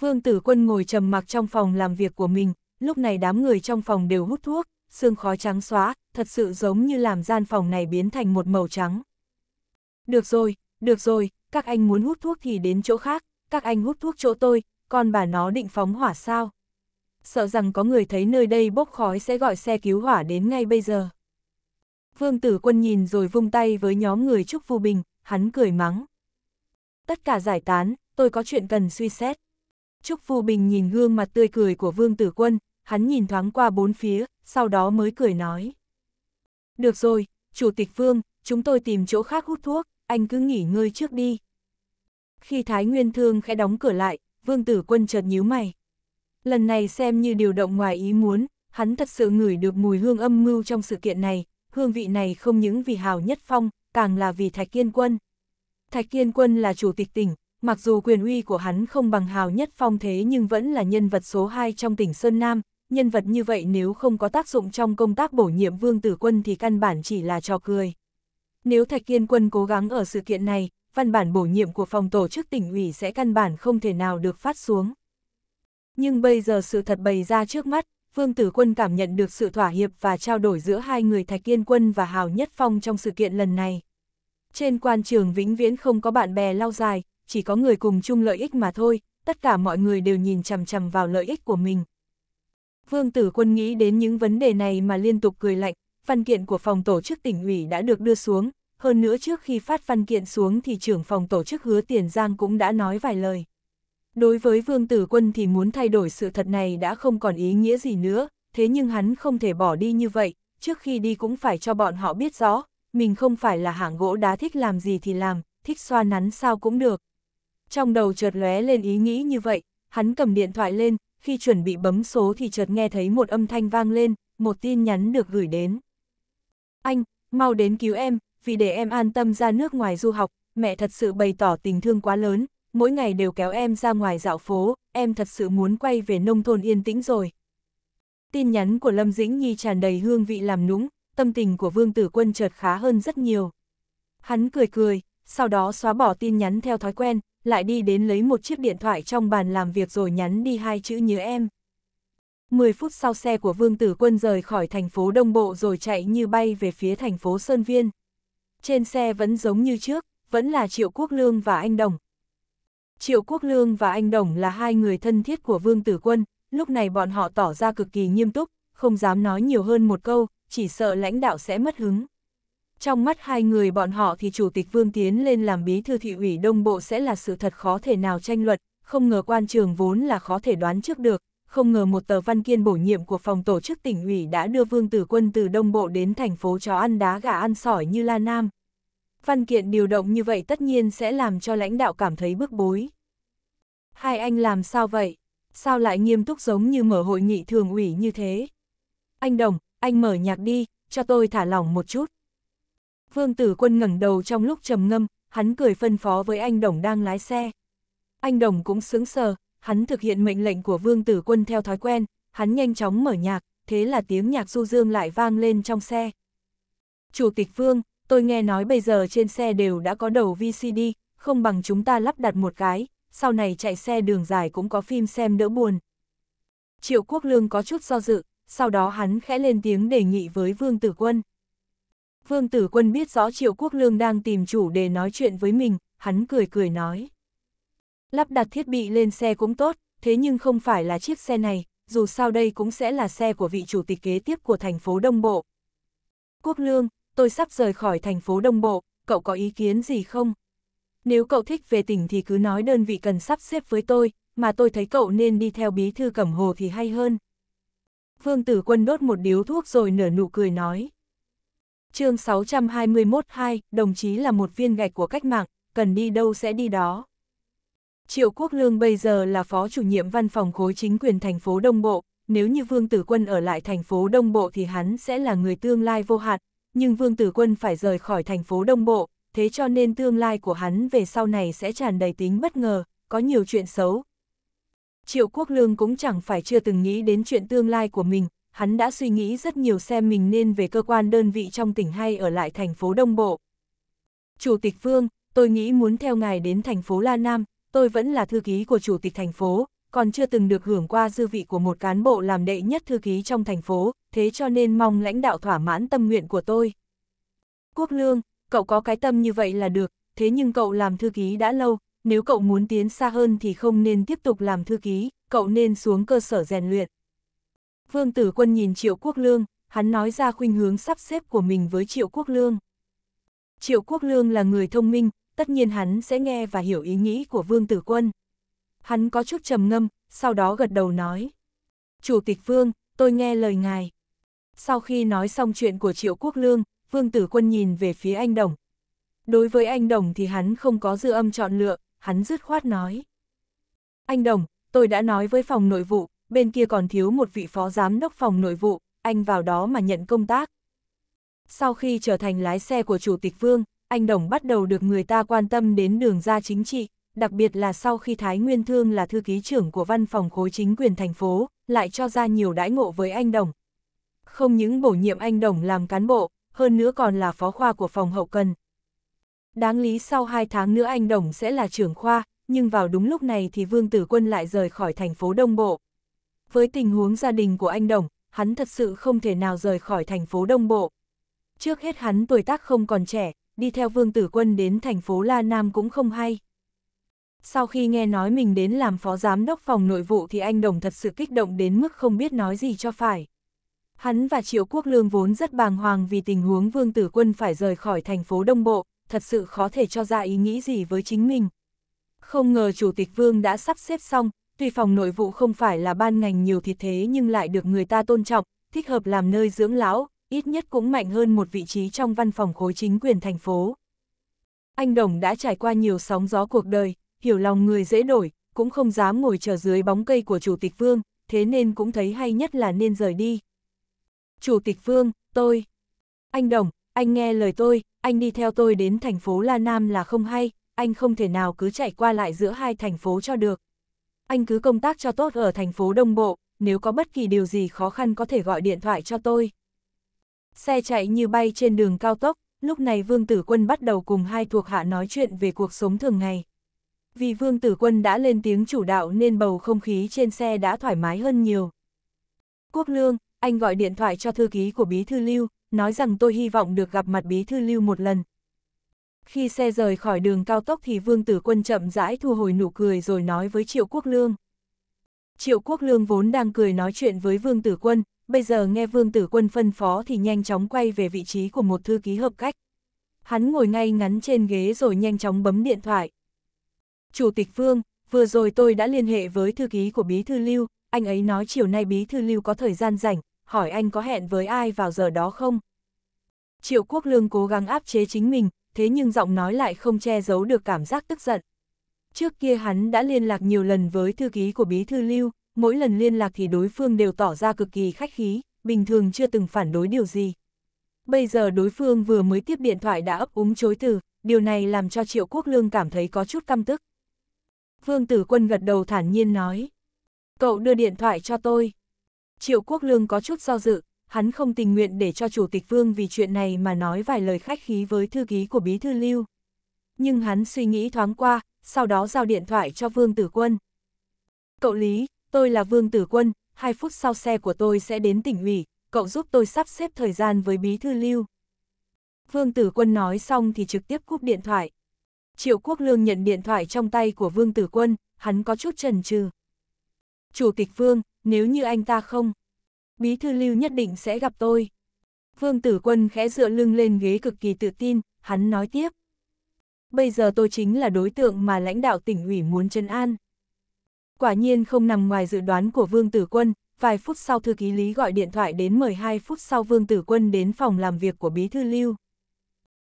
Vương Tử Quân ngồi trầm mặc trong phòng làm việc của mình, lúc này đám người trong phòng đều hút thuốc, sương khói trắng xóa, thật sự giống như làm gian phòng này biến thành một màu trắng. Được rồi, được rồi, các anh muốn hút thuốc thì đến chỗ khác, các anh hút thuốc chỗ tôi, còn bà nó định phóng hỏa sao? Sợ rằng có người thấy nơi đây bốc khói sẽ gọi xe cứu hỏa đến ngay bây giờ. Vương tử quân nhìn rồi vung tay với nhóm người Trúc Vu Bình, hắn cười mắng. Tất cả giải tán, tôi có chuyện cần suy xét. Trúc Vu Bình nhìn gương mặt tươi cười của Vương tử quân, hắn nhìn thoáng qua bốn phía, sau đó mới cười nói. Được rồi, Chủ tịch Vương, chúng tôi tìm chỗ khác hút thuốc, anh cứ nghỉ ngơi trước đi. Khi Thái Nguyên Thương khẽ đóng cửa lại, Vương Tử Quân chợt nhíu mày. Lần này xem như điều động ngoài ý muốn, hắn thật sự ngửi được mùi hương âm mưu trong sự kiện này, hương vị này không những vì Hào Nhất Phong, càng là vì Thạch Kiên Quân. Thạch Kiên Quân là chủ tịch tỉnh, mặc dù quyền uy của hắn không bằng Hào Nhất Phong thế nhưng vẫn là nhân vật số 2 trong tỉnh Sơn Nam, nhân vật như vậy nếu không có tác dụng trong công tác bổ nhiệm Vương Tử Quân thì căn bản chỉ là trò cười. Nếu Thạch Kiên Quân cố gắng ở sự kiện này, văn bản bổ nhiệm của phòng tổ chức tỉnh ủy sẽ căn bản không thể nào được phát xuống. Nhưng bây giờ sự thật bày ra trước mắt, Vương Tử Quân cảm nhận được sự thỏa hiệp và trao đổi giữa hai người Thạch Kiên Quân và Hào Nhất Phong trong sự kiện lần này. Trên quan trường vĩnh viễn không có bạn bè lao dài, chỉ có người cùng chung lợi ích mà thôi, tất cả mọi người đều nhìn chằm chằm vào lợi ích của mình. Vương Tử Quân nghĩ đến những vấn đề này mà liên tục cười lạnh, văn kiện của phòng tổ chức tỉnh ủy đã được đưa xuống, hơn nữa trước khi phát văn kiện xuống thì trưởng phòng tổ chức hứa Tiền Giang cũng đã nói vài lời. Đối với Vương Tử Quân thì muốn thay đổi sự thật này đã không còn ý nghĩa gì nữa, thế nhưng hắn không thể bỏ đi như vậy, trước khi đi cũng phải cho bọn họ biết rõ, mình không phải là hạng gỗ đá thích làm gì thì làm, thích xoa nắn sao cũng được. Trong đầu chợt lóe lên ý nghĩ như vậy, hắn cầm điện thoại lên, khi chuẩn bị bấm số thì chợt nghe thấy một âm thanh vang lên, một tin nhắn được gửi đến. Anh, mau đến cứu em, vì để em an tâm ra nước ngoài du học, mẹ thật sự bày tỏ tình thương quá lớn, mỗi ngày đều kéo em ra ngoài dạo phố, em thật sự muốn quay về nông thôn yên tĩnh rồi. Tin nhắn của Lâm Dĩnh Nhi tràn đầy hương vị làm nũng, tâm tình của Vương Tử Quân chợt khá hơn rất nhiều. Hắn cười cười, sau đó xóa bỏ tin nhắn theo thói quen, lại đi đến lấy một chiếc điện thoại trong bàn làm việc rồi nhắn đi hai chữ nhớ em. mười phút sau xe của Vương Tử Quân rời khỏi thành phố Đông Bộ rồi chạy như bay về phía thành phố Sơn Viên. Trên xe vẫn giống như trước, vẫn là Triệu Quốc Lương và anh Đồng. Triệu Quốc Lương và anh Đồng là hai người thân thiết của Vương Tử Quân, lúc này bọn họ tỏ ra cực kỳ nghiêm túc, không dám nói nhiều hơn một câu, chỉ sợ lãnh đạo sẽ mất hứng. Trong mắt hai người bọn họ thì Chủ tịch Vương Tiến lên làm bí thư thị ủy Đông Bộ sẽ là sự thật khó thể nào tranh luận, không ngờ quan trường vốn là khó thể đoán trước được, không ngờ một tờ văn kiên bổ nhiệm của phòng tổ chức tỉnh ủy đã đưa Vương Tử Quân từ Đông Bộ đến thành phố chó ăn đá gà ăn sỏi như La Nam. Văn kiện điều động như vậy tất nhiên sẽ làm cho lãnh đạo cảm thấy bức bối. Hai anh làm sao vậy? Sao lại nghiêm túc giống như mở hội nghị thường ủy như thế? Anh Đồng, anh mở nhạc đi, cho tôi thả lỏng một chút. Vương Tử Quân ngẩng đầu trong lúc trầm ngâm, hắn cười phân phó với anh Đồng đang lái xe. Anh Đồng cũng sướng sờ, hắn thực hiện mệnh lệnh của Vương Tử Quân theo thói quen, hắn nhanh chóng mở nhạc, thế là tiếng nhạc du dương lại vang lên trong xe. Chủ tịch Vương, tôi nghe nói bây giờ trên xe đều đã có đầu VCD, không bằng chúng ta lắp đặt một cái, sau này chạy xe đường dài cũng có phim xem đỡ buồn. Triệu Quốc Lương có chút do dự, sau đó hắn khẽ lên tiếng đề nghị với Vương Tử Quân. Vương Tử Quân biết rõ Triệu Quốc Lương đang tìm chủ để nói chuyện với mình, hắn cười cười nói. Lắp đặt thiết bị lên xe cũng tốt, thế nhưng không phải là chiếc xe này, dù sao đây cũng sẽ là xe của vị chủ tịch kế tiếp của thành phố Đông Bộ. Quốc Lương, tôi sắp rời khỏi thành phố Đông Bộ, cậu có ý kiến gì không? Nếu cậu thích về tỉnh thì cứ nói đơn vị cần sắp xếp với tôi, mà tôi thấy cậu nên đi theo bí thư cẩm hồ thì hay hơn. Vương tử quân đốt một điếu thuốc rồi nở nụ cười nói chương 621-2, đồng chí là một viên gạch của cách mạng, cần đi đâu sẽ đi đó. Triệu Quốc Lương bây giờ là phó chủ nhiệm văn phòng khối chính quyền thành phố Đông Bộ, nếu như Vương Tử Quân ở lại thành phố Đông Bộ thì hắn sẽ là người tương lai vô hạn, nhưng Vương Tử Quân phải rời khỏi thành phố Đông Bộ, thế cho nên tương lai của hắn về sau này sẽ tràn đầy tính bất ngờ, có nhiều chuyện xấu. Triệu Quốc Lương cũng chẳng phải chưa từng nghĩ đến chuyện tương lai của mình, hắn đã suy nghĩ rất nhiều xem mình nên về cơ quan đơn vị trong tỉnh hay ở lại thành phố Đông Bộ. Chủ tịch phương tôi nghĩ muốn theo ngài đến thành phố La Nam, tôi vẫn là thư ký của chủ tịch thành phố, còn chưa từng được hưởng qua dư vị của một cán bộ làm đệ nhất thư ký trong thành phố, thế cho nên mong lãnh đạo thỏa mãn tâm nguyện của tôi. Quốc Lương, cậu có cái tâm như vậy là được, thế nhưng cậu làm thư ký đã lâu, nếu cậu muốn tiến xa hơn thì không nên tiếp tục làm thư ký, cậu nên xuống cơ sở rèn luyện, Vương Tử Quân nhìn Triệu Quốc Lương, hắn nói ra khuynh hướng sắp xếp của mình với Triệu Quốc Lương. Triệu Quốc Lương là người thông minh, tất nhiên hắn sẽ nghe và hiểu ý nghĩ của Vương Tử Quân. Hắn có chút trầm ngâm, sau đó gật đầu nói. Chủ tịch Vương, tôi nghe lời ngài. Sau khi nói xong chuyện của Triệu Quốc Lương, Vương Tử Quân nhìn về phía anh Đồng. Đối với anh Đồng thì hắn không có dư âm chọn lựa, hắn dứt khoát nói. Anh Đồng, tôi đã nói với phòng nội vụ, bên kia còn thiếu một vị phó giám đốc phòng nội vụ, anh vào đó mà nhận công tác. Sau khi trở thành lái xe của Chủ tịch Vương, anh Đồng bắt đầu được người ta quan tâm đến đường ra chính trị, đặc biệt là sau khi Thái Nguyên Thương là thư ký trưởng của văn phòng khối chính quyền thành phố, lại cho ra nhiều đãi ngộ với anh Đồng. Không những bổ nhiệm anh Đồng làm cán bộ, hơn nữa còn là phó khoa của phòng hậu cần. Đáng lý sau 2 tháng nữa anh Đồng sẽ là trưởng khoa, nhưng vào đúng lúc này thì Vương Tử Quân lại rời khỏi thành phố Đông Bộ. Với tình huống gia đình của anh Đồng, hắn thật sự không thể nào rời khỏi thành phố Đông Bộ. Trước hết hắn tuổi tác không còn trẻ, đi theo Vương Tử Quân đến thành phố La Nam cũng không hay. Sau khi nghe nói mình đến làm phó giám đốc phòng nội vụ thì anh Đồng thật sự kích động đến mức không biết nói gì cho phải. Hắn và Triệu Quốc Lương vốn rất bàng hoàng vì tình huống Vương Tử Quân phải rời khỏi thành phố Đông Bộ, thật sự khó thể cho ra ý nghĩ gì với chính mình. Không ngờ Chủ tịch Vương đã sắp xếp xong, tuy phòng nội vụ không phải là ban ngành nhiều thịt thế nhưng lại được người ta tôn trọng, thích hợp làm nơi dưỡng lão, ít nhất cũng mạnh hơn một vị trí trong văn phòng khối chính quyền thành phố. Anh Đồng đã trải qua nhiều sóng gió cuộc đời, hiểu lòng người dễ đổi, cũng không dám ngồi chờ dưới bóng cây của Chủ tịch Vương, thế nên cũng thấy hay nhất là nên rời đi. Chủ tịch Vương, tôi. Anh Đồng, anh nghe lời tôi, anh đi theo tôi đến thành phố La Nam là không hay, anh không thể nào cứ chạy qua lại giữa hai thành phố cho được anh cứ công tác cho tốt ở thành phố Đông Bộ, nếu có bất kỳ điều gì khó khăn có thể gọi điện thoại cho tôi. Xe chạy như bay trên đường cao tốc, lúc này Vương Tử Quân bắt đầu cùng hai thuộc hạ nói chuyện về cuộc sống thường ngày. Vì Vương Tử Quân đã lên tiếng chủ đạo nên bầu không khí trên xe đã thoải mái hơn nhiều. Quốc Lương, anh gọi điện thoại cho thư ký của Bí Thư Lưu, nói rằng tôi hy vọng được gặp mặt Bí Thư Lưu một lần, khi xe rời khỏi đường cao tốc thì Vương Tử Quân chậm rãi thu hồi nụ cười rồi nói với Triệu Quốc Lương. Triệu Quốc Lương vốn đang cười nói chuyện với Vương Tử Quân, bây giờ nghe Vương Tử Quân phân phó thì nhanh chóng quay về vị trí của một thư ký hợp cách. Hắn ngồi ngay ngắn trên ghế rồi nhanh chóng bấm điện thoại. Chủ tịch Vương, vừa rồi tôi đã liên hệ với thư ký của Bí Thư Lưu, anh ấy nói chiều nay Bí Thư Lưu có thời gian rảnh, hỏi anh có hẹn với ai vào giờ đó không? Triệu Quốc Lương cố gắng áp chế chính mình, thế nhưng giọng nói lại không che giấu được cảm giác tức giận. Trước kia hắn đã liên lạc nhiều lần với thư ký của bí thư lưu, mỗi lần liên lạc thì đối phương đều tỏ ra cực kỳ khách khí, bình thường chưa từng phản đối điều gì. Bây giờ đối phương vừa mới tiếp điện thoại đã ấp úng chối từ, điều này làm cho Triệu Quốc Lương cảm thấy có chút căm tức. Vương Tử Quân gật đầu thản nhiên nói. Cậu đưa điện thoại cho tôi. Triệu Quốc Lương có chút do dự, hắn không tình nguyện để cho Chủ tịch Vương vì chuyện này mà nói vài lời khách khí với thư ký của Bí Thư Lưu. Nhưng hắn suy nghĩ thoáng qua, sau đó giao điện thoại cho Vương Tử Quân. Cậu Lý, tôi là Vương Tử Quân, 2 phút sau xe của tôi sẽ đến tỉnh ủy, cậu giúp tôi sắp xếp thời gian với Bí Thư Lưu. Vương Tử Quân nói xong thì trực tiếp cúp điện thoại. Triệu Quốc Lương nhận điện thoại trong tay của Vương Tử Quân, hắn có chút chần chừ. Chủ tịch Vương, nếu như anh ta không bí thư lưu nhất định sẽ gặp tôi. Vương tử quân khẽ dựa lưng lên ghế cực kỳ tự tin, hắn nói tiếp. Bây giờ tôi chính là đối tượng mà lãnh đạo tỉnh ủy muốn chân an. Quả nhiên không nằm ngoài dự đoán của Vương Tử Quân, vài phút sau thư ký Lý gọi điện thoại đến mời 2 phút sau Vương Tử Quân đến phòng làm việc của Bí Thư Lưu.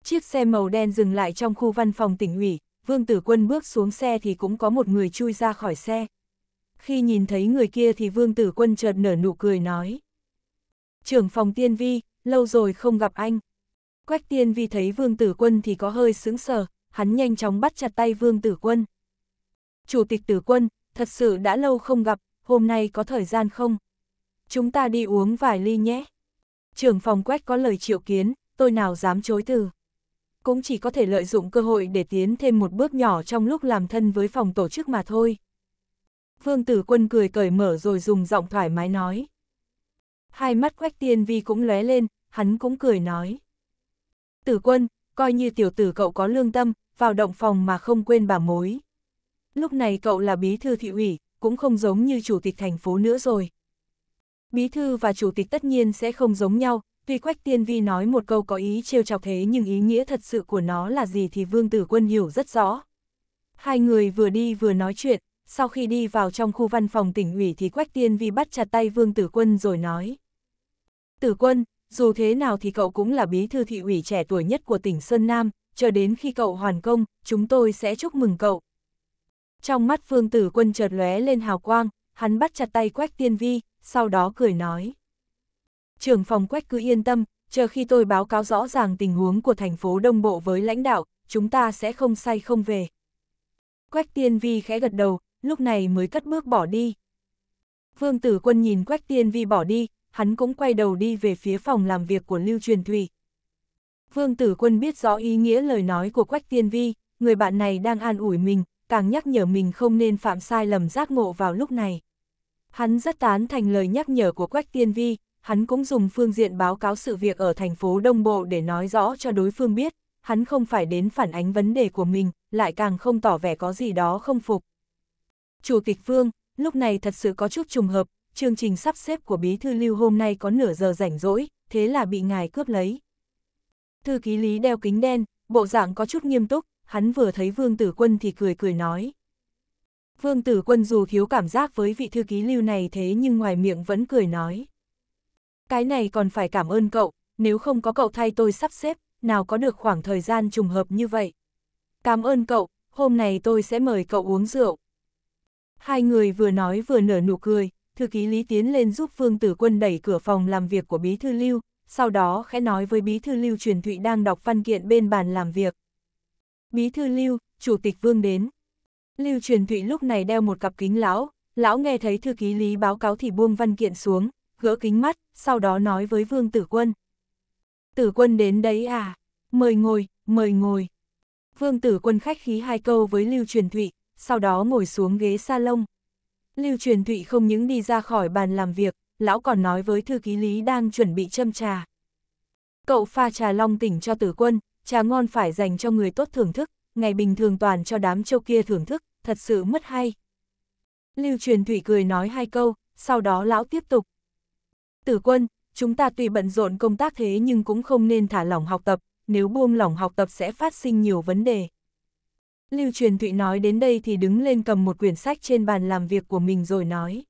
Chiếc xe màu đen dừng lại trong khu văn phòng tỉnh ủy, Vương Tử Quân bước xuống xe thì cũng có một người chui ra khỏi xe, khi nhìn thấy người kia thì vương tử quân chợt nở nụ cười nói. Trưởng phòng tiên vi, lâu rồi không gặp anh. Quách tiên vi thấy vương tử quân thì có hơi sững sờ, hắn nhanh chóng bắt chặt tay vương tử quân. Chủ tịch tử quân, thật sự đã lâu không gặp, hôm nay có thời gian không? Chúng ta đi uống vài ly nhé. Trưởng phòng quách có lời triệu kiến, tôi nào dám chối từ. Cũng chỉ có thể lợi dụng cơ hội để tiến thêm một bước nhỏ trong lúc làm thân với phòng tổ chức mà thôi. Vương Tử Quân cười cởi mở rồi dùng giọng thoải mái nói. Hai mắt Quách Tiên Vi cũng lóe lên, hắn cũng cười nói. Tử Quân, coi như tiểu tử cậu có lương tâm, vào động phòng mà không quên bà mối. Lúc này cậu là bí thư thị ủy, cũng không giống như chủ tịch thành phố nữa rồi. Bí thư và chủ tịch tất nhiên sẽ không giống nhau, tuy Quách Tiên Vi nói một câu có ý trêu chọc thế nhưng ý nghĩa thật sự của nó là gì thì Vương Tử Quân hiểu rất rõ. Hai người vừa đi vừa nói chuyện, sau khi đi vào trong khu văn phòng tỉnh ủy thì Quách Tiên Vi bắt chặt tay Vương Tử Quân rồi nói. Tử Quân, dù thế nào thì cậu cũng là bí thư thị ủy trẻ tuổi nhất của tỉnh Sơn Nam, chờ đến khi cậu hoàn công, chúng tôi sẽ chúc mừng cậu. Trong mắt Vương Tử Quân chợt lóe lên hào quang, hắn bắt chặt tay Quách Tiên Vi, sau đó cười nói. Trưởng phòng Quách cứ yên tâm, chờ khi tôi báo cáo rõ ràng tình huống của thành phố Đông Bộ với lãnh đạo, chúng ta sẽ không say không về. Quách Tiên Vi khẽ gật đầu, lúc này mới cất bước bỏ đi. Vương Tử Quân nhìn Quách Tiên Vi bỏ đi, hắn cũng quay đầu đi về phía phòng làm việc của Lưu Truyền Thủy. Vương Tử Quân biết rõ ý nghĩa lời nói của Quách Tiên Vi, người bạn này đang an ủi mình, càng nhắc nhở mình không nên phạm sai lầm giác ngộ vào lúc này. Hắn rất tán thành lời nhắc nhở của Quách Tiên Vi, hắn cũng dùng phương diện báo cáo sự việc ở thành phố Đông Bộ để nói rõ cho đối phương biết, hắn không phải đến phản ánh vấn đề của mình, lại càng không tỏ vẻ có gì đó không phục. Chùa tịch Vương, lúc này thật sự có chút trùng hợp, chương trình sắp xếp của Bí Thư Lưu hôm nay có nửa giờ rảnh rỗi, thế là bị ngài cướp lấy. Thư ký Lý đeo kính đen, bộ dạng có chút nghiêm túc, hắn vừa thấy Vương Tử Quân thì cười cười nói. Vương Tử Quân dù thiếu cảm giác với vị thư ký Lưu này thế nhưng ngoài miệng vẫn cười nói. Cái này còn phải cảm ơn cậu, nếu không có cậu thay tôi sắp xếp, nào có được khoảng thời gian trùng hợp như vậy. Cảm ơn cậu, hôm nay tôi sẽ mời cậu uống rượu. Hai người vừa nói vừa nở nụ cười, thư ký Lý tiến lên giúp Vương Tử Quân đẩy cửa phòng làm việc của Bí Thư Lưu, sau đó khẽ nói với Bí Thư Lưu truyền thụy đang đọc văn kiện bên bàn làm việc. Bí Thư Lưu, Chủ tịch Vương đến. Lưu truyền thụy lúc này đeo một cặp kính lão, lão nghe thấy thư ký Lý báo cáo thì buông văn kiện xuống, gỡ kính mắt, sau đó nói với Vương Tử Quân. Tử Quân đến đấy à? Mời ngồi, mời ngồi. Vương Tử Quân khách khí hai câu với Lưu Truyền Thụy, sau đó ngồi xuống ghế salon. Lưu Truyền Thụy không những đi ra khỏi bàn làm việc, lão còn nói với thư ký Lý đang chuẩn bị châm trà. Cậu pha trà long tỉnh cho tử quân, trà ngon phải dành cho người tốt thưởng thức, ngày bình thường toàn cho đám châu kia thưởng thức, thật sự mất hay. Lưu Truyền Thụy cười nói hai câu, sau đó lão tiếp tục. Tử quân, chúng ta tuy bận rộn công tác thế nhưng cũng không nên thả lỏng học tập, nếu buông lỏng học tập sẽ phát sinh nhiều vấn đề. Lưu Truyền Thụy nói đến đây thì đứng lên cầm một quyển sách trên bàn làm việc của mình rồi nói.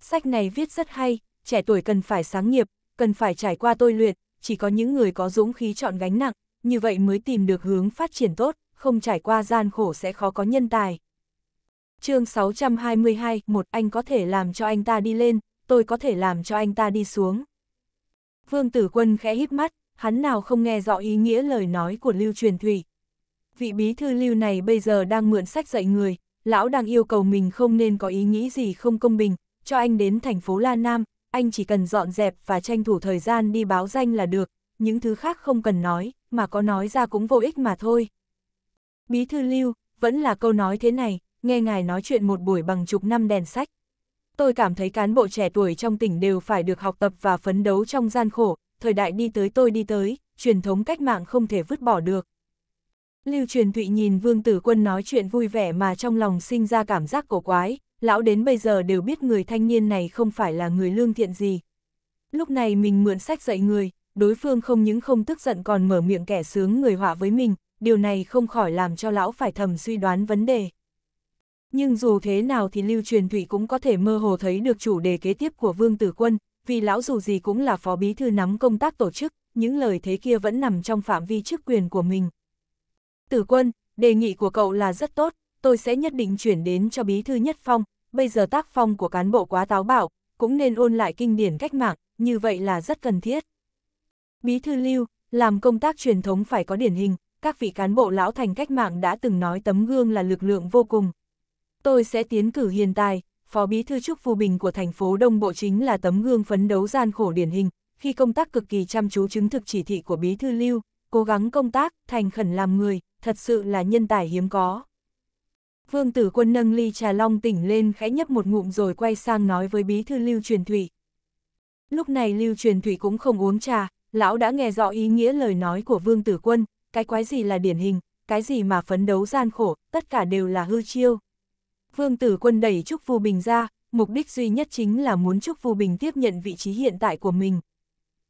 Sách này viết rất hay, trẻ tuổi cần phải sáng nghiệp, cần phải trải qua tôi luyện, chỉ có những người có dũng khí chọn gánh nặng, như vậy mới tìm được hướng phát triển tốt, không trải qua gian khổ sẽ khó có nhân tài. chương 622, một anh có thể làm cho anh ta đi lên, tôi có thể làm cho anh ta đi xuống. Vương Tử Quân khẽ híp mắt, hắn nào không nghe rõ ý nghĩa lời nói của Lưu Truyền Thủy vị bí thư lưu này bây giờ đang mượn sách dạy người, lão đang yêu cầu mình không nên có ý nghĩ gì không công bình, cho anh đến thành phố La Nam, anh chỉ cần dọn dẹp và tranh thủ thời gian đi báo danh là được, những thứ khác không cần nói, mà có nói ra cũng vô ích mà thôi. Bí thư lưu, vẫn là câu nói thế này, nghe ngài nói chuyện một buổi bằng chục năm đèn sách. Tôi cảm thấy cán bộ trẻ tuổi trong tỉnh đều phải được học tập và phấn đấu trong gian khổ, thời đại đi tới tôi đi tới, truyền thống cách mạng không thể vứt bỏ được. Lưu Truyền Thụy nhìn Vương Tử Quân nói chuyện vui vẻ mà trong lòng sinh ra cảm giác cổ quái, lão đến bây giờ đều biết người thanh niên này không phải là người lương thiện gì. Lúc này mình mượn sách dạy người, đối phương không những không tức giận còn mở miệng kẻ sướng người họa với mình, điều này không khỏi làm cho lão phải thầm suy đoán vấn đề. Nhưng dù thế nào thì Lưu Truyền Thụy cũng có thể mơ hồ thấy được chủ đề kế tiếp của Vương Tử Quân, vì lão dù gì cũng là phó bí thư nắm công tác tổ chức, những lời thế kia vẫn nằm trong phạm vi chức quyền của mình. Từ quân, đề nghị của cậu là rất tốt, tôi sẽ nhất định chuyển đến cho bí thư nhất phong, bây giờ tác phong của cán bộ quá táo bạo, cũng nên ôn lại kinh điển cách mạng, như vậy là rất cần thiết. Bí thư lưu, làm công tác truyền thống phải có điển hình, các vị cán bộ lão thành cách mạng đã từng nói tấm gương là lực lượng vô cùng. Tôi sẽ tiến cử hiền tài, Phó Bí Thư Trúc Phù Bình của thành phố Đông Bộ chính là tấm gương phấn đấu gian khổ điển hình, khi công tác cực kỳ chăm chú chứng thực chỉ thị của Bí Thư Lưu, cố gắng công tác, thành khẩn làm người, thật sự là nhân tài hiếm có. Vương tử quân nâng ly trà long tỉnh lên khẽ nhấp một ngụm rồi quay sang nói với bí thư Lưu Truyền Thủy. Lúc này Lưu Truyền Thủy cũng không uống trà, lão đã nghe rõ ý nghĩa lời nói của vương tử quân, cái quái gì là điển hình, cái gì mà phấn đấu gian khổ, tất cả đều là hư chiêu. Vương tử quân đẩy Trúc Vu Bình ra, mục đích duy nhất chính là muốn Trúc Vu Bình tiếp nhận vị trí hiện tại của mình.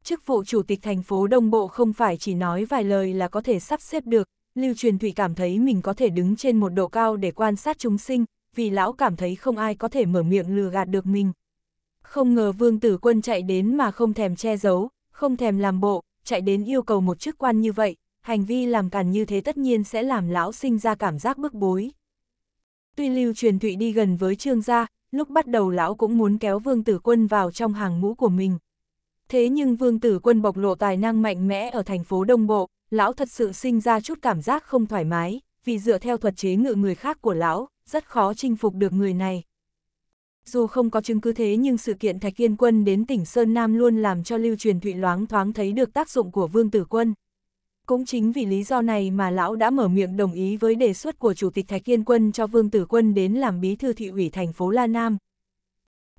Chức vụ chủ tịch thành phố Đông Bộ không phải chỉ nói vài lời là có thể sắp xếp được, Lưu Truyền Thủy cảm thấy mình có thể đứng trên một độ cao để quan sát chúng sinh, vì lão cảm thấy không ai có thể mở miệng lừa gạt được mình. Không ngờ Vương Tử Quân chạy đến mà không thèm che giấu, không thèm làm bộ, chạy đến yêu cầu một chức quan như vậy, hành vi làm càn như thế tất nhiên sẽ làm lão sinh ra cảm giác bức bối. Tuy Lưu Truyền Thụy đi gần với Trương gia, lúc bắt đầu lão cũng muốn kéo Vương Tử Quân vào trong hàng ngũ của mình. Thế nhưng Vương Tử Quân bộc lộ tài năng mạnh mẽ ở thành phố Đông Bộ, lão thật sự sinh ra chút cảm giác không thoải mái, vì dựa theo thuật chế ngự người khác của lão, rất khó chinh phục được người này. Dù không có chứng cứ thế nhưng sự kiện Thạch Kiên Quân đến tỉnh Sơn Nam luôn làm cho lưu truyền thụy loáng thoáng thấy được tác dụng của Vương Tử Quân. Cũng chính vì lý do này mà lão đã mở miệng đồng ý với đề xuất của Chủ tịch Thạch Kiên Quân cho Vương Tử Quân đến làm bí thư thị ủy thành phố La Nam.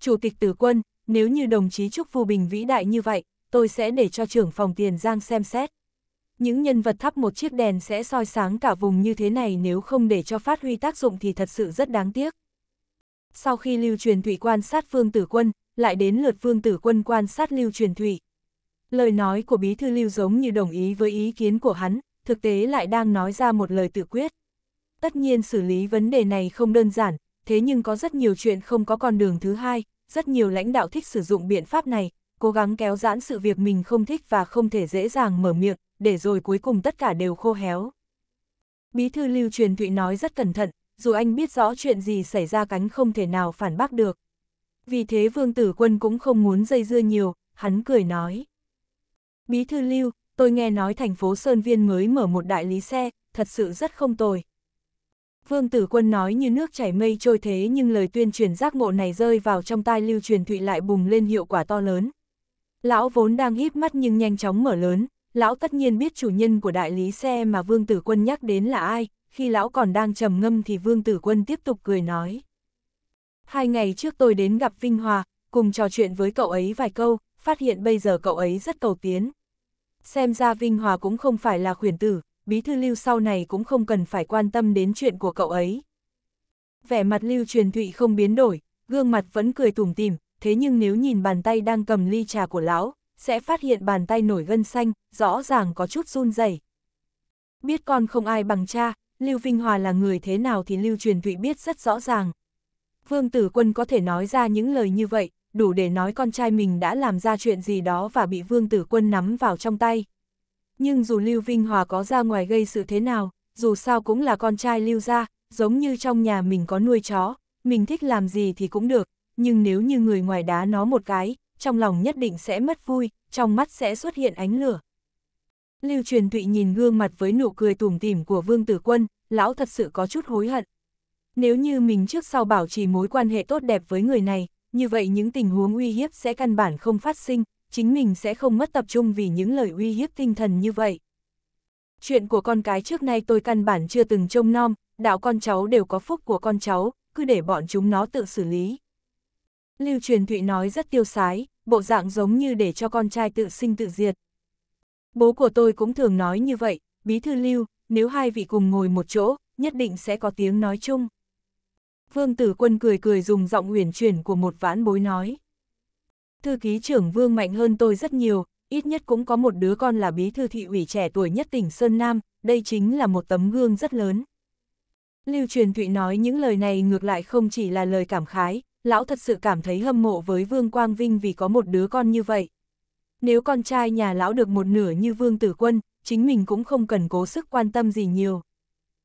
Chủ tịch Tử Quân, nếu như đồng chí Trúc Phu Bình vĩ đại như vậy, tôi sẽ để cho trưởng phòng tiền giang xem xét những nhân vật thắp một chiếc đèn sẽ soi sáng cả vùng như thế này nếu không để cho phát huy tác dụng thì thật sự rất đáng tiếc. Sau khi lưu truyền thủy quan sát Vương Tử Quân, lại đến lượt Vương Tử Quân quan sát lưu truyền thủy. Lời nói của Bí Thư Lưu giống như đồng ý với ý kiến của hắn, thực tế lại đang nói ra một lời tự quyết. Tất nhiên xử lý vấn đề này không đơn giản, thế nhưng có rất nhiều chuyện không có con đường thứ hai, rất nhiều lãnh đạo thích sử dụng biện pháp này, cố gắng kéo giãn sự việc mình không thích và không thể dễ dàng mở miệng, để rồi cuối cùng tất cả đều khô héo. Bí thư Lưu Truyền Thụy nói rất cẩn thận, dù anh biết rõ chuyện gì xảy ra cánh không thể nào phản bác được. Vì thế Vương Tử Quân cũng không muốn dây dưa nhiều, hắn cười nói. Bí thư Lưu, tôi nghe nói thành phố Sơn Viên mới mở một đại lý xe, thật sự rất không tồi. Vương Tử Quân nói như nước chảy mây trôi thế nhưng lời tuyên truyền giác ngộ này rơi vào trong tai Lưu Truyền Thụy lại bùng lên hiệu quả to lớn. Lão vốn đang híp mắt nhưng nhanh chóng mở lớn, lão tất nhiên biết chủ nhân của đại lý xe mà Vương Tử Quân nhắc đến là ai, khi lão còn đang trầm ngâm thì Vương Tử Quân tiếp tục cười nói. Hai ngày trước tôi đến gặp Vinh Hòa, cùng trò chuyện với cậu ấy vài câu, phát hiện bây giờ cậu ấy rất cầu tiến. Xem ra Vinh Hòa cũng không phải là khuyển tử, bí thư lưu sau này cũng không cần phải quan tâm đến chuyện của cậu ấy. Vẻ mặt lưu truyền thụy không biến đổi, gương mặt vẫn cười tủm tỉm, thế nhưng nếu nhìn bàn tay đang cầm ly trà của lão, sẽ phát hiện bàn tay nổi gân xanh, rõ ràng có chút run rẩy. Biết con không ai bằng cha, Lưu Vinh Hòa là người thế nào thì Lưu Truyền Thụy biết rất rõ ràng. Vương Tử Quân có thể nói ra những lời như vậy, đủ để nói con trai mình đã làm ra chuyện gì đó và bị Vương Tử Quân nắm vào trong tay. Nhưng dù Lưu Vinh Hòa có ra ngoài gây sự thế nào, dù sao cũng là con trai Lưu gia, giống như trong nhà mình có nuôi chó, mình thích làm gì thì cũng được, nhưng nếu như người ngoài đá nó một cái, trong lòng nhất định sẽ mất vui, trong mắt sẽ xuất hiện ánh lửa. Lưu Truyền Thụy nhìn gương mặt với nụ cười tủm tỉm của Vương Tử Quân, lão thật sự có chút hối hận. Nếu như mình trước sau bảo trì mối quan hệ tốt đẹp với người này, như vậy những tình huống uy hiếp sẽ căn bản không phát sinh, chính mình sẽ không mất tập trung vì những lời uy hiếp tinh thần như vậy. Chuyện của con cái trước nay tôi căn bản chưa từng trông nom, đạo con cháu đều có phúc của con cháu, cứ để bọn chúng nó tự xử lý. Lưu Truyền Thụy nói rất tiêu sái, bộ dạng giống như để cho con trai tự sinh tự diệt. Bố của tôi cũng thường nói như vậy, bí thư lưu, nếu hai vị cùng ngồi một chỗ, nhất định sẽ có tiếng nói chung. Vương Tử Quân cười cười dùng giọng uyển chuyển của một vãn bối nói. Thư ký trưởng Vương mạnh hơn tôi rất nhiều, ít nhất cũng có một đứa con là bí thư thị ủy trẻ tuổi nhất tỉnh Sơn Nam, đây chính là một tấm gương rất lớn. Lưu Truyền Thụy nói những lời này ngược lại không chỉ là lời cảm khái, lão thật sự cảm thấy hâm mộ với Vương Quang Vinh vì có một đứa con như vậy. Nếu con trai nhà lão được một nửa như Vương Tử Quân, chính mình cũng không cần cố sức quan tâm gì nhiều.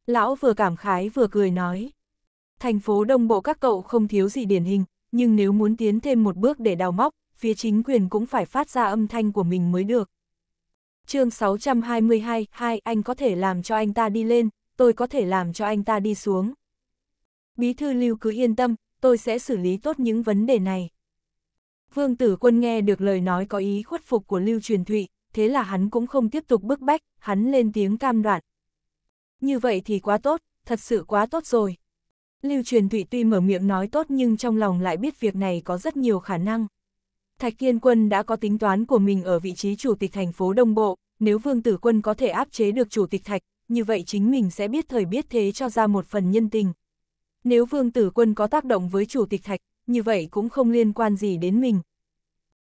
Lão vừa cảm khái vừa cười nói. Thành phố đông bộ các cậu không thiếu gì điển hình, nhưng nếu muốn tiến thêm một bước để đào móc, phía chính quyền cũng phải phát ra âm thanh của mình mới được. chương 622, hai anh có thể làm cho anh ta đi lên, tôi có thể làm cho anh ta đi xuống. Bí thư lưu cứ yên tâm, tôi sẽ xử lý tốt những vấn đề này. Vương Tử Quân nghe được lời nói có ý khuất phục của Lưu Truyền Thụy, thế là hắn cũng không tiếp tục bức bách, hắn lên tiếng cam đoạn. Như vậy thì quá tốt, thật sự quá tốt rồi. Lưu Truyền Thụy tuy mở miệng nói tốt nhưng trong lòng lại biết việc này có rất nhiều khả năng. Thạch Kiên Quân đã có tính toán của mình ở vị trí chủ tịch thành phố Đông Bộ, nếu Vương Tử Quân có thể áp chế được chủ tịch Thạch, như vậy chính mình sẽ biết thời biết thế cho ra một phần nhân tình, nếu Vương Tử Quân có tác động với Chủ tịch Thạch, như vậy cũng không liên quan gì đến mình.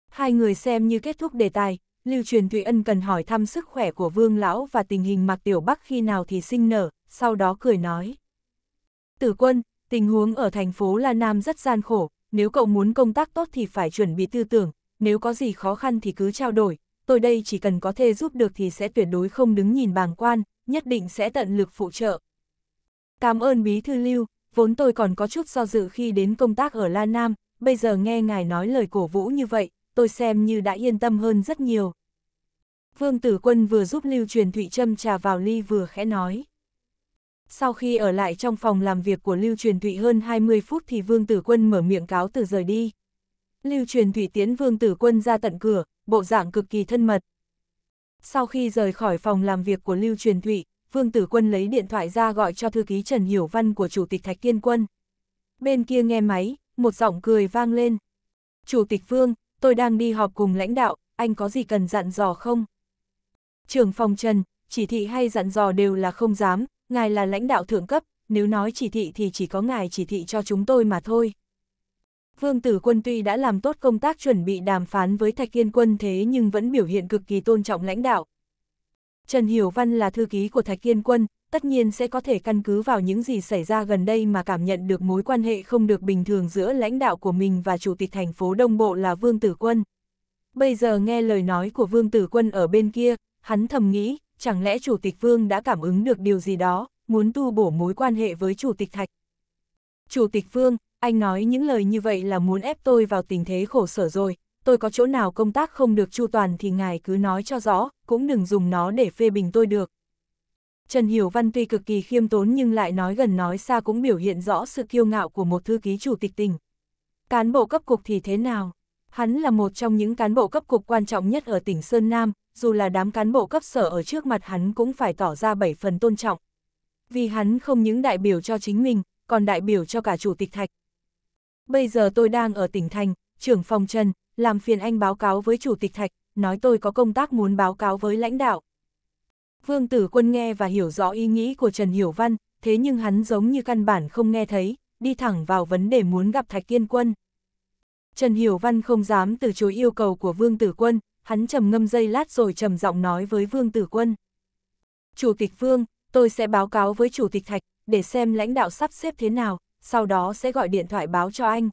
Hai người xem như kết thúc đề tài, Lưu Truyền Thụy Ân cần hỏi thăm sức khỏe của Vương Lão và tình hình Mạc Tiểu Bắc khi nào thì sinh nở, sau đó cười nói. Tử Quân, tình huống ở thành phố La Nam rất gian khổ, nếu cậu muốn công tác tốt thì phải chuẩn bị tư tưởng, nếu có gì khó khăn thì cứ trao đổi, tôi đây chỉ cần có thể giúp được thì sẽ tuyệt đối không đứng nhìn bàng quan, nhất định sẽ tận lực phụ trợ. Cảm ơn Bí Thư Lưu, vốn tôi còn có chút do dự khi đến công tác ở La Nam, bây giờ nghe ngài nói lời cổ vũ như vậy, tôi xem như đã yên tâm hơn rất nhiều. Vương Tử Quân vừa giúp Lưu Truyền Thụy Trâm trà vào ly vừa khẽ nói. Sau khi ở lại trong phòng làm việc của Lưu Truyền Thụy hơn 20 phút thì Vương Tử Quân mở miệng cáo từ rời đi. Lưu Truyền Thụy tiến Vương Tử Quân ra tận cửa, bộ dạng cực kỳ thân mật. Sau khi rời khỏi phòng làm việc của Lưu Truyền Thụy, Vương Tử Quân lấy điện thoại ra gọi cho thư ký Trần Hiểu Văn của Chủ tịch Thạch Tiên Quân. Bên kia nghe máy, một giọng cười vang lên. Chủ tịch Vương, tôi đang đi họp cùng lãnh đạo, anh có gì cần dặn dò không? Trường phòng Trần, chỉ thị hay dặn dò đều là không dám, ngài là lãnh đạo thượng cấp, nếu nói chỉ thị thì chỉ có ngài chỉ thị cho chúng tôi mà thôi. Vương Tử Quân tuy đã làm tốt công tác chuẩn bị đàm phán với Thạch Kiên Quân thế nhưng vẫn biểu hiện cực kỳ tôn trọng lãnh đạo, Trần Hiểu Văn là thư ký của Thạch Kiên Quân, tất nhiên sẽ có thể căn cứ vào những gì xảy ra gần đây mà cảm nhận được mối quan hệ không được bình thường giữa lãnh đạo của mình và chủ tịch thành phố Đông Bộ là Vương Tử Quân. Bây giờ nghe lời nói của Vương Tử Quân ở bên kia, hắn thầm nghĩ, chẳng lẽ chủ tịch Vương đã cảm ứng được điều gì đó, muốn tu bổ mối quan hệ với chủ tịch Thạch. Chủ tịch Vương, anh nói những lời như vậy là muốn ép tôi vào tình thế khổ sở rồi, tôi có chỗ nào công tác không được chu toàn thì ngài cứ nói cho rõ, cũng đừng dùng nó để phê bình tôi được. Trần Hiểu Văn tuy cực kỳ khiêm tốn nhưng lại nói gần nói xa cũng biểu hiện rõ sự kiêu ngạo của một thư ký chủ tịch tỉnh. Cán bộ cấp cục thì thế nào? Hắn là một trong những cán bộ cấp cục quan trọng nhất ở tỉnh Sơn Nam, dù là đám cán bộ cấp sở ở trước mặt hắn cũng phải tỏ ra bảy phần tôn trọng. Vì hắn không những đại biểu cho chính mình, còn đại biểu cho cả chủ tịch thạch. Bây giờ tôi đang ở tỉnh Thành, trưởng phòng Trần, làm phiền anh báo cáo với Chủ tịch Thạch, nói tôi có công tác muốn báo cáo với lãnh đạo. Vương Tử Quân nghe và hiểu rõ ý nghĩ của Trần Hiểu Văn, thế nhưng hắn giống như căn bản không nghe thấy, đi thẳng vào vấn đề muốn gặp Thạch Kiên Quân. Trần Hiểu Văn không dám từ chối yêu cầu của Vương Tử Quân, hắn trầm ngâm dây lát rồi trầm giọng nói với Vương Tử Quân. Chủ tịch Vương, tôi sẽ báo cáo với Chủ tịch Thạch, để xem lãnh đạo sắp xếp thế nào, sau đó sẽ gọi điện thoại báo cho anh.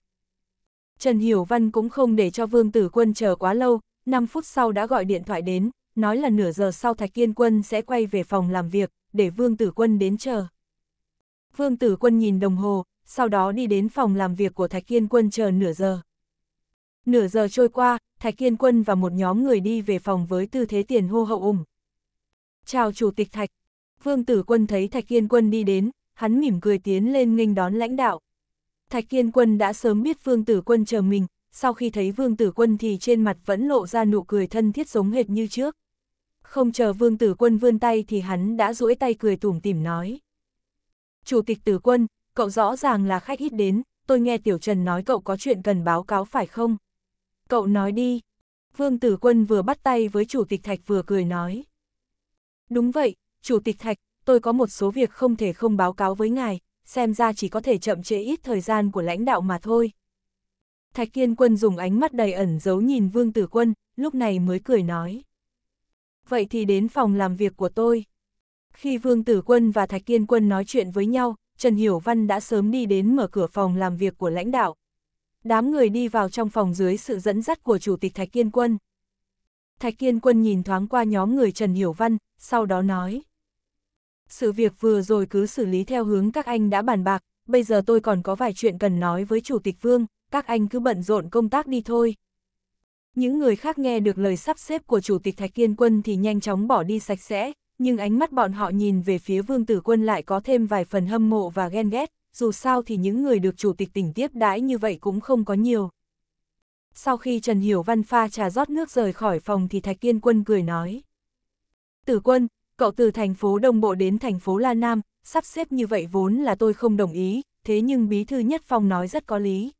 Trần Hiểu Văn cũng không để cho Vương Tử Quân chờ quá lâu, 5 phút sau đã gọi điện thoại đến, nói là nửa giờ sau Thạch Kiên Quân sẽ quay về phòng làm việc, để Vương Tử Quân đến chờ. Vương Tử Quân nhìn đồng hồ, sau đó đi đến phòng làm việc của Thạch Kiên Quân chờ nửa giờ. Nửa giờ trôi qua, Thạch Kiên Quân và một nhóm người đi về phòng với tư thế tiền hô hậu ủng. Chào Chủ tịch Thạch. Vương Tử Quân thấy Thạch Kiên Quân đi đến, hắn mỉm cười tiến lên nghênh đón lãnh đạo, Thạch Thiên Quân đã sớm biết Vương Tử Quân chờ mình, sau khi thấy Vương Tử Quân thì trên mặt vẫn lộ ra nụ cười thân thiết giống hệt như trước. Không chờ Vương Tử Quân vươn tay thì hắn đã duỗi tay cười tủm tỉm nói. Chủ tịch Tử Quân, cậu rõ ràng là khách ít đến, tôi nghe Tiểu Trần nói cậu có chuyện cần báo cáo phải không? Cậu nói đi. Vương Tử Quân vừa bắt tay với Chủ tịch Thạch vừa cười nói. Đúng vậy, Chủ tịch Thạch, tôi có một số việc không thể không báo cáo với ngài, xem ra chỉ có thể chậm trễ ít thời gian của lãnh đạo mà thôi. Thạch Kiên Quân dùng ánh mắt đầy ẩn giấu nhìn Vương Tử Quân, lúc này mới cười nói. Vậy thì đến phòng làm việc của tôi. Khi Vương Tử Quân và Thạch Kiên Quân nói chuyện với nhau, Trần Hiểu Văn đã sớm đi đến mở cửa phòng làm việc của lãnh đạo. Đám người đi vào trong phòng dưới sự dẫn dắt của Chủ tịch Thạch Kiên Quân. Thạch Kiên Quân nhìn thoáng qua nhóm người Trần Hiểu Văn, sau đó nói sự việc vừa rồi cứ xử lý theo hướng các anh đã bàn bạc, bây giờ tôi còn có vài chuyện cần nói với Chủ tịch Vương, các anh cứ bận rộn công tác đi thôi. Những người khác nghe được lời sắp xếp của Chủ tịch Thạch Kiên Quân thì nhanh chóng bỏ đi sạch sẽ, nhưng ánh mắt bọn họ nhìn về phía Vương Tử Quân lại có thêm vài phần hâm mộ và ghen ghét, dù sao thì những người được Chủ tịch tỉnh tiếp đãi như vậy cũng không có nhiều. Sau khi Trần Hiểu Văn pha trà rót nước rời khỏi phòng thì Thạch Kiên Quân cười nói. Tử Quân, cậu từ thành phố Đông Bộ đến thành phố La Nam, sắp xếp như vậy vốn là tôi không đồng ý, thế nhưng Bí Thư Nhất Phong nói rất có lý.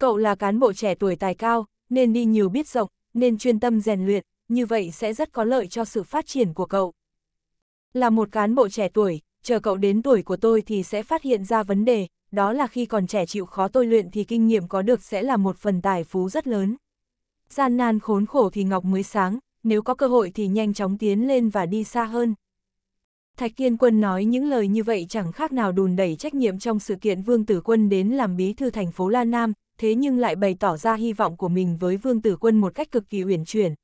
Cậu là cán bộ trẻ tuổi tài cao, nên đi nhiều biết rộng, nên chuyên tâm rèn luyện, như vậy sẽ rất có lợi cho sự phát triển của cậu. Là một cán bộ trẻ tuổi, chờ cậu đến tuổi của tôi thì sẽ phát hiện ra vấn đề, đó là khi còn trẻ chịu khó tôi luyện thì kinh nghiệm có được sẽ là một phần tài phú rất lớn. Gian nan khốn khổ thì ngọc mới sáng, nếu có cơ hội thì nhanh chóng tiến lên và đi xa hơn. Thạch Kiên Quân nói những lời như vậy chẳng khác nào đùn đẩy trách nhiệm trong sự kiện Vương Tử Quân đến làm bí thư thành phố La Nam, thế nhưng lại bày tỏ ra hy vọng của mình với Vương Tử Quân một cách cực kỳ uyển chuyển.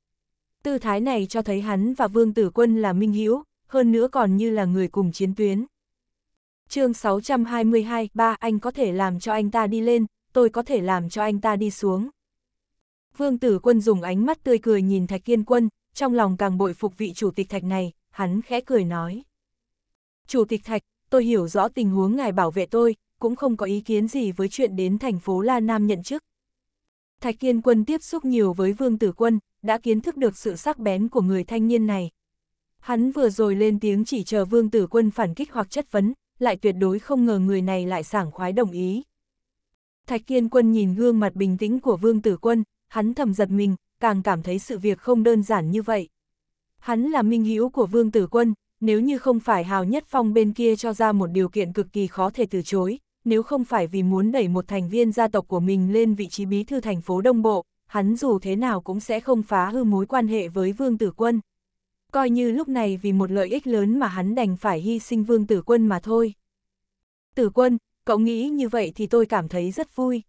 Tư thái này cho thấy hắn và Vương Tử Quân là minh hữu, hơn nữa còn như là người cùng chiến tuyến. chương 622, ba anh có thể làm cho anh ta đi lên, tôi có thể làm cho anh ta đi xuống. Vương tử quân dùng ánh mắt tươi cười nhìn Thạch Kiên Quân, trong lòng càng bội phục vị chủ tịch Thạch này, hắn khẽ cười nói. Chủ tịch Thạch, tôi hiểu rõ tình huống ngài bảo vệ tôi, cũng không có ý kiến gì với chuyện đến thành phố La Nam nhận chức. Thạch Kiên Quân tiếp xúc nhiều với Vương Tử Quân, đã kiến thức được sự sắc bén của người thanh niên này. Hắn vừa rồi lên tiếng chỉ chờ Vương Tử Quân phản kích hoặc chất vấn, lại tuyệt đối không ngờ người này lại sảng khoái đồng ý. Thạch Kiên Quân nhìn gương mặt bình tĩnh của Vương Tử Quân, hắn thầm giật mình, càng cảm thấy sự việc không đơn giản như vậy. Hắn là minh hữu của Vương Tử Quân, nếu như không phải Hào Nhất Phong bên kia cho ra một điều kiện cực kỳ khó thể từ chối, nếu không phải vì muốn đẩy một thành viên gia tộc của mình lên vị trí bí thư thành phố Đông Bộ, hắn dù thế nào cũng sẽ không phá hư mối quan hệ với Vương Tử Quân. Coi như lúc này vì một lợi ích lớn mà hắn đành phải hy sinh Vương Tử Quân mà thôi. Tử Quân, cậu nghĩ như vậy thì tôi cảm thấy rất vui.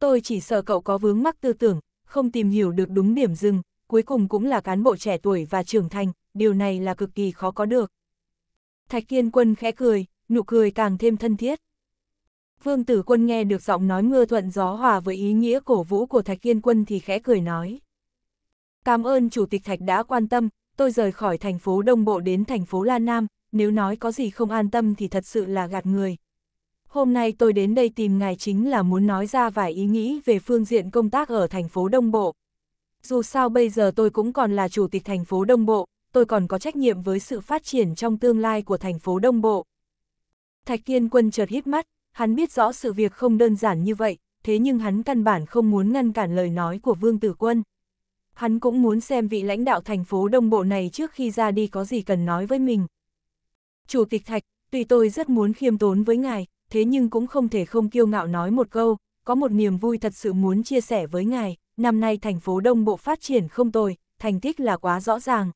Tôi chỉ sợ cậu có vướng mắc tư tưởng, không tìm hiểu được đúng điểm dừng, cuối cùng cũng là cán bộ trẻ tuổi và trưởng thành, điều này là cực kỳ khó có được. Thạch Kiên Quân khẽ cười, nụ cười càng thêm thân thiết. Vương Tử Quân nghe được giọng nói mưa thuận gió hòa với ý nghĩa cổ vũ của Thạch Kiên Quân thì khẽ cười nói. Cảm ơn Chủ tịch Thạch đã quan tâm, tôi rời khỏi thành phố Đông Bộ đến thành phố La Nam, nếu nói có gì không an tâm thì thật sự là gạt người, hôm nay tôi đến đây tìm ngài chính là muốn nói ra vài ý nghĩ về phương diện công tác ở thành phố Đông Bộ. Dù sao bây giờ tôi cũng còn là chủ tịch thành phố Đông Bộ, tôi còn có trách nhiệm với sự phát triển trong tương lai của thành phố Đông Bộ. Thạch Kiên Quân chợt hít mắt, hắn biết rõ sự việc không đơn giản như vậy, thế nhưng hắn căn bản không muốn ngăn cản lời nói của Vương Tử Quân. Hắn cũng muốn xem vị lãnh đạo thành phố Đông Bộ này trước khi ra đi có gì cần nói với mình. Chủ tịch Thạch, tuy tôi rất muốn khiêm tốn với ngài, thế nhưng cũng không thể không kiêu ngạo nói một câu, có một niềm vui thật sự muốn chia sẻ với ngài, năm nay thành phố Đông Bộ phát triển không tồi, thành tích là quá rõ ràng.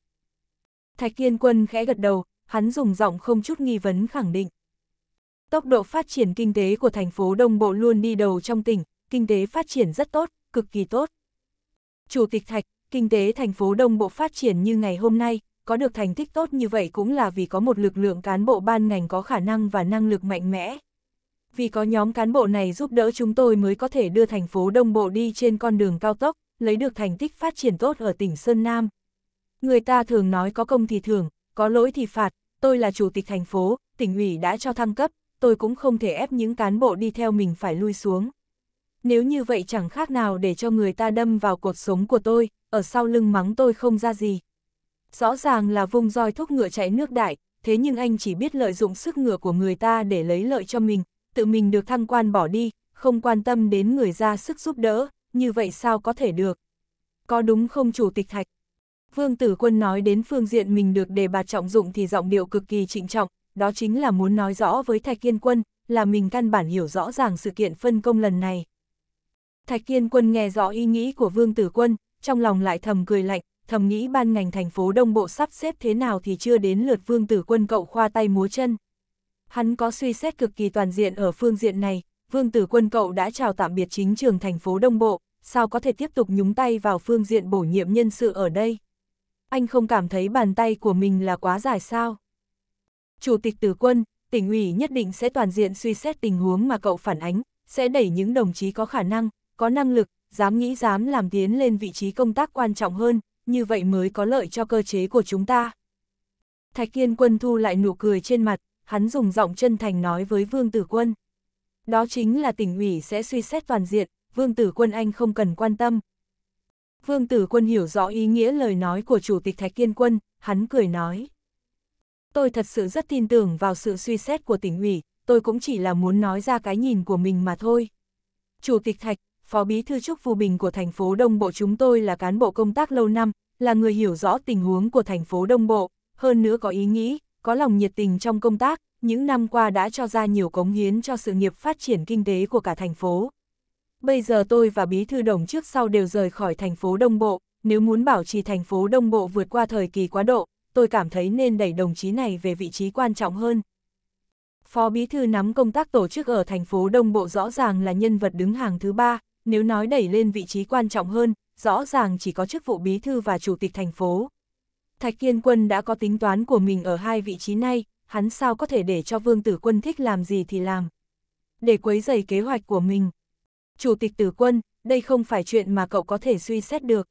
Thạch Kiên Quân khẽ gật đầu, hắn dùng giọng không chút nghi vấn khẳng định. Tốc độ phát triển kinh tế của thành phố Đông Bộ luôn đi đầu trong tỉnh, kinh tế phát triển rất tốt, cực kỳ tốt. Chủ tịch Thạch, kinh tế thành phố Đông Bộ phát triển như ngày hôm nay, có được thành tích tốt như vậy cũng là vì có một lực lượng cán bộ ban ngành có khả năng và năng lực mạnh mẽ, vì có nhóm cán bộ này giúp đỡ chúng tôi mới có thể đưa thành phố Đông Bộ đi trên con đường cao tốc, lấy được thành tích phát triển tốt ở tỉnh Sơn Nam. Người ta thường nói có công thì thưởng, có lỗi thì phạt, tôi là chủ tịch thành phố, tỉnh ủy đã cho thăng cấp, tôi cũng không thể ép những cán bộ đi theo mình phải lui xuống. Nếu như vậy chẳng khác nào để cho người ta đâm vào cuộc sống của tôi, ở sau lưng mắng tôi không ra gì. Rõ ràng là vùng roi thúc ngựa chạy nước đại, thế nhưng anh chỉ biết lợi dụng sức ngựa của người ta để lấy lợi cho mình, tự mình được thăng quan bỏ đi, không quan tâm đến người ra sức giúp đỡ, như vậy sao có thể được? Có đúng không Chủ tịch Thạch? Vương Tử Quân nói đến phương diện mình được đề bạt trọng dụng thì giọng điệu cực kỳ trịnh trọng, đó chính là muốn nói rõ với Thạch Kiên Quân, là mình căn bản hiểu rõ ràng sự kiện phân công lần này. Thạch Kiên Quân nghe rõ ý nghĩ của Vương Tử Quân, trong lòng lại thầm cười lạnh, thầm nghĩ ban ngành thành phố Đông Bộ sắp xếp thế nào thì chưa đến lượt Vương Tử Quân cậu khoa tay múa chân. Hắn có suy xét cực kỳ toàn diện ở phương diện này, vương tử quân cậu đã chào tạm biệt chính trường thành phố Đông Bộ, sao có thể tiếp tục nhúng tay vào phương diện bổ nhiệm nhân sự ở đây? Anh không cảm thấy bàn tay của mình là quá dài sao? Chủ tịch tử quân, tỉnh ủy nhất định sẽ toàn diện suy xét tình huống mà cậu phản ánh, sẽ đẩy những đồng chí có khả năng, có năng lực, dám nghĩ dám làm tiến lên vị trí công tác quan trọng hơn, như vậy mới có lợi cho cơ chế của chúng ta. Thạch Kiên Quân thu lại nụ cười trên mặt, hắn dùng giọng chân thành nói với Vương Tử Quân. Đó chính là tỉnh ủy sẽ suy xét toàn diện, Vương Tử Quân anh không cần quan tâm. Vương Tử Quân hiểu rõ ý nghĩa lời nói của Chủ tịch Thạch Kiên Quân, hắn cười nói. Tôi thật sự rất tin tưởng vào sự suy xét của tỉnh ủy, tôi cũng chỉ là muốn nói ra cái nhìn của mình mà thôi. Chủ tịch Thạch, Phó Bí Thư Trúc Phù Bình của thành phố Đông Bộ chúng tôi là cán bộ công tác lâu năm, là người hiểu rõ tình huống của thành phố Đông Bộ, hơn nữa có ý nghĩ, có lòng nhiệt tình trong công tác, những năm qua đã cho ra nhiều cống hiến cho sự nghiệp phát triển kinh tế của cả thành phố. Bây giờ tôi và Bí Thư Đồng trước sau đều rời khỏi thành phố Đông Bộ, nếu muốn bảo trì thành phố Đông Bộ vượt qua thời kỳ quá độ, tôi cảm thấy nên đẩy đồng chí này về vị trí quan trọng hơn. Phó Bí Thư nắm công tác tổ chức ở thành phố Đông Bộ rõ ràng là nhân vật đứng hàng thứ ba, nếu nói đẩy lên vị trí quan trọng hơn, rõ ràng chỉ có chức vụ Bí Thư và Chủ tịch thành phố. Thạch Kiên Quân đã có tính toán của mình ở hai vị trí này, hắn sao có thể để cho Vương Tử Quân thích làm gì thì làm. Để quấy dày kế hoạch của mình. Chủ tịch Tử Quân, đây không phải chuyện mà cậu có thể suy xét được.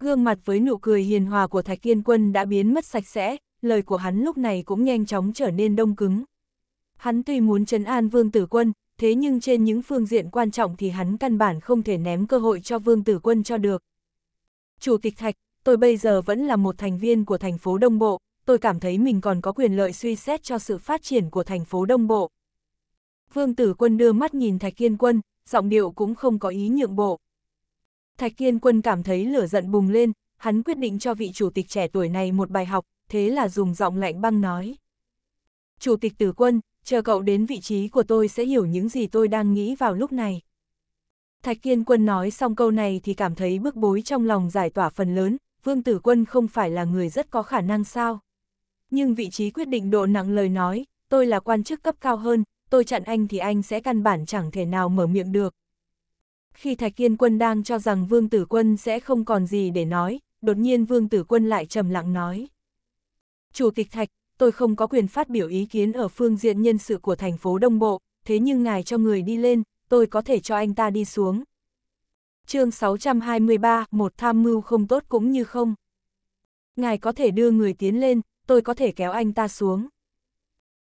Gương mặt với nụ cười hiền hòa của Thạch Kiên Quân đã biến mất sạch sẽ, lời của hắn lúc này cũng nhanh chóng trở nên đông cứng. Hắn tuy muốn trấn an Vương Tử Quân, thế nhưng trên những phương diện quan trọng thì hắn căn bản không thể ném cơ hội cho Vương Tử Quân cho được. Chủ tịch Thạch, tôi bây giờ vẫn là một thành viên của thành phố Đông Bộ, tôi cảm thấy mình còn có quyền lợi suy xét cho sự phát triển của thành phố Đông Bộ. Vương Tử Quân đưa mắt nhìn Thạch Kiên Quân, giọng điệu cũng không có ý nhượng bộ. Thạch Kiên Quân cảm thấy lửa giận bùng lên, hắn quyết định cho vị chủ tịch trẻ tuổi này một bài học, thế là dùng giọng lạnh băng nói. Chủ tịch Tử Quân, chờ cậu đến vị trí của tôi sẽ hiểu những gì tôi đang nghĩ vào lúc này. Thạch Kiên Quân nói xong câu này thì cảm thấy bức bối trong lòng giải tỏa phần lớn, Vương Tử Quân không phải là người rất có khả năng sao. Nhưng vị trí quyết định độ nặng lời nói, tôi là quan chức cấp cao hơn, tôi chặn anh thì anh sẽ căn bản chẳng thể nào mở miệng được. Khi Thạch Kiên Quân đang cho rằng Vương Tử Quân sẽ không còn gì để nói, đột nhiên Vương Tử Quân lại trầm lặng nói. Chủ tịch Thạch, tôi không có quyền phát biểu ý kiến ở phương diện nhân sự của thành phố Đông Bộ, thế nhưng ngài cho người đi lên, tôi có thể cho anh ta đi xuống, chương 623, một tham mưu không tốt cũng như không. Ngài có thể đưa người tiến lên, tôi có thể kéo anh ta xuống.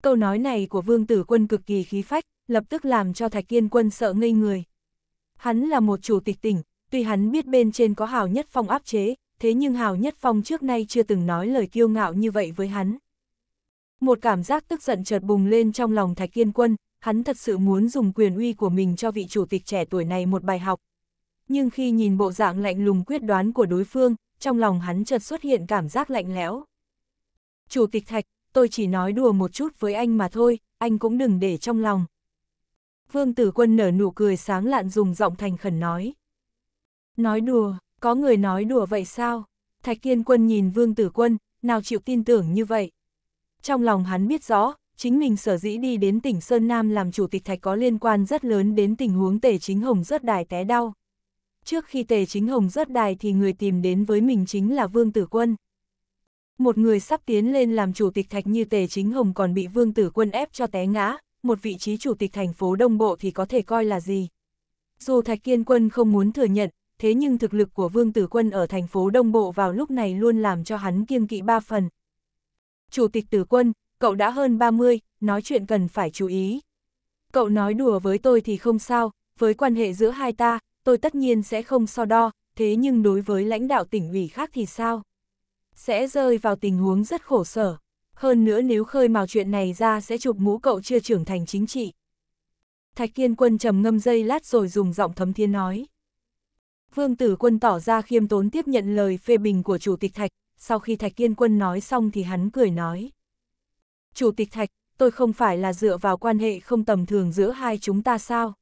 Câu nói này của vương tử quân cực kỳ khí phách, lập tức làm cho Thạch Kiên quân sợ ngây người. Hắn là một chủ tịch tỉnh, tuy hắn biết bên trên có Hào Nhất Phong áp chế, thế nhưng Hào Nhất Phong trước nay chưa từng nói lời kiêu ngạo như vậy với hắn. Một cảm giác tức giận chợt bùng lên trong lòng Thạch Kiên quân, hắn thật sự muốn dùng quyền uy của mình cho vị chủ tịch trẻ tuổi này một bài học, nhưng khi nhìn bộ dạng lạnh lùng quyết đoán của đối phương, trong lòng hắn chợt xuất hiện cảm giác lạnh lẽo. Chủ tịch Thạch, tôi chỉ nói đùa một chút với anh mà thôi, anh cũng đừng để trong lòng. Vương Tử Quân nở nụ cười sáng lạn dùng giọng thành khẩn nói. Nói đùa, có người nói đùa vậy sao? Thạch Kiên Quân nhìn Vương Tử Quân, nào chịu tin tưởng như vậy? Trong lòng hắn biết rõ, chính mình sở dĩ đi đến tỉnh Sơn Nam làm chủ tịch Thạch có liên quan rất lớn đến tình huống tể chính hồng rất đài té đau trước khi Tề Chính Hồng rớt đài thì người tìm đến với mình chính là Vương Tử Quân. Một người sắp tiến lên làm chủ tịch thạch như Tề Chính Hồng còn bị Vương Tử Quân ép cho té ngã, một vị trí chủ tịch thành phố Đông Bộ thì có thể coi là gì. Dù Thạch Kiên Quân không muốn thừa nhận, thế nhưng thực lực của Vương Tử Quân ở thành phố Đông Bộ vào lúc này luôn làm cho hắn kiêng kỵ ba phần. Chủ tịch Tử Quân, cậu đã hơn 30, nói chuyện cần phải chú ý. Cậu nói đùa với tôi thì không sao, với quan hệ giữa hai ta, tôi tất nhiên sẽ không so đo, thế nhưng đối với lãnh đạo tỉnh ủy khác thì sao? Sẽ rơi vào tình huống rất khổ sở. Hơn nữa nếu khơi mào chuyện này ra sẽ chụp mũ cậu chưa trưởng thành chính trị. Thạch Kiên Quân trầm ngâm dây lát rồi dùng giọng thấm thiên nói. Vương Tử Quân tỏ ra khiêm tốn tiếp nhận lời phê bình của Chủ tịch Thạch, sau khi Thạch Kiên Quân nói xong thì hắn cười nói. Chủ tịch Thạch, tôi không phải là dựa vào quan hệ không tầm thường giữa hai chúng ta sao?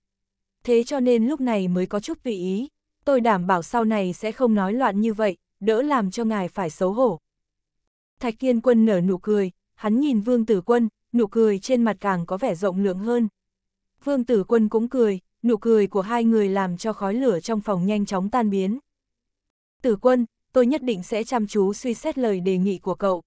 thế cho nên lúc này mới có chút vị ý. Tôi đảm bảo sau này sẽ không nói loạn như vậy, đỡ làm cho ngài phải xấu hổ. Thạch Kiên Quân nở nụ cười, hắn nhìn Vương Tử Quân, nụ cười trên mặt càng có vẻ rộng lượng hơn. Vương Tử Quân cũng cười, nụ cười của hai người làm cho khói lửa trong phòng nhanh chóng tan biến. Tử Quân, tôi nhất định sẽ chăm chú suy xét lời đề nghị của cậu.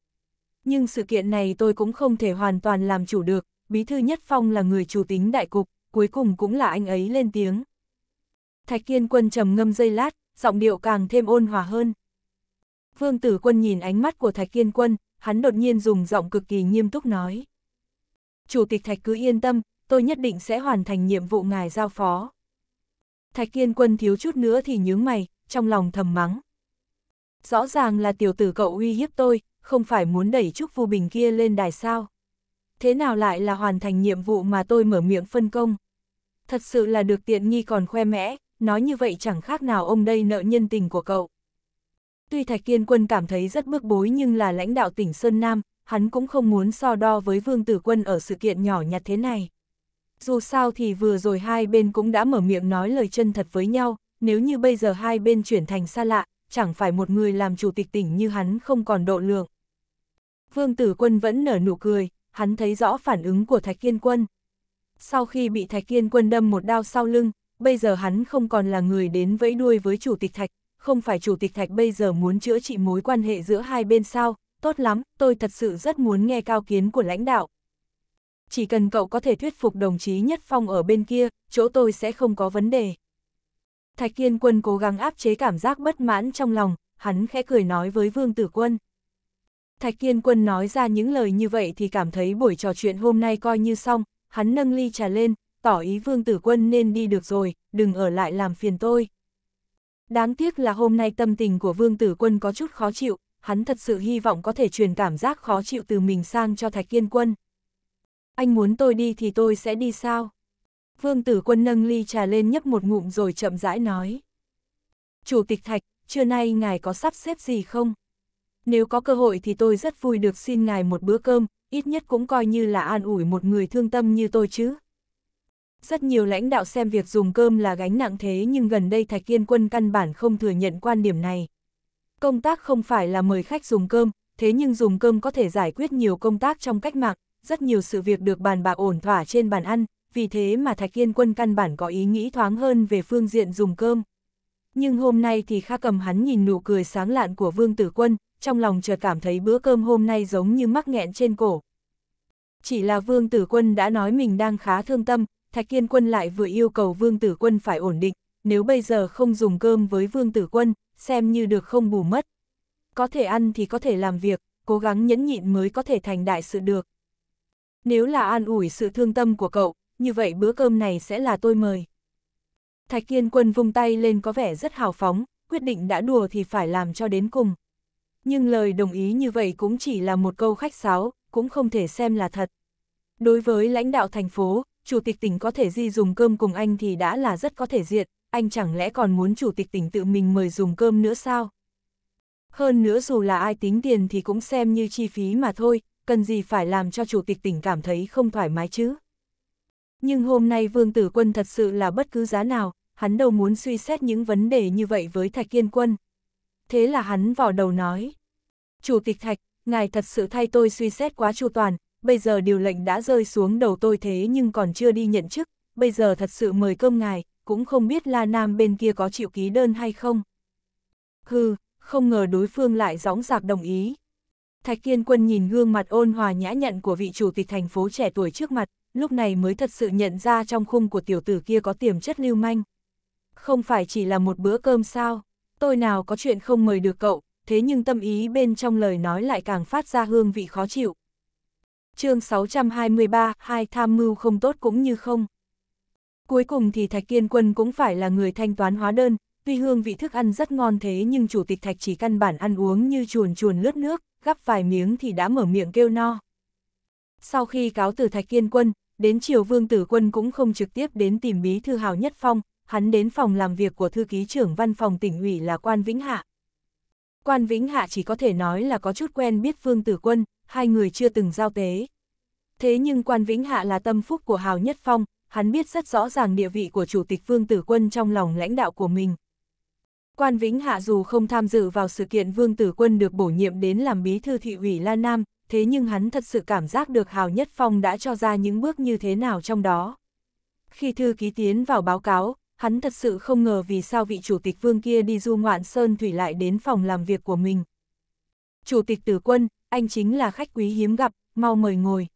Nhưng sự kiện này tôi cũng không thể hoàn toàn làm chủ được, Bí Thư Nhất Phong là người chủ tính đại cục, cuối cùng cũng là anh ấy lên tiếng. Thạch Kiên Quân trầm ngâm giây lát, giọng điệu càng thêm ôn hòa hơn. Vương Tử Quân nhìn ánh mắt của Thạch Kiên Quân, hắn đột nhiên dùng giọng cực kỳ nghiêm túc nói. Chủ tịch Thạch cứ yên tâm, tôi nhất định sẽ hoàn thành nhiệm vụ ngài giao phó. Thạch Kiên Quân thiếu chút nữa thì nhướng mày, trong lòng thầm mắng. Rõ ràng là tiểu tử cậu uy hiếp tôi, không phải muốn đẩy Trúc Vu Bình kia lên đài sao thế nào lại là hoàn thành nhiệm vụ mà tôi mở miệng phân công. Thật sự là được tiện nghi còn khoe mẽ, nói như vậy chẳng khác nào ông đây nợ nhân tình của cậu. Tuy Thạch Kiên Quân cảm thấy rất bức bối nhưng là lãnh đạo tỉnh Sơn Nam, hắn cũng không muốn so đo với Vương Tử Quân ở sự kiện nhỏ nhặt thế này. Dù sao thì vừa rồi hai bên cũng đã mở miệng nói lời chân thật với nhau, nếu như bây giờ hai bên chuyển thành xa lạ, chẳng phải một người làm chủ tịch tỉnh như hắn không còn độ lượng. Vương Tử Quân vẫn nở nụ cười, hắn thấy rõ phản ứng của Thạch Kiên Quân. Sau khi bị Thạch Kiên Quân đâm một đao sau lưng, bây giờ hắn không còn là người đến vẫy đuôi với Chủ tịch Thạch, không phải Chủ tịch Thạch bây giờ muốn chữa trị mối quan hệ giữa hai bên sao, tốt lắm, tôi thật sự rất muốn nghe cao kiến của lãnh đạo. Chỉ cần cậu có thể thuyết phục đồng chí Nhất Phong ở bên kia, chỗ tôi sẽ không có vấn đề. Thạch Kiên Quân cố gắng áp chế cảm giác bất mãn trong lòng, hắn khẽ cười nói với Vương Tử Quân. Thạch Kiên Quân nói ra những lời như vậy thì cảm thấy buổi trò chuyện hôm nay coi như xong, hắn nâng ly trà lên, tỏ ý Vương Tử Quân nên đi được rồi, đừng ở lại làm phiền tôi. Đáng tiếc là hôm nay tâm tình của Vương Tử Quân có chút khó chịu, hắn thật sự hy vọng có thể truyền cảm giác khó chịu từ mình sang cho Thạch Kiên Quân. Anh muốn tôi đi thì tôi sẽ đi sao? Vương Tử Quân nâng ly trà lên nhấp một ngụm rồi chậm rãi nói. Chủ tịch Thạch, trưa nay ngài có sắp xếp gì không? nếu có cơ hội thì tôi rất vui được xin ngài một bữa cơm, ít nhất cũng coi như là an ủi một người thương tâm như tôi chứ. Rất nhiều lãnh đạo xem việc dùng cơm là gánh nặng thế nhưng gần đây Thạch Kiên Quân căn bản không thừa nhận quan điểm này. Công tác không phải là mời khách dùng cơm, thế nhưng dùng cơm có thể giải quyết nhiều công tác trong cách mạng, rất nhiều sự việc được bàn bạc ổn thỏa trên bàn ăn, vì thế mà Thạch Kiên Quân căn bản có ý nghĩ thoáng hơn về phương diện dùng cơm. Nhưng hôm nay thì Kha cầm hắn nhìn nụ cười sáng lạn của Vương Tử Quân, trong lòng chợt cảm thấy bữa cơm hôm nay giống như mắc nghẹn trên cổ. Chỉ là Vương Tử Quân đã nói mình đang khá thương tâm, Thạch Kiên Quân lại vừa yêu cầu Vương Tử Quân phải ổn định, nếu bây giờ không dùng cơm với Vương Tử Quân, xem như được không bù mất. Có thể ăn thì có thể làm việc, cố gắng nhẫn nhịn mới có thể thành đại sự được. Nếu là an ủi sự thương tâm của cậu, như vậy bữa cơm này sẽ là tôi mời. Thạch Kiên Quân vung tay lên có vẻ rất hào phóng, quyết định đã đùa thì phải làm cho đến cùng nhưng lời đồng ý như vậy cũng chỉ là một câu khách sáo, cũng không thể xem là thật. Đối với lãnh đạo thành phố, chủ tịch tỉnh có thể di dùng cơm cùng anh thì đã là rất có thể diệt anh chẳng lẽ còn muốn chủ tịch tỉnh tự mình mời dùng cơm nữa sao? Hơn nữa dù là ai tính tiền thì cũng xem như chi phí mà thôi, cần gì phải làm cho chủ tịch tỉnh cảm thấy không thoải mái chứ? Nhưng hôm nay Vương Tử Quân thật sự là bất cứ giá nào, hắn đâu muốn suy xét những vấn đề như vậy với Thạch Kiên Quân. Thế là hắn vào đầu nói. Chủ tịch Thạch, ngài thật sự thay tôi suy xét quá chu toàn, bây giờ điều lệnh đã rơi xuống đầu tôi thế nhưng còn chưa đi nhận chức, bây giờ thật sự mời cơm ngài, cũng không biết La Nam bên kia có chịu ký đơn hay không. Hừ, không ngờ đối phương lại gióng giạc đồng ý. Thạch Kiên Quân nhìn gương mặt ôn hòa nhã nhận của vị chủ tịch thành phố trẻ tuổi trước mặt, lúc này mới thật sự nhận ra trong khung của tiểu tử kia có tiềm chất lưu manh. Không phải chỉ là một bữa cơm sao, tôi nào có chuyện không mời được cậu, thế nhưng tâm ý bên trong lời nói lại càng phát ra hương vị khó chịu. chương 623, hai tham mưu không tốt cũng như không. Cuối cùng thì Thạch Kiên Quân cũng phải là người thanh toán hóa đơn, tuy hương vị thức ăn rất ngon thế nhưng chủ tịch Thạch chỉ căn bản ăn uống như chuồn chuồn lướt nước, gắp vài miếng thì đã mở miệng kêu no. Sau khi cáo từ Thạch Kiên Quân, đến chiều Vương Tử Quân cũng không trực tiếp đến tìm bí thư hào nhất phong, hắn đến phòng làm việc của thư ký trưởng văn phòng tỉnh ủy là Quan Vĩnh Hạ, Quan Vĩnh Hạ chỉ có thể nói là có chút quen biết Vương Tử Quân, hai người chưa từng giao tế. Thế nhưng Quan Vĩnh Hạ là tâm phúc của Hào Nhất Phong, hắn biết rất rõ ràng địa vị của Chủ tịch Vương Tử Quân trong lòng lãnh đạo của mình. Quan Vĩnh Hạ dù không tham dự vào sự kiện Vương Tử Quân được bổ nhiệm đến làm bí thư thị ủy La Nam, thế nhưng hắn thật sự cảm giác được Hào Nhất Phong đã cho ra những bước như thế nào trong đó. Khi thư ký tiến vào báo cáo, hắn thật sự không ngờ vì sao vị chủ tịch vương kia đi du ngoạn sơn thủy lại đến phòng làm việc của mình. Chủ tịch tử quân, anh chính là khách quý hiếm gặp, mau mời ngồi.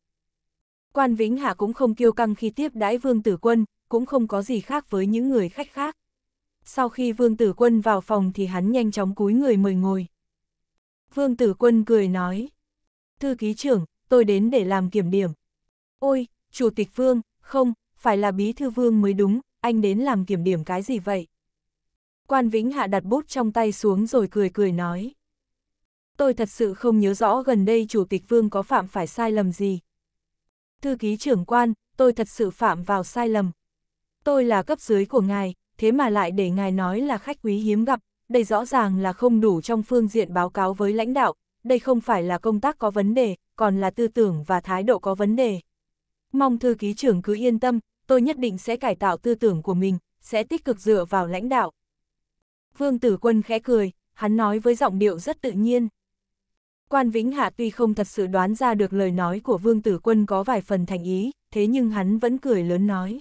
Quan Vĩnh Hạ cũng không kiêu căng khi tiếp đãi vương tử quân, cũng không có gì khác với những người khách khác. Sau khi vương tử quân vào phòng thì hắn nhanh chóng cúi người mời ngồi. Vương tử quân cười nói. Thư ký trưởng, tôi đến để làm kiểm điểm. Ôi, chủ tịch vương, không, phải là bí thư vương mới đúng, anh đến làm kiểm điểm cái gì vậy? Quan Vĩnh Hạ đặt bút trong tay xuống rồi cười cười nói. Tôi thật sự không nhớ rõ gần đây Chủ tịch Vương có phạm phải sai lầm gì. Thư ký trưởng quan, tôi thật sự phạm vào sai lầm. Tôi là cấp dưới của ngài, thế mà lại để ngài nói là khách quý hiếm gặp, đây rõ ràng là không đủ trong phương diện báo cáo với lãnh đạo, đây không phải là công tác có vấn đề, còn là tư tưởng và thái độ có vấn đề. Mong thư ký trưởng cứ yên tâm, tôi nhất định sẽ cải tạo tư tưởng của mình, sẽ tích cực dựa vào lãnh đạo. Vương Tử Quân khẽ cười, hắn nói với giọng điệu rất tự nhiên. Quan Vĩnh Hạ tuy không thật sự đoán ra được lời nói của Vương Tử Quân có vài phần thành ý, thế nhưng hắn vẫn cười lớn nói.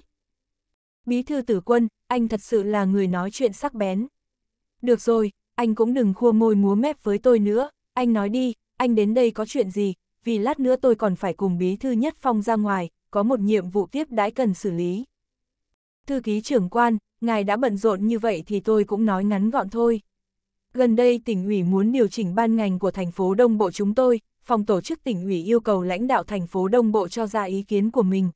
Bí thư Tử Quân, anh thật sự là người nói chuyện sắc bén. Được rồi, anh cũng đừng khua môi múa mép với tôi nữa, anh nói đi, anh đến đây có chuyện gì, vì lát nữa tôi còn phải cùng bí thư nhất phong ra ngoài, có một nhiệm vụ tiếp đãi cần xử lý. Thư ký trưởng quan, ngài đã bận rộn như vậy thì tôi cũng nói ngắn gọn thôi. Gần đây tỉnh ủy muốn điều chỉnh ban ngành của thành phố Đông Bộ chúng tôi, phòng tổ chức tỉnh ủy yêu cầu lãnh đạo thành phố Đông Bộ cho ra ý kiến của mình.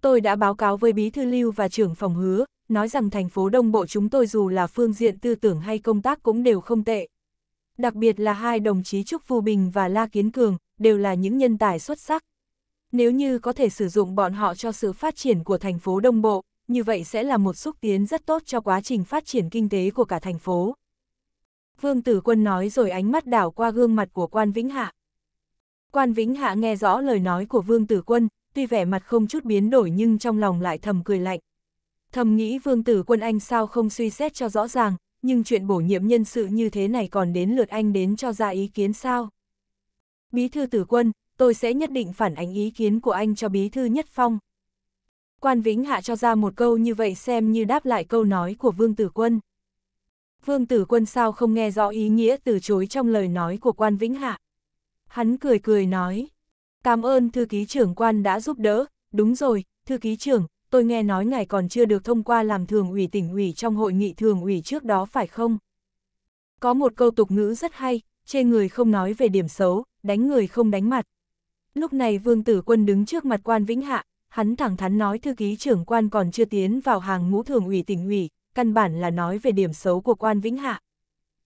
Tôi đã báo cáo với Bí Thư Lưu và trưởng phòng hứa, nói rằng thành phố Đông Bộ chúng tôi dù là phương diện tư tưởng hay công tác cũng đều không tệ. Đặc biệt là hai đồng chí Trúc Vu Bình và La Kiến Cường, đều là những nhân tài xuất sắc, nếu như có thể sử dụng bọn họ cho sự phát triển của thành phố Đông Bộ, như vậy sẽ là một xúc tiến rất tốt cho quá trình phát triển kinh tế của cả thành phố. Vương Tử Quân nói rồi ánh mắt đảo qua gương mặt của Quan Vĩnh Hạ. Quan Vĩnh Hạ nghe rõ lời nói của Vương Tử Quân, tuy vẻ mặt không chút biến đổi nhưng trong lòng lại thầm cười lạnh. Thầm nghĩ Vương Tử Quân anh sao không suy xét cho rõ ràng, nhưng chuyện bổ nhiệm nhân sự như thế này còn đến lượt anh đến cho ra ý kiến sao? Bí thư tử quân, tôi sẽ nhất định phản ánh ý kiến của anh cho bí thư nhất phong. Quan Vĩnh Hạ cho ra một câu như vậy xem như đáp lại câu nói của Vương Tử Quân. Vương Tử Quân sao không nghe rõ ý nghĩa từ chối trong lời nói của Quan Vĩnh Hạ. Hắn cười cười nói, cảm ơn thư ký trưởng quan đã giúp đỡ, đúng rồi, thư ký trưởng, tôi nghe nói ngài còn chưa được thông qua làm thường ủy tỉnh ủy trong hội nghị thường ủy trước đó phải không? Có một câu tục ngữ rất hay, chê người không nói về điểm xấu, đánh người không đánh mặt. Lúc này Vương Tử Quân đứng trước mặt quan Vĩnh Hạ, hắn thẳng thắn nói thư ký trưởng quan còn chưa tiến vào hàng ngũ thường ủy tỉnh ủy, căn bản là nói về điểm xấu của quan Vĩnh Hạ.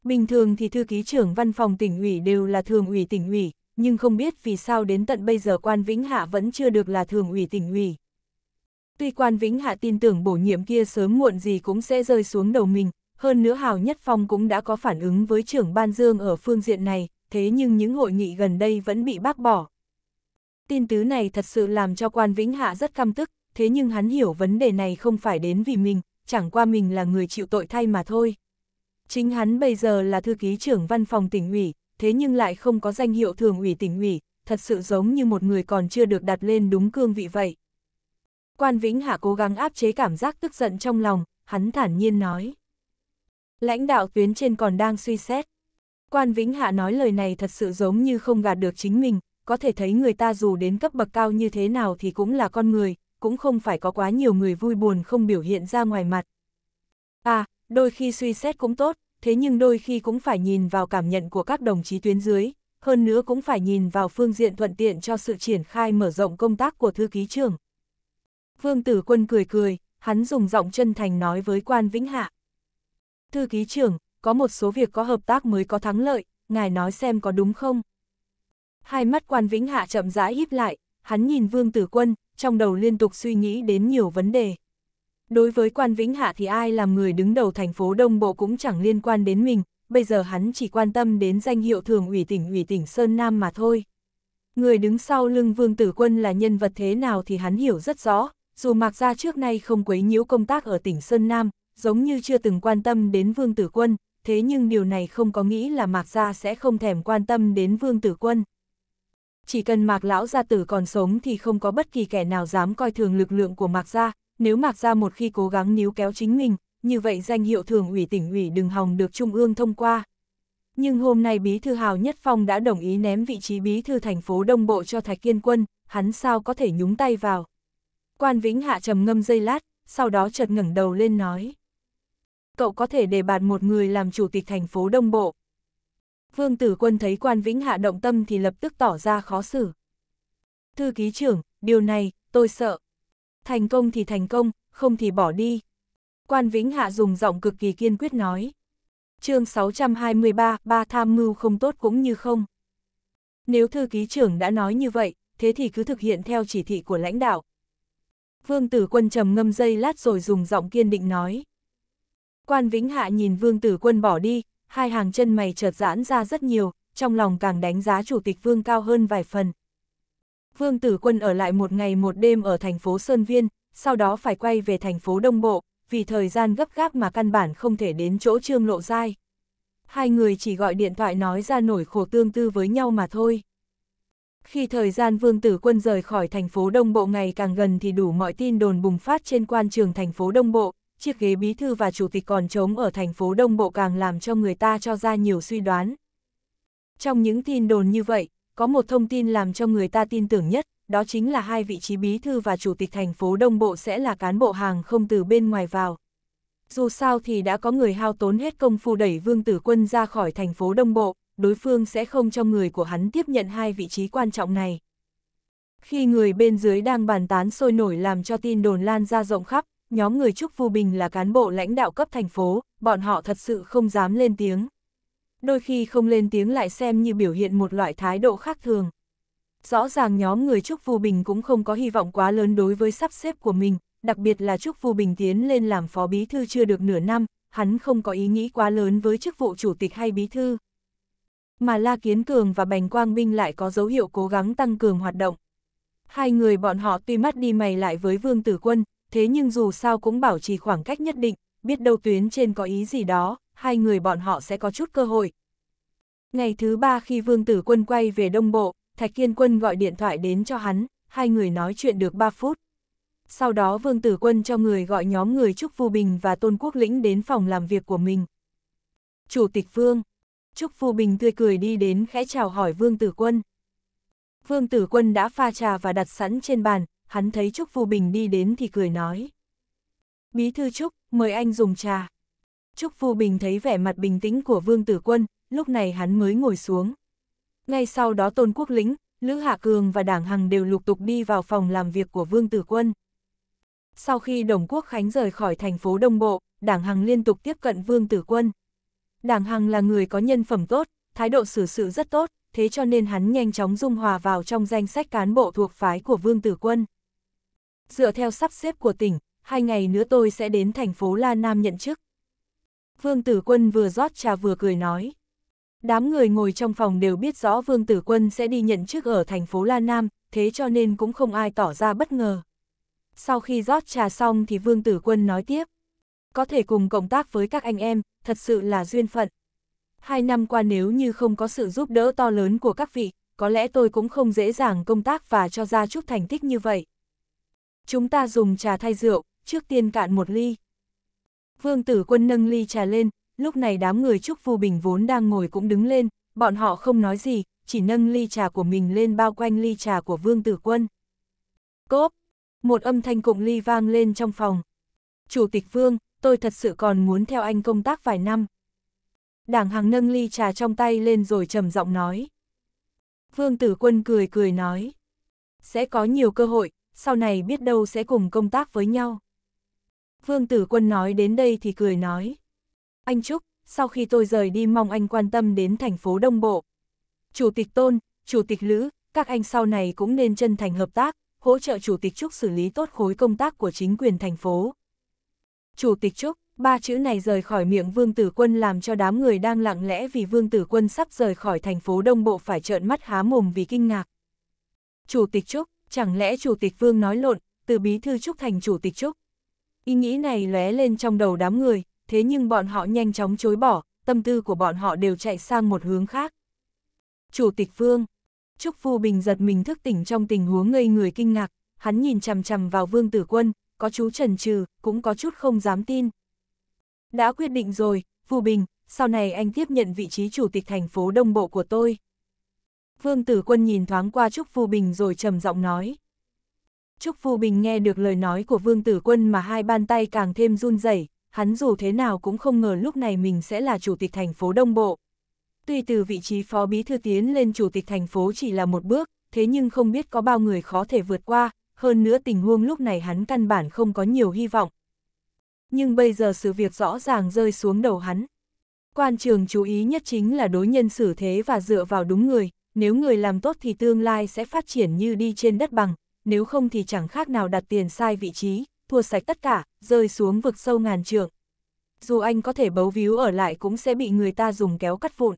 Bình thường thì thư ký trưởng văn phòng tỉnh ủy đều là thường ủy tỉnh ủy, nhưng không biết vì sao đến tận bây giờ quan Vĩnh Hạ vẫn chưa được là thường ủy tỉnh ủy. Tuy quan Vĩnh Hạ tin tưởng bổ nhiệm kia sớm muộn gì cũng sẽ rơi xuống đầu mình, hơn nữa Hào Nhất Phong cũng đã có phản ứng với trưởng Ban Dương ở phương diện này, thế nhưng những hội nghị gần đây vẫn bị bác bỏ, Tin tứ này thật sự làm cho quan vĩnh hạ rất căm tức, thế nhưng hắn hiểu vấn đề này không phải đến vì mình, chẳng qua mình là người chịu tội thay mà thôi. Chính hắn bây giờ là thư ký trưởng văn phòng tỉnh ủy, thế nhưng lại không có danh hiệu thường ủy tỉnh ủy, thật sự giống như một người còn chưa được đặt lên đúng cương vị vậy. Quan Vĩnh Hạ cố gắng áp chế cảm giác tức giận trong lòng, hắn thản nhiên nói. Lãnh đạo tuyến trên còn đang suy xét. Quan Vĩnh Hạ nói lời này thật sự giống như không gạt được chính mình, có thể thấy người ta dù đến cấp bậc cao như thế nào thì cũng là con người, cũng không phải có quá nhiều người vui buồn không biểu hiện ra ngoài mặt. À, đôi khi suy xét cũng tốt, thế nhưng đôi khi cũng phải nhìn vào cảm nhận của các đồng chí tuyến dưới, hơn nữa cũng phải nhìn vào phương diện thuận tiện cho sự triển khai mở rộng công tác của thư ký trưởng. Vương Tử Quân cười cười, hắn dùng giọng chân thành nói với quan Vĩnh Hạ. Thư ký trưởng, có một số việc có hợp tác mới có thắng lợi, ngài nói xem có đúng không? Hai mắt quan vĩnh hạ chậm rãi híp lại, hắn nhìn vương tử quân, trong đầu liên tục suy nghĩ đến nhiều vấn đề. Đối với quan vĩnh hạ thì ai làm người đứng đầu thành phố Đông Bộ cũng chẳng liên quan đến mình, bây giờ hắn chỉ quan tâm đến danh hiệu thường ủy tỉnh ủy tỉnh Sơn Nam mà thôi. Người đứng sau lưng vương tử quân là nhân vật thế nào thì hắn hiểu rất rõ, dù mặc ra trước nay không quấy nhiễu công tác ở tỉnh Sơn Nam, giống như chưa từng quan tâm đến vương tử quân, thế nhưng điều này không có nghĩ là mạc gia sẽ không thèm quan tâm đến vương tử quân chỉ cần Mạc Lão Gia Tử còn sống thì không có bất kỳ kẻ nào dám coi thường lực lượng của Mạc Gia, nếu Mạc Gia một khi cố gắng níu kéo chính mình, như vậy danh hiệu thường ủy tỉnh ủy đừng hòng được Trung ương thông qua. Nhưng hôm nay Bí Thư Hào Nhất Phong đã đồng ý ném vị trí Bí Thư thành phố Đông Bộ cho Thạch Kiên Quân, hắn sao có thể nhúng tay vào. Quan Vĩnh Hạ trầm ngâm dây lát, sau đó chợt ngẩng đầu lên nói. Cậu có thể đề bạt một người làm chủ tịch thành phố Đông Bộ. Vương Tử Quân thấy Quan Vĩnh Hạ động tâm thì lập tức tỏ ra khó xử. Thư ký trưởng, điều này, tôi sợ. Thành công thì thành công, không thì bỏ đi. Quan Vĩnh Hạ dùng giọng cực kỳ kiên quyết nói. chương 623, ba tham mưu không tốt cũng như không. Nếu thư ký trưởng đã nói như vậy, thế thì cứ thực hiện theo chỉ thị của lãnh đạo. Vương Tử Quân trầm ngâm dây lát rồi dùng giọng kiên định nói. Quan Vĩnh Hạ nhìn Vương Tử Quân bỏ đi, hai hàng chân mày chợt giãn ra rất nhiều, trong lòng càng đánh giá chủ tịch vương cao hơn vài phần. Vương Tử Quân ở lại một ngày một đêm ở thành phố Sơn Viên, sau đó phải quay về thành phố Đông Bộ, vì thời gian gấp gáp mà căn bản không thể đến chỗ Trương Lộ Giai. Hai người chỉ gọi điện thoại nói ra nổi khổ tương tư với nhau mà thôi. Khi thời gian Vương Tử Quân rời khỏi thành phố Đông Bộ ngày càng gần thì đủ mọi tin đồn bùng phát trên quan trường thành phố Đông Bộ, chiếc ghế bí thư và chủ tịch còn trống ở thành phố Đông Bộ càng làm cho người ta cho ra nhiều suy đoán. Trong những tin đồn như vậy, có một thông tin làm cho người ta tin tưởng nhất, đó chính là hai vị trí bí thư và chủ tịch thành phố Đông Bộ sẽ là cán bộ hàng không từ bên ngoài vào. Dù sao thì đã có người hao tốn hết công phu đẩy Vương Tử Quân ra khỏi thành phố Đông Bộ, đối phương sẽ không cho người của hắn tiếp nhận hai vị trí quan trọng này. Khi người bên dưới đang bàn tán sôi nổi làm cho tin đồn lan ra rộng khắp, nhóm người Trúc Vu Bình là cán bộ lãnh đạo cấp thành phố, bọn họ thật sự không dám lên tiếng. Đôi khi không lên tiếng lại xem như biểu hiện một loại thái độ khác thường. Rõ ràng nhóm người Trúc Vu Bình cũng không có hy vọng quá lớn đối với sắp xếp của mình, đặc biệt là Trúc Vu Bình tiến lên làm phó bí thư chưa được nửa năm, hắn không có ý nghĩ quá lớn với chức vụ chủ tịch hay bí thư. Mà La Kiến Cường và Bành Quang Binh lại có dấu hiệu cố gắng tăng cường hoạt động. Hai người bọn họ tuy mắt đi mày lại với Vương Tử Quân, thế nhưng dù sao cũng bảo trì khoảng cách nhất định, biết đâu tuyến trên có ý gì đó, hai người bọn họ sẽ có chút cơ hội. Ngày thứ ba khi Vương Tử Quân quay về Đông Bộ, Thạch Kiên Quân gọi điện thoại đến cho hắn, hai người nói chuyện được 3 phút. Sau đó Vương Tử Quân cho người gọi nhóm người Trúc Phu Bình và Tôn Quốc Lĩnh đến phòng làm việc của mình. Chủ tịch Vương, Trúc Phu Bình tươi cười đi đến khẽ chào hỏi Vương Tử Quân. Vương Tử Quân đã pha trà và đặt sẵn trên bàn, hắn thấy Trúc Vô Bình đi đến thì cười nói. Bí thư Trúc, mời anh dùng trà. Trúc Vô Bình thấy vẻ mặt bình tĩnh của Vương Tử Quân, lúc này hắn mới ngồi xuống. Ngay sau đó Tôn Quốc Lĩnh, Lữ Hạ Cường và Đảng Hằng đều lục tục đi vào phòng làm việc của Vương Tử Quân. Sau khi Đồng Quốc Khánh rời khỏi thành phố Đông Bộ, Đảng Hằng liên tục tiếp cận Vương Tử Quân. Đảng Hằng là người có nhân phẩm tốt, thái độ xử sự rất tốt, thế cho nên hắn nhanh chóng dung hòa vào trong danh sách cán bộ thuộc phái của Vương Tử Quân dựa theo sắp xếp của tỉnh, hai ngày nữa tôi sẽ đến thành phố La Nam nhận chức. Vương Tử Quân vừa rót trà vừa cười nói. Đám người ngồi trong phòng đều biết rõ Vương Tử Quân sẽ đi nhận chức ở thành phố La Nam, thế cho nên cũng không ai tỏ ra bất ngờ. Sau khi rót trà xong thì Vương Tử Quân nói tiếp. Có thể cùng cộng tác với các anh em, thật sự là duyên phận. Hai năm qua nếu như không có sự giúp đỡ to lớn của các vị, có lẽ tôi cũng không dễ dàng công tác và cho ra chút thành tích như vậy chúng ta dùng trà thay rượu, trước tiên cạn một ly. Vương tử quân nâng ly trà lên, lúc này đám người Trúc Phu Bình vốn đang ngồi cũng đứng lên, bọn họ không nói gì, chỉ nâng ly trà của mình lên bao quanh ly trà của vương tử quân. Cốp! Một âm thanh cụng ly vang lên trong phòng. Chủ tịch vương, tôi thật sự còn muốn theo anh công tác vài năm. Đảng hàng nâng ly trà trong tay lên rồi trầm giọng nói. Vương tử quân cười cười nói. Sẽ có nhiều cơ hội, sau này biết đâu sẽ cùng công tác với nhau. Vương Tử Quân nói đến đây thì cười nói. Anh Trúc, sau khi tôi rời đi mong anh quan tâm đến thành phố Đông Bộ. Chủ tịch Tôn, Chủ tịch Lữ, các anh sau này cũng nên chân thành hợp tác, hỗ trợ Chủ tịch Trúc xử lý tốt khối công tác của chính quyền thành phố. Chủ tịch Trúc, ba chữ này rời khỏi miệng Vương Tử Quân làm cho đám người đang lặng lẽ vì Vương Tử Quân sắp rời khỏi thành phố Đông Bộ phải trợn mắt há mồm vì kinh ngạc. Chủ tịch Trúc, Chẳng lẽ Chủ tịch Vương nói lộn, từ bí thư Trúc thành Chủ tịch Trúc? Ý nghĩ này lóe lên trong đầu đám người, thế nhưng bọn họ nhanh chóng chối bỏ, tâm tư của bọn họ đều chạy sang một hướng khác. Chủ tịch Vương Trúc Phu Bình giật mình thức tỉnh trong tình huống ngây người kinh ngạc, hắn nhìn chằm chằm vào Vương Tử Quân, có chú trần trừ, cũng có chút không dám tin. Đã quyết định rồi, Phu Bình, sau này anh tiếp nhận vị trí chủ tịch thành phố Đông Bộ của tôi. Vương Tử Quân nhìn thoáng qua Trúc Phu Bình rồi trầm giọng nói. Trúc Phu Bình nghe được lời nói của Vương Tử Quân mà hai bàn tay càng thêm run rẩy, hắn dù thế nào cũng không ngờ lúc này mình sẽ là chủ tịch thành phố Đông Bộ. Tuy từ vị trí phó bí thư tiến lên chủ tịch thành phố chỉ là một bước, thế nhưng không biết có bao người khó thể vượt qua, hơn nữa tình huống lúc này hắn căn bản không có nhiều hy vọng. Nhưng bây giờ sự việc rõ ràng rơi xuống đầu hắn. Quan trường chú ý nhất chính là đối nhân xử thế và dựa vào đúng người, nếu người làm tốt thì tương lai sẽ phát triển như đi trên đất bằng, nếu không thì chẳng khác nào đặt tiền sai vị trí, thua sạch tất cả, rơi xuống vực sâu ngàn trượng. Dù anh có thể bấu víu ở lại cũng sẽ bị người ta dùng kéo cắt vụn.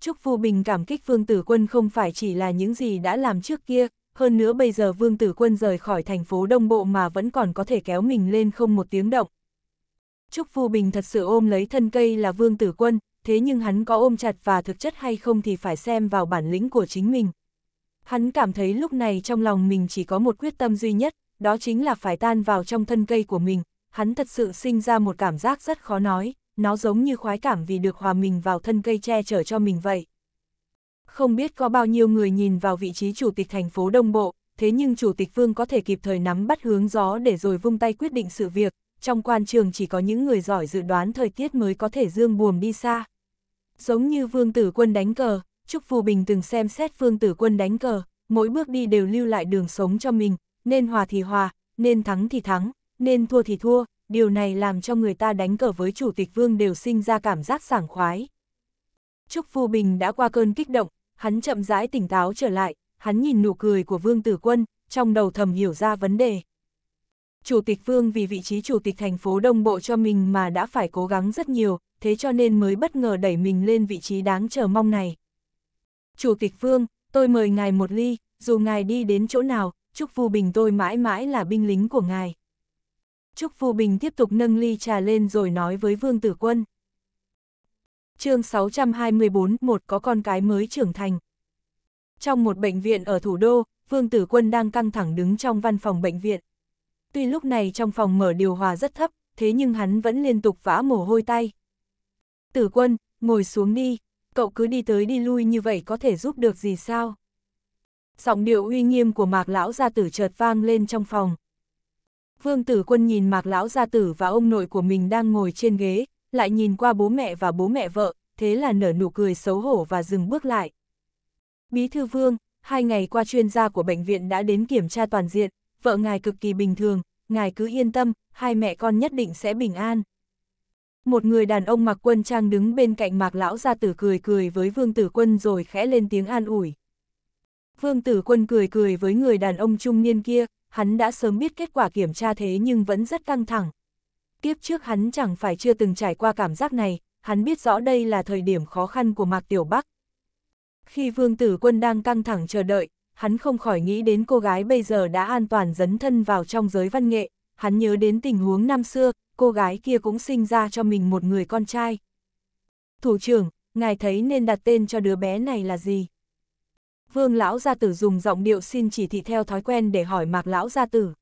Trúc Vu Bình cảm kích Vương Tử Quân không phải chỉ là những gì đã làm trước kia, hơn nữa bây giờ Vương Tử Quân rời khỏi thành phố Đông Bộ mà vẫn còn có thể kéo mình lên không một tiếng động. Trúc Vu Bình thật sự ôm lấy thân cây là Vương Tử Quân, thế nhưng hắn có ôm chặt và thực chất hay không thì phải xem vào bản lĩnh của chính mình. Hắn cảm thấy lúc này trong lòng mình chỉ có một quyết tâm duy nhất, đó chính là phải tan vào trong thân cây của mình, hắn thật sự sinh ra một cảm giác rất khó nói, nó giống như khoái cảm vì được hòa mình vào thân cây che chở cho mình vậy. Không biết có bao nhiêu người nhìn vào vị trí chủ tịch thành phố Đông Bộ, thế nhưng chủ tịch Vương có thể kịp thời nắm bắt hướng gió để rồi vung tay quyết định sự việc, trong quan trường chỉ có những người giỏi dự đoán thời tiết mới có thể dương buồm đi xa giống như vương tử quân đánh cờ, Trúc Phù Bình từng xem xét vương tử quân đánh cờ, mỗi bước đi đều lưu lại đường sống cho mình, nên hòa thì hòa, nên thắng thì thắng, nên thua thì thua, điều này làm cho người ta đánh cờ với chủ tịch vương đều sinh ra cảm giác sảng khoái. Trúc Phù Bình đã qua cơn kích động, hắn chậm rãi tỉnh táo trở lại, hắn nhìn nụ cười của vương tử quân, trong đầu thầm hiểu ra vấn đề. Chủ tịch Vương vì vị trí chủ tịch thành phố Đông Bộ cho mình mà đã phải cố gắng rất nhiều, thế cho nên mới bất ngờ đẩy mình lên vị trí đáng chờ mong này. Chủ tịch Vương, tôi mời ngài một ly, dù ngài đi đến chỗ nào, chúc Vu Bình tôi mãi mãi là binh lính của ngài. chúc Vu Bình tiếp tục nâng ly trà lên rồi nói với Vương Tử Quân. chương 624 một có con cái mới trưởng thành. Trong một bệnh viện ở thủ đô, Vương Tử Quân đang căng thẳng đứng trong văn phòng bệnh viện. Tuy lúc này trong phòng mở điều hòa rất thấp, thế nhưng hắn vẫn liên tục vã mồ hôi tay. Tử quân, ngồi xuống đi, cậu cứ đi tới đi lui như vậy có thể giúp được gì sao? Giọng điệu uy nghiêm của mạc lão gia tử chợt vang lên trong phòng. Vương tử quân nhìn mạc lão gia tử và ông nội của mình đang ngồi trên ghế, lại nhìn qua bố mẹ và bố mẹ vợ, thế là nở nụ cười xấu hổ và dừng bước lại. Bí thư vương, hai ngày qua chuyên gia của bệnh viện đã đến kiểm tra toàn diện, vợ ngài cực kỳ bình thường, ngài cứ yên tâm, hai mẹ con nhất định sẽ bình an một người đàn ông mặc quân trang đứng bên cạnh mạc lão gia tử cười cười với vương tử quân rồi khẽ lên tiếng an ủi. Vương tử quân cười cười với người đàn ông trung niên kia, hắn đã sớm biết kết quả kiểm tra thế nhưng vẫn rất căng thẳng. Kiếp trước hắn chẳng phải chưa từng trải qua cảm giác này, hắn biết rõ đây là thời điểm khó khăn của Mạc Tiểu Bắc. Khi vương tử quân đang căng thẳng chờ đợi, hắn không khỏi nghĩ đến cô gái bây giờ đã an toàn dấn thân vào trong giới văn nghệ, hắn nhớ đến tình huống năm xưa, cô gái kia cũng sinh ra cho mình một người con trai. Thủ trưởng, ngài thấy nên đặt tên cho đứa bé này là gì? Vương lão gia tử dùng giọng điệu xin chỉ thị theo thói quen để hỏi Mạc lão gia tử.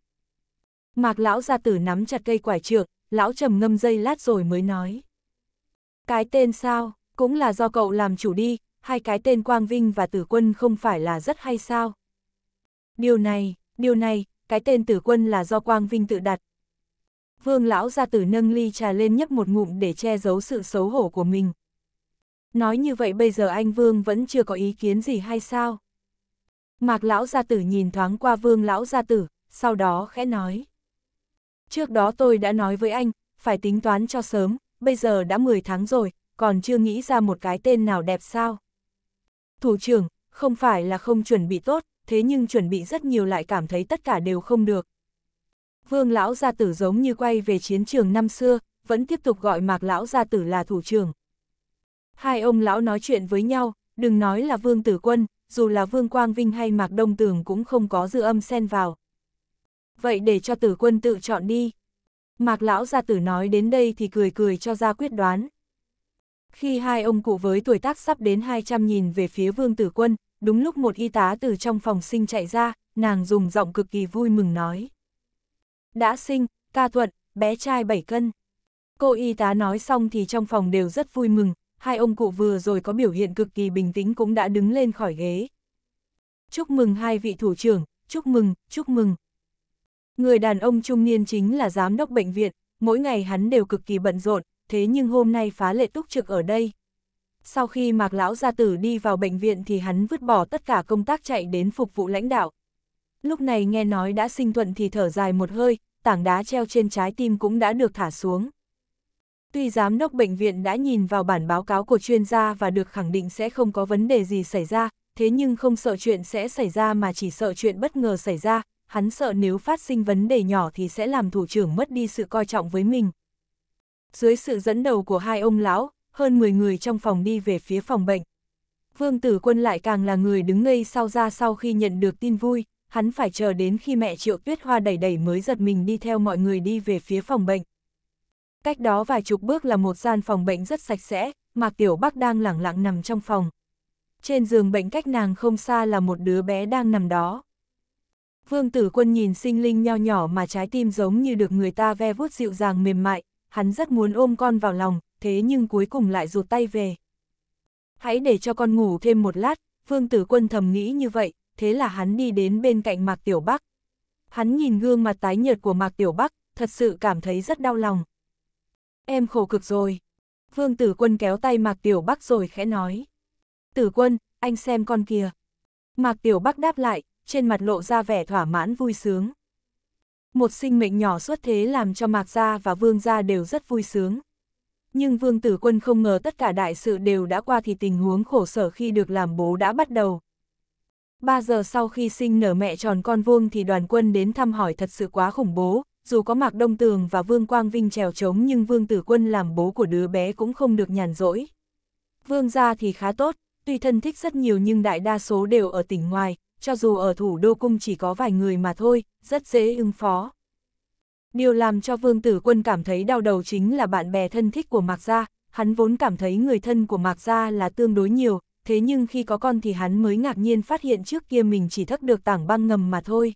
Mạc lão gia tử nắm chặt cây quải trượng, lão trầm ngâm dây lát rồi mới nói. Cái tên sao, cũng là do cậu làm chủ đi, hai cái tên Quang Vinh và Tử Quân không phải là rất hay sao? Điều này, điều này, cái tên Tử Quân là do Quang Vinh tự đặt, vương lão gia tử nâng ly trà lên nhấp một ngụm để che giấu sự xấu hổ của mình. Nói như vậy bây giờ anh vương vẫn chưa có ý kiến gì hay sao? Mạc lão gia tử nhìn thoáng qua vương lão gia tử, sau đó khẽ nói. Trước đó tôi đã nói với anh, phải tính toán cho sớm, bây giờ đã 10 tháng rồi, còn chưa nghĩ ra một cái tên nào đẹp sao. Thủ trưởng, không phải là không chuẩn bị tốt, thế nhưng chuẩn bị rất nhiều lại cảm thấy tất cả đều không được vương lão gia tử giống như quay về chiến trường năm xưa, vẫn tiếp tục gọi mạc lão gia tử là thủ trưởng. Hai ông lão nói chuyện với nhau, đừng nói là vương tử quân, dù là vương quang vinh hay mạc đông tường cũng không có dư âm xen vào. Vậy để cho tử quân tự chọn đi. Mạc lão gia tử nói đến đây thì cười cười cho ra quyết đoán. Khi hai ông cụ với tuổi tác sắp đến 200 nhìn về phía vương tử quân, đúng lúc một y tá từ trong phòng sinh chạy ra, nàng dùng giọng cực kỳ vui mừng nói đã sinh, ca thuận, bé trai 7 cân. Cô y tá nói xong thì trong phòng đều rất vui mừng, hai ông cụ vừa rồi có biểu hiện cực kỳ bình tĩnh cũng đã đứng lên khỏi ghế. Chúc mừng hai vị thủ trưởng, chúc mừng, chúc mừng. Người đàn ông trung niên chính là giám đốc bệnh viện, mỗi ngày hắn đều cực kỳ bận rộn, thế nhưng hôm nay phá lệ túc trực ở đây. Sau khi Mạc Lão Gia Tử đi vào bệnh viện thì hắn vứt bỏ tất cả công tác chạy đến phục vụ lãnh đạo, lúc này nghe nói đã sinh thuận thì thở dài một hơi, tảng đá treo trên trái tim cũng đã được thả xuống. Tuy giám đốc bệnh viện đã nhìn vào bản báo cáo của chuyên gia và được khẳng định sẽ không có vấn đề gì xảy ra, thế nhưng không sợ chuyện sẽ xảy ra mà chỉ sợ chuyện bất ngờ xảy ra, hắn sợ nếu phát sinh vấn đề nhỏ thì sẽ làm thủ trưởng mất đi sự coi trọng với mình. Dưới sự dẫn đầu của hai ông lão, hơn 10 người trong phòng đi về phía phòng bệnh. Vương Tử Quân lại càng là người đứng ngây sau ra sau khi nhận được tin vui, hắn phải chờ đến khi mẹ Triệu Tuyết Hoa đẩy đẩy mới giật mình đi theo mọi người đi về phía phòng bệnh. Cách đó vài chục bước là một gian phòng bệnh rất sạch sẽ, mà Tiểu bác đang lẳng lặng nằm trong phòng. Trên giường bệnh cách nàng không xa là một đứa bé đang nằm đó. Vương Tử Quân nhìn sinh linh nho nhỏ mà trái tim giống như được người ta ve vuốt dịu dàng mềm mại, hắn rất muốn ôm con vào lòng, thế nhưng cuối cùng lại rụt tay về. Hãy để cho con ngủ thêm một lát, Vương Tử Quân thầm nghĩ như vậy, thế là hắn đi đến bên cạnh Mạc Tiểu Bắc. Hắn nhìn gương mặt tái nhợt của Mạc Tiểu Bắc, thật sự cảm thấy rất đau lòng. Em khổ cực rồi. Vương Tử Quân kéo tay Mạc Tiểu Bắc rồi khẽ nói. Tử Quân, anh xem con kìa. Mạc Tiểu Bắc đáp lại, trên mặt lộ ra vẻ thỏa mãn vui sướng. Một sinh mệnh nhỏ xuất thế làm cho Mạc Gia và Vương Gia đều rất vui sướng. Nhưng Vương Tử Quân không ngờ tất cả đại sự đều đã qua thì tình huống khổ sở khi được làm bố đã bắt đầu. 3 giờ sau khi sinh nở mẹ tròn con vuông thì đoàn quân đến thăm hỏi thật sự quá khủng bố, dù có Mạc Đông Tường và Vương Quang Vinh trèo trống nhưng Vương Tử Quân làm bố của đứa bé cũng không được nhàn rỗi. Vương gia thì khá tốt, tuy thân thích rất nhiều nhưng đại đa số đều ở tỉnh ngoài, cho dù ở thủ đô cung chỉ có vài người mà thôi, rất dễ ứng phó. Điều làm cho Vương Tử Quân cảm thấy đau đầu chính là bạn bè thân thích của Mạc Gia, hắn vốn cảm thấy người thân của Mạc Gia là tương đối nhiều, thế nhưng khi có con thì hắn mới ngạc nhiên phát hiện trước kia mình chỉ thất được tảng băng ngầm mà thôi.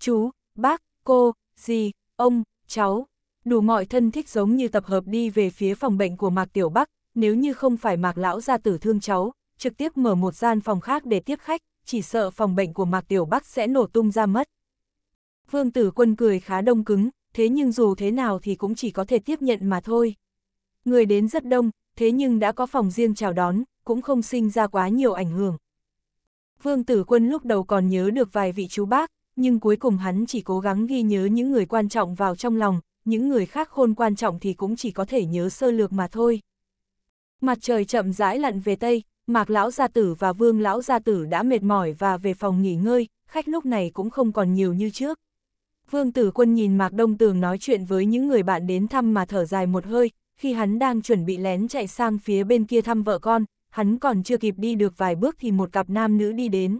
Chú, bác, cô, dì, ông, cháu, đủ mọi thân thích giống như tập hợp đi về phía phòng bệnh của Mạc Tiểu Bắc, nếu như không phải Mạc Lão ra tử thương cháu, trực tiếp mở một gian phòng khác để tiếp khách, chỉ sợ phòng bệnh của Mạc Tiểu Bắc sẽ nổ tung ra mất. Vương Tử Quân cười khá đông cứng, thế nhưng dù thế nào thì cũng chỉ có thể tiếp nhận mà thôi. Người đến rất đông, thế nhưng đã có phòng riêng chào đón, cũng không sinh ra quá nhiều ảnh hưởng. Vương Tử Quân lúc đầu còn nhớ được vài vị chú bác, nhưng cuối cùng hắn chỉ cố gắng ghi nhớ những người quan trọng vào trong lòng, những người khác khôn quan trọng thì cũng chỉ có thể nhớ sơ lược mà thôi. Mặt trời chậm rãi lặn về Tây, Mạc Lão Gia Tử và Vương Lão Gia Tử đã mệt mỏi và về phòng nghỉ ngơi, khách lúc này cũng không còn nhiều như trước. Vương Tử Quân nhìn Mạc Đông Tường nói chuyện với những người bạn đến thăm mà thở dài một hơi, khi hắn đang chuẩn bị lén chạy sang phía bên kia thăm vợ con, hắn còn chưa kịp đi được vài bước thì một cặp nam nữ đi đến.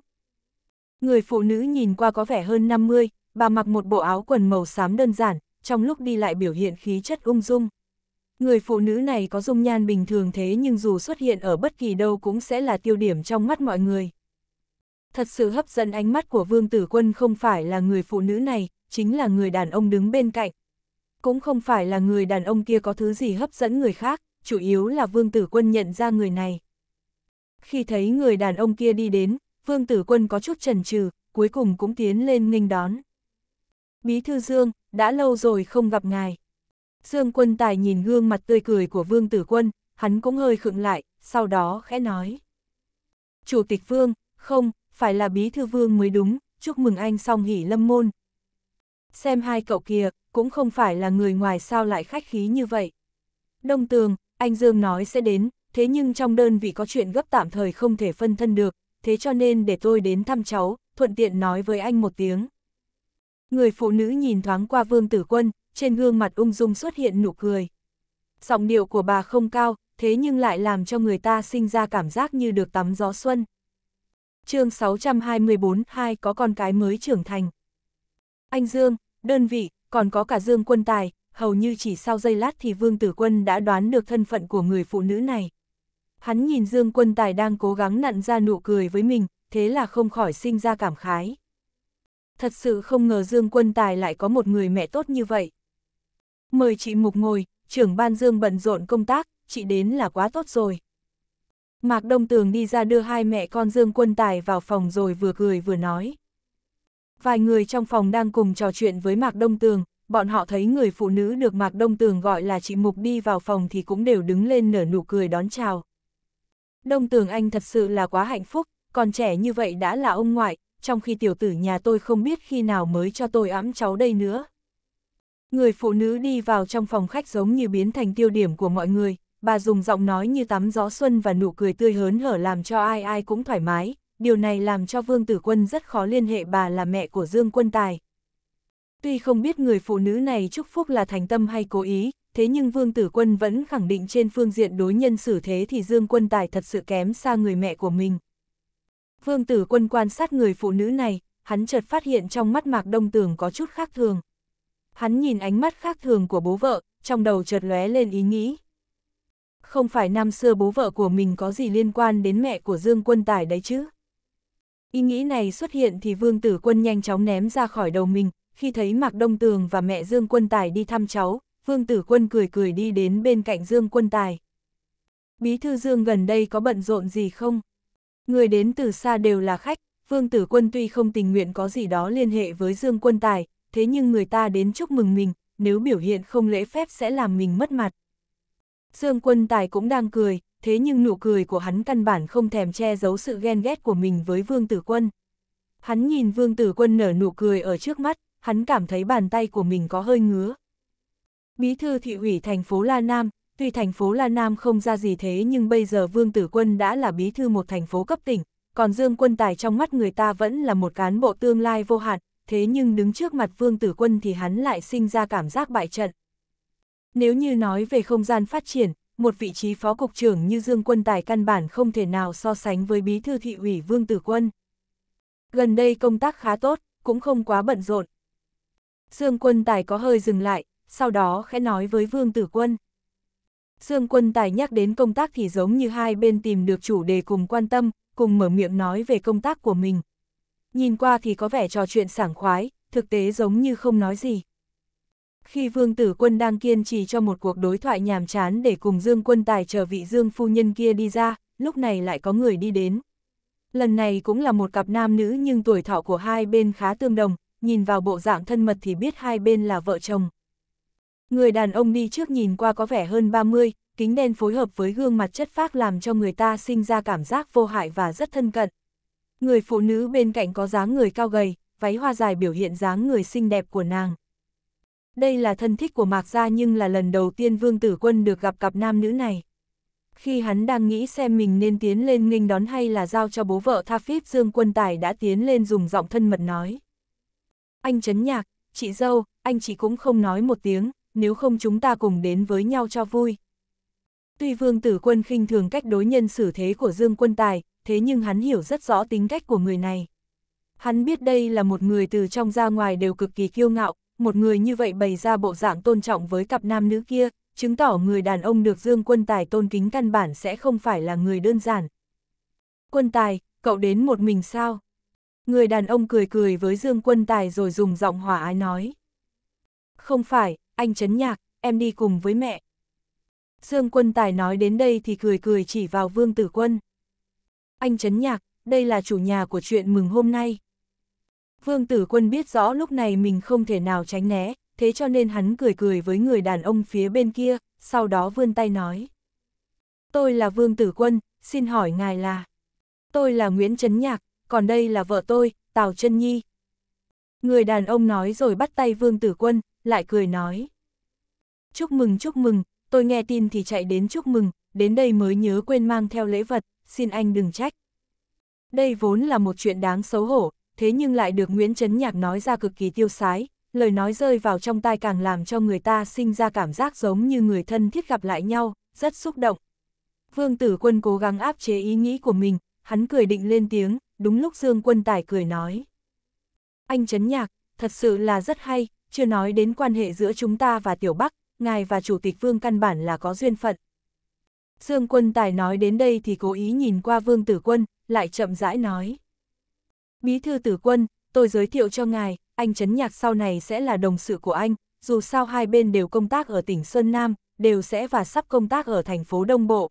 Người phụ nữ nhìn qua có vẻ hơn 50, bà mặc một bộ áo quần màu xám đơn giản, trong lúc đi lại biểu hiện khí chất ung dung. Người phụ nữ này có dung nhan bình thường thế nhưng dù xuất hiện ở bất kỳ đâu cũng sẽ là tiêu điểm trong mắt mọi người. Thật sự hấp dẫn ánh mắt của Vương Tử Quân không phải là người phụ nữ này, chính là người đàn ông đứng bên cạnh. Cũng không phải là người đàn ông kia có thứ gì hấp dẫn người khác, chủ yếu là Vương Tử Quân nhận ra người này. Khi thấy người đàn ông kia đi đến, Vương Tử Quân có chút chần chừ, cuối cùng cũng tiến lên nghênh đón. Bí thư Dương, đã lâu rồi không gặp ngài. Dương Quân Tài nhìn gương mặt tươi cười của Vương Tử Quân, hắn cũng hơi khựng lại, sau đó khẽ nói. Chủ tịch Vương, không, phải là bí thư Vương mới đúng, chúc mừng anh song hỷ lâm môn. Xem hai cậu kia, cũng không phải là người ngoài sao lại khách khí như vậy. Đông Tường, anh Dương nói sẽ đến, thế nhưng trong đơn vị có chuyện gấp tạm thời không thể phân thân được, thế cho nên để tôi đến thăm cháu, thuận tiện nói với anh một tiếng. Người phụ nữ nhìn thoáng qua Vương Tử Quân, trên gương mặt ung dung xuất hiện nụ cười. Giọng điệu của bà không cao, thế nhưng lại làm cho người ta sinh ra cảm giác như được tắm gió xuân. chương 624 hai có con cái mới trưởng thành. Anh Dương, đơn vị, còn có cả Dương quân tài, hầu như chỉ sau giây lát thì Vương Tử Quân đã đoán được thân phận của người phụ nữ này. Hắn nhìn Dương Quân Tài đang cố gắng nặn ra nụ cười với mình, thế là không khỏi sinh ra cảm khái. Thật sự không ngờ Dương Quân Tài lại có một người mẹ tốt như vậy. Mời chị Mục ngồi, trưởng ban Dương bận rộn công tác, chị đến là quá tốt rồi. Mạc Đông Tường đi ra đưa hai mẹ con Dương Quân Tài vào phòng rồi vừa cười vừa nói. Vài người trong phòng đang cùng trò chuyện với Mạc Đông Tường, bọn họ thấy người phụ nữ được Mạc Đông Tường gọi là chị Mục đi vào phòng thì cũng đều đứng lên nở nụ cười đón chào. Đông Tường Anh thật sự là quá hạnh phúc, còn trẻ như vậy đã là ông ngoại, trong khi tiểu tử nhà tôi không biết khi nào mới cho tôi ấm cháu đây nữa. Người phụ nữ đi vào trong phòng khách giống như biến thành tiêu điểm của mọi người, bà dùng giọng nói như tắm gió xuân và nụ cười tươi hớn hở làm cho ai ai cũng thoải mái, điều này làm cho Vương Tử Quân rất khó liên hệ bà là mẹ của Dương Quân Tài. Tuy không biết người phụ nữ này chúc phúc là thành tâm hay cố ý, thế nhưng Vương Tử Quân vẫn khẳng định trên phương diện đối nhân xử thế thì Dương Quân Tài thật sự kém xa người mẹ của mình. Vương Tử Quân quan sát người phụ nữ này, hắn chợt phát hiện trong mắt Mạc Đông Tường có chút khác thường. Hắn nhìn ánh mắt khác thường của bố vợ, trong đầu chợt lóe lên ý nghĩ. Không phải năm xưa bố vợ của mình có gì liên quan đến mẹ của Dương Quân Tài đấy chứ? Ý nghĩ này xuất hiện thì Vương Tử Quân nhanh chóng ném ra khỏi đầu mình, khi thấy Mạc Đông Tường và mẹ Dương Quân Tài đi thăm cháu, Vương Tử Quân cười cười đi đến bên cạnh Dương Quân Tài. Bí thư Dương gần đây có bận rộn gì không? Người đến từ xa đều là khách, Vương Tử Quân tuy không tình nguyện có gì đó liên hệ với Dương Quân Tài, thế nhưng người ta đến chúc mừng mình, nếu biểu hiện không lễ phép sẽ làm mình mất mặt. Dương Quân Tài cũng đang cười, thế nhưng nụ cười của hắn căn bản không thèm che giấu sự ghen ghét của mình với Vương Tử Quân. Hắn nhìn Vương Tử Quân nở nụ cười ở trước mắt, hắn cảm thấy bàn tay của mình có hơi ngứa, Bí thư thị ủy thành phố La Nam, tuy thành phố La Nam không ra gì thế nhưng bây giờ Vương Tử Quân đã là bí thư một thành phố cấp tỉnh, còn Dương Quân Tài trong mắt người ta vẫn là một cán bộ tương lai vô hạn, thế nhưng đứng trước mặt Vương Tử Quân thì hắn lại sinh ra cảm giác bại trận. Nếu như nói về không gian phát triển, một vị trí phó cục trưởng như Dương Quân Tài căn bản không thể nào so sánh với bí thư thị ủy Vương Tử Quân. Gần đây công tác khá tốt, cũng không quá bận rộn. Dương Quân Tài có hơi dừng lại, sau đó khẽ nói với Vương Tử Quân. Dương Quân Tài nhắc đến công tác thì giống như hai bên tìm được chủ đề cùng quan tâm, cùng mở miệng nói về công tác của mình. Nhìn qua thì có vẻ trò chuyện sảng khoái, thực tế giống như không nói gì. Khi Vương Tử Quân đang kiên trì cho một cuộc đối thoại nhàm chán để cùng Dương Quân Tài chờ vị Dương phu nhân kia đi ra, lúc này lại có người đi đến. Lần này cũng là một cặp nam nữ nhưng tuổi thọ của hai bên khá tương đồng, nhìn vào bộ dạng thân mật thì biết hai bên là vợ chồng. Người đàn ông đi trước nhìn qua có vẻ hơn 30, kính đen phối hợp với gương mặt chất phác làm cho người ta sinh ra cảm giác vô hại và rất thân cận. Người phụ nữ bên cạnh có dáng người cao gầy, váy hoa dài biểu hiện dáng người xinh đẹp của nàng. Đây là thân thích của Mạc Gia nhưng là lần đầu tiên Vương Tử Quân được gặp cặp nam nữ này. Khi hắn đang nghĩ xem mình nên tiến lên nghênh đón hay là giao cho bố vợ Tha Phíp Dương Quân Tài đã tiến lên dùng giọng thân mật nói. Anh Trấn Nhạc, chị dâu, anh chị cũng không nói một tiếng, nếu không chúng ta cùng đến với nhau cho vui. Tuy vương tử quân khinh thường cách đối nhân xử thế của Dương Quân Tài, thế nhưng hắn hiểu rất rõ tính cách của người này. Hắn biết đây là một người từ trong ra ngoài đều cực kỳ kiêu ngạo, một người như vậy bày ra bộ dạng tôn trọng với cặp nam nữ kia, chứng tỏ người đàn ông được Dương Quân Tài tôn kính căn bản sẽ không phải là người đơn giản. Quân Tài, cậu đến một mình sao? Người đàn ông cười cười với Dương Quân Tài rồi dùng giọng hòa ái nói. Không phải, anh Trấn Nhạc, em đi cùng với mẹ. Dương Quân Tài nói đến đây thì cười cười chỉ vào Vương Tử Quân. Anh Trấn Nhạc, đây là chủ nhà của chuyện mừng hôm nay. Vương Tử Quân biết rõ lúc này mình không thể nào tránh né, thế cho nên hắn cười cười với người đàn ông phía bên kia, sau đó vươn tay nói. Tôi là Vương Tử Quân, xin hỏi ngài là... Tôi là Nguyễn Trấn Nhạc, còn đây là vợ tôi, Tào Trân Nhi. Người đàn ông nói rồi bắt tay Vương Tử Quân, lại cười nói. Chúc mừng chúc mừng, tôi nghe tin thì chạy đến chúc mừng, đến đây mới nhớ quên mang theo lễ vật, xin anh đừng trách. Đây vốn là một chuyện đáng xấu hổ, thế nhưng lại được Nguyễn Trấn Nhạc nói ra cực kỳ tiêu sái, lời nói rơi vào trong tai càng làm cho người ta sinh ra cảm giác giống như người thân thiết gặp lại nhau, rất xúc động. Vương Tử Quân cố gắng áp chế ý nghĩ của mình, hắn cười định lên tiếng, đúng lúc Dương Quân Tài cười nói. Anh Trấn Nhạc, thật sự là rất hay, chưa nói đến quan hệ giữa chúng ta và Tiểu Bắc, ngài và Chủ tịch Vương căn bản là có duyên phận. Dương quân tài nói đến đây thì cố ý nhìn qua Vương Tử Quân, lại chậm rãi nói. Bí thư Tử Quân, tôi giới thiệu cho ngài, anh Trấn Nhạc sau này sẽ là đồng sự của anh, dù sao hai bên đều công tác ở tỉnh Sơn Nam, đều sẽ và sắp công tác ở thành phố Đông Bộ.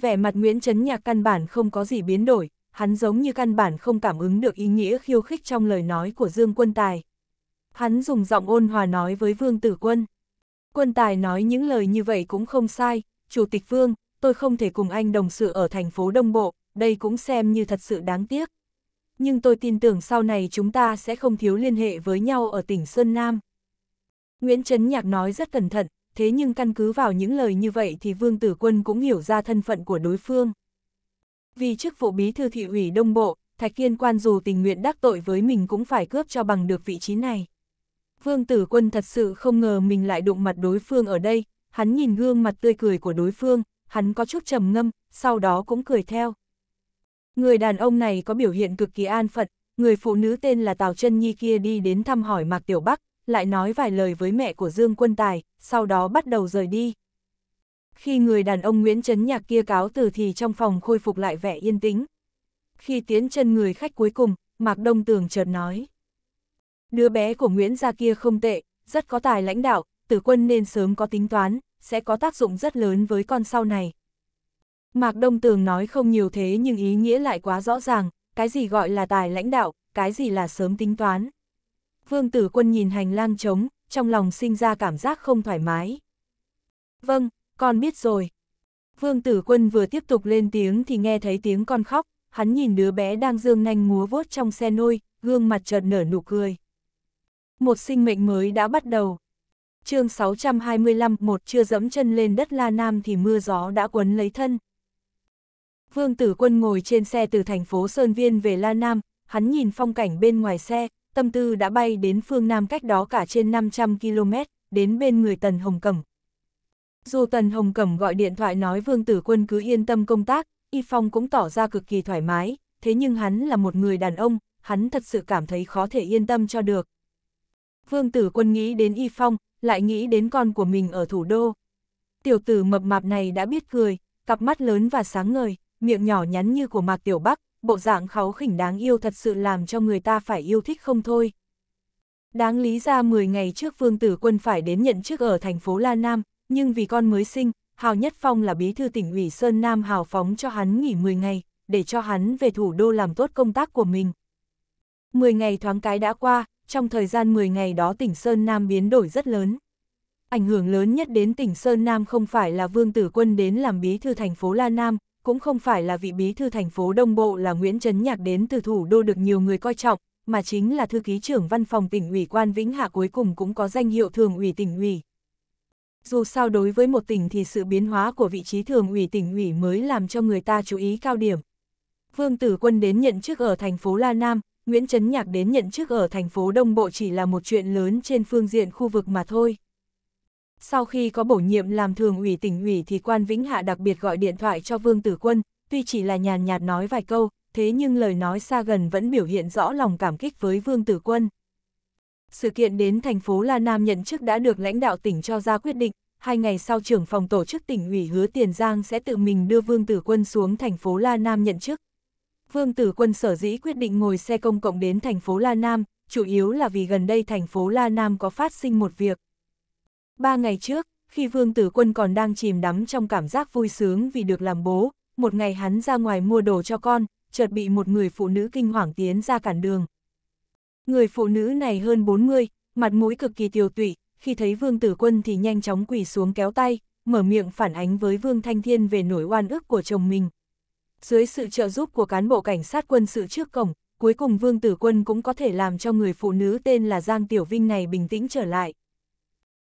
Vẻ mặt Nguyễn Trấn Nhạc căn bản không có gì biến đổi, hắn giống như căn bản không cảm ứng được ý nghĩa khiêu khích trong lời nói của Dương Quân Tài. Hắn dùng giọng ôn hòa nói với Vương Tử Quân. Quân Tài nói những lời như vậy cũng không sai, Chủ tịch Vương, tôi không thể cùng anh đồng sự ở thành phố Đông Bộ, đây cũng xem như thật sự đáng tiếc. Nhưng tôi tin tưởng sau này chúng ta sẽ không thiếu liên hệ với nhau ở tỉnh Sơn Nam. Nguyễn Trấn Nhạc nói rất cẩn thận, thế nhưng căn cứ vào những lời như vậy thì Vương Tử Quân cũng hiểu ra thân phận của đối phương. Vì chức vụ bí thư thị ủy Đông Bộ, Thạch Kiên Quan dù tình nguyện đắc tội với mình cũng phải cướp cho bằng được vị trí này. Vương tử quân thật sự không ngờ mình lại đụng mặt đối phương ở đây, hắn nhìn gương mặt tươi cười của đối phương, hắn có chút trầm ngâm, sau đó cũng cười theo. Người đàn ông này có biểu hiện cực kỳ an phận, người phụ nữ tên là Tào Trân Nhi kia đi đến thăm hỏi Mạc Tiểu Bắc, lại nói vài lời với mẹ của Dương Quân Tài, sau đó bắt đầu rời đi. Khi người đàn ông Nguyễn Trấn Nhạc kia cáo từ thì trong phòng khôi phục lại vẻ yên tĩnh. Khi tiến chân người khách cuối cùng, Mạc Đông Tường chợt nói. Đứa bé của Nguyễn Gia kia không tệ, rất có tài lãnh đạo, tử quân nên sớm có tính toán, sẽ có tác dụng rất lớn với con sau này. Mạc Đông Tường nói không nhiều thế nhưng ý nghĩa lại quá rõ ràng, cái gì gọi là tài lãnh đạo, cái gì là sớm tính toán. Vương tử quân nhìn hành lang trống, trong lòng sinh ra cảm giác không thoải mái. Vâng, con biết rồi. Vương tử quân vừa tiếp tục lên tiếng thì nghe thấy tiếng con khóc, hắn nhìn đứa bé đang dương nanh múa vuốt trong xe nôi, gương mặt chợt nở nụ cười. Một sinh mệnh mới đã bắt đầu. chương 625, một chưa dẫm chân lên đất La Nam thì mưa gió đã quấn lấy thân. Vương Tử Quân ngồi trên xe từ thành phố Sơn Viên về La Nam, hắn nhìn phong cảnh bên ngoài xe, tâm tư đã bay đến phương Nam cách đó cả trên 500 km, đến bên người Tần Hồng Cẩm. Dù Tần Hồng Cẩm gọi điện thoại nói Vương Tử Quân cứ yên tâm công tác, Y Phong cũng tỏ ra cực kỳ thoải mái, thế nhưng hắn là một người đàn ông, hắn thật sự cảm thấy khó thể yên tâm cho được, Vương tử quân nghĩ đến Y Phong, lại nghĩ đến con của mình ở thủ đô. Tiểu tử mập mạp này đã biết cười, cặp mắt lớn và sáng ngời, miệng nhỏ nhắn như của Mạc Tiểu Bắc, bộ dạng kháu khỉnh đáng yêu thật sự làm cho người ta phải yêu thích không thôi. Đáng lý ra 10 ngày trước Vương Tử Quân phải đến nhận chức ở thành phố La Nam, nhưng vì con mới sinh, Hào Nhất Phong là bí thư tỉnh ủy Sơn Nam hào phóng cho hắn nghỉ 10 ngày, để cho hắn về thủ đô làm tốt công tác của mình. 10 ngày thoáng cái đã qua, trong thời gian 10 ngày đó tỉnh Sơn Nam biến đổi rất lớn. Ảnh hưởng lớn nhất đến tỉnh Sơn Nam không phải là Vương Tử Quân đến làm bí thư thành phố La Nam, cũng không phải là vị bí thư thành phố Đông Bộ là Nguyễn Trấn Nhạc đến từ thủ đô được nhiều người coi trọng, mà chính là thư ký trưởng văn phòng tỉnh ủy quan Vĩnh Hạ cuối cùng cũng có danh hiệu thường ủy tỉnh ủy. Dù sao đối với một tỉnh thì sự biến hóa của vị trí thường ủy tỉnh ủy mới làm cho người ta chú ý cao điểm. Vương Tử Quân đến nhận chức ở thành phố La Nam, Nguyễn Trấn Nhạc đến nhận chức ở thành phố Đông Bộ chỉ là một chuyện lớn trên phương diện khu vực mà thôi. Sau khi có bổ nhiệm làm thường ủy tỉnh ủy thì quan Vĩnh Hạ đặc biệt gọi điện thoại cho Vương Tử Quân, tuy chỉ là nhàn nhạt nói vài câu, thế nhưng lời nói xa gần vẫn biểu hiện rõ lòng cảm kích với Vương Tử Quân. Sự kiện đến thành phố La Nam nhận chức đã được lãnh đạo tỉnh cho ra quyết định, hai ngày sau trưởng phòng tổ chức tỉnh ủy hứa Tiền Giang sẽ tự mình đưa Vương Tử Quân xuống thành phố La Nam nhận chức, Vương Tử Quân sở dĩ quyết định ngồi xe công cộng đến thành phố La Nam, chủ yếu là vì gần đây thành phố La Nam có phát sinh một việc. Ba ngày trước, khi Vương Tử Quân còn đang chìm đắm trong cảm giác vui sướng vì được làm bố, một ngày hắn ra ngoài mua đồ cho con, chợt bị một người phụ nữ kinh hoàng tiến ra cản đường. Người phụ nữ này hơn 40, mặt mũi cực kỳ tiêu tụy, khi thấy Vương Tử Quân thì nhanh chóng quỳ xuống kéo tay, mở miệng phản ánh với Vương Thanh Thiên về nỗi oan ức của chồng mình dưới sự trợ giúp của cán bộ cảnh sát quân sự trước cổng, cuối cùng Vương Tử Quân cũng có thể làm cho người phụ nữ tên là Giang Tiểu Vinh này bình tĩnh trở lại.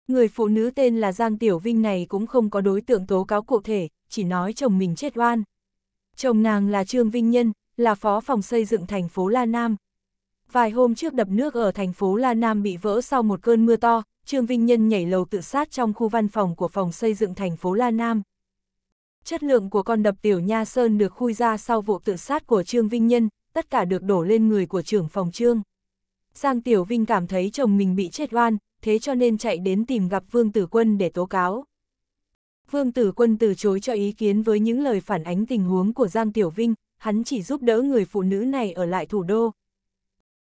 Người phụ nữ tên là Giang Tiểu Vinh này cũng không có đối tượng tố cáo cụ thể, chỉ nói chồng mình chết oan. Chồng nàng là Trương Vinh Nhân, là phó phòng xây dựng thành phố La Nam. Vài hôm trước đập nước ở thành phố La Nam bị vỡ sau một cơn mưa to, Trương Vinh Nhân nhảy lầu tự sát trong khu văn phòng của phòng xây dựng thành phố La Nam. Chất lượng của con đập Tiểu Nha Sơn được khui ra sau vụ tự sát của Trương Vinh Nhân, tất cả được đổ lên người của trưởng phòng Trương. Giang Tiểu Vinh cảm thấy chồng mình bị chết oan, thế cho nên chạy đến tìm gặp Vương Tử Quân để tố cáo. Vương Tử Quân từ chối cho ý kiến với những lời phản ánh tình huống của Giang Tiểu Vinh, hắn chỉ giúp đỡ người phụ nữ này ở lại thủ đô.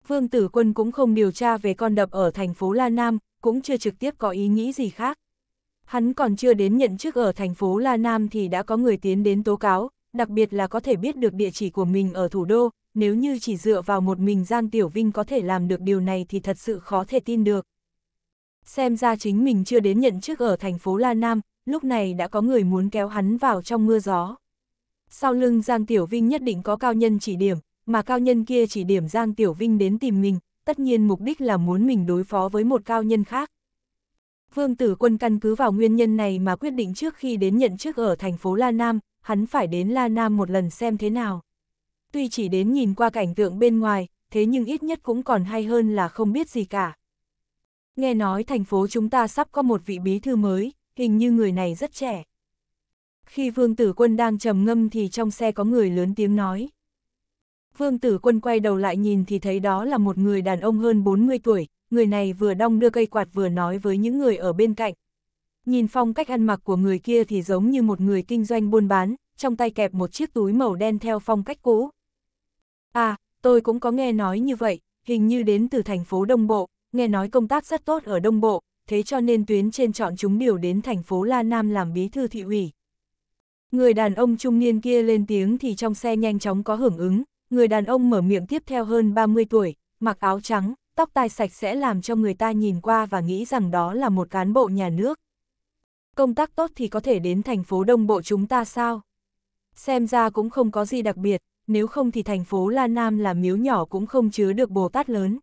Vương Tử Quân cũng không điều tra về con đập ở thành phố La Nam, cũng chưa trực tiếp có ý nghĩ gì khác. Hắn còn chưa đến nhận chức ở thành phố La Nam thì đã có người tiến đến tố cáo, đặc biệt là có thể biết được địa chỉ của mình ở thủ đô, nếu như chỉ dựa vào một mình Giang Tiểu Vinh có thể làm được điều này thì thật sự khó thể tin được. Xem ra chính mình chưa đến nhận chức ở thành phố La Nam, lúc này đã có người muốn kéo hắn vào trong mưa gió. Sau lưng Giang Tiểu Vinh nhất định có cao nhân chỉ điểm, mà cao nhân kia chỉ điểm Giang Tiểu Vinh đến tìm mình, tất nhiên mục đích là muốn mình đối phó với một cao nhân khác. Vương Tử Quân căn cứ vào nguyên nhân này mà quyết định trước khi đến nhận chức ở thành phố La Nam, hắn phải đến La Nam một lần xem thế nào. Tuy chỉ đến nhìn qua cảnh tượng bên ngoài, thế nhưng ít nhất cũng còn hay hơn là không biết gì cả. Nghe nói thành phố chúng ta sắp có một vị bí thư mới, hình như người này rất trẻ. Khi Vương Tử Quân đang trầm ngâm thì trong xe có người lớn tiếng nói. Vương Tử Quân quay đầu lại nhìn thì thấy đó là một người đàn ông hơn 40 tuổi, người này vừa đong đưa cây quạt vừa nói với những người ở bên cạnh. Nhìn phong cách ăn mặc của người kia thì giống như một người kinh doanh buôn bán, trong tay kẹp một chiếc túi màu đen theo phong cách cũ. À, tôi cũng có nghe nói như vậy, hình như đến từ thành phố Đông Bộ, nghe nói công tác rất tốt ở Đông Bộ, thế cho nên tuyến trên chọn chúng điều đến thành phố La Nam làm bí thư thị ủy. Người đàn ông trung niên kia lên tiếng thì trong xe nhanh chóng có hưởng ứng, người đàn ông mở miệng tiếp theo hơn 30 tuổi, mặc áo trắng, tóc tai sạch sẽ làm cho người ta nhìn qua và nghĩ rằng đó là một cán bộ nhà nước. Công tác tốt thì có thể đến thành phố đông bộ chúng ta sao? Xem ra cũng không có gì đặc biệt, nếu không thì thành phố La Nam là miếu nhỏ cũng không chứa được Bồ Tát lớn.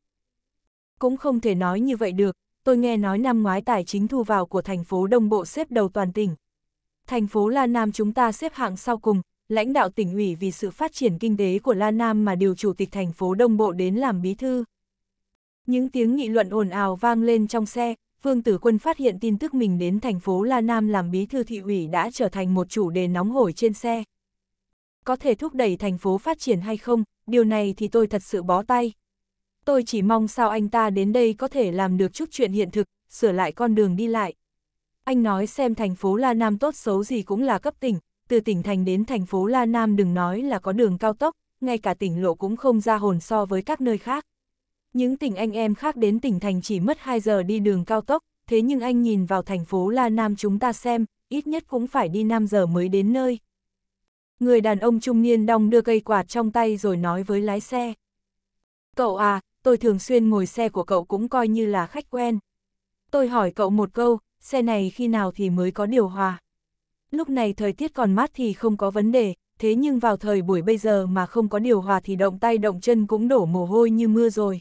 Cũng không thể nói như vậy được, tôi nghe nói năm ngoái tài chính thu vào của thành phố Đông Bộ xếp đầu toàn tỉnh. Thành phố La Nam chúng ta xếp hạng sau cùng, lãnh đạo tỉnh ủy vì sự phát triển kinh tế của La Nam mà điều chủ tịch thành phố Đông Bộ đến làm bí thư. Những tiếng nghị luận ồn ào vang lên trong xe, Vương Tử Quân phát hiện tin tức mình đến thành phố La Nam làm bí thư thị ủy đã trở thành một chủ đề nóng hổi trên xe. Có thể thúc đẩy thành phố phát triển hay không, điều này thì tôi thật sự bó tay. Tôi chỉ mong sao anh ta đến đây có thể làm được chút chuyện hiện thực, sửa lại con đường đi lại. Anh nói xem thành phố La Nam tốt xấu gì cũng là cấp tỉnh, từ tỉnh thành đến thành phố La Nam đừng nói là có đường cao tốc, ngay cả tỉnh lộ cũng không ra hồn so với các nơi khác. Những tỉnh anh em khác đến tỉnh thành chỉ mất 2 giờ đi đường cao tốc, thế nhưng anh nhìn vào thành phố La Nam chúng ta xem, ít nhất cũng phải đi 5 giờ mới đến nơi. Người đàn ông trung niên đong đưa cây quạt trong tay rồi nói với lái xe. Cậu à, tôi thường xuyên ngồi xe của cậu cũng coi như là khách quen. Tôi hỏi cậu một câu, xe này khi nào thì mới có điều hòa? Lúc này thời tiết còn mát thì không có vấn đề, thế nhưng vào thời buổi bây giờ mà không có điều hòa thì động tay động chân cũng đổ mồ hôi như mưa rồi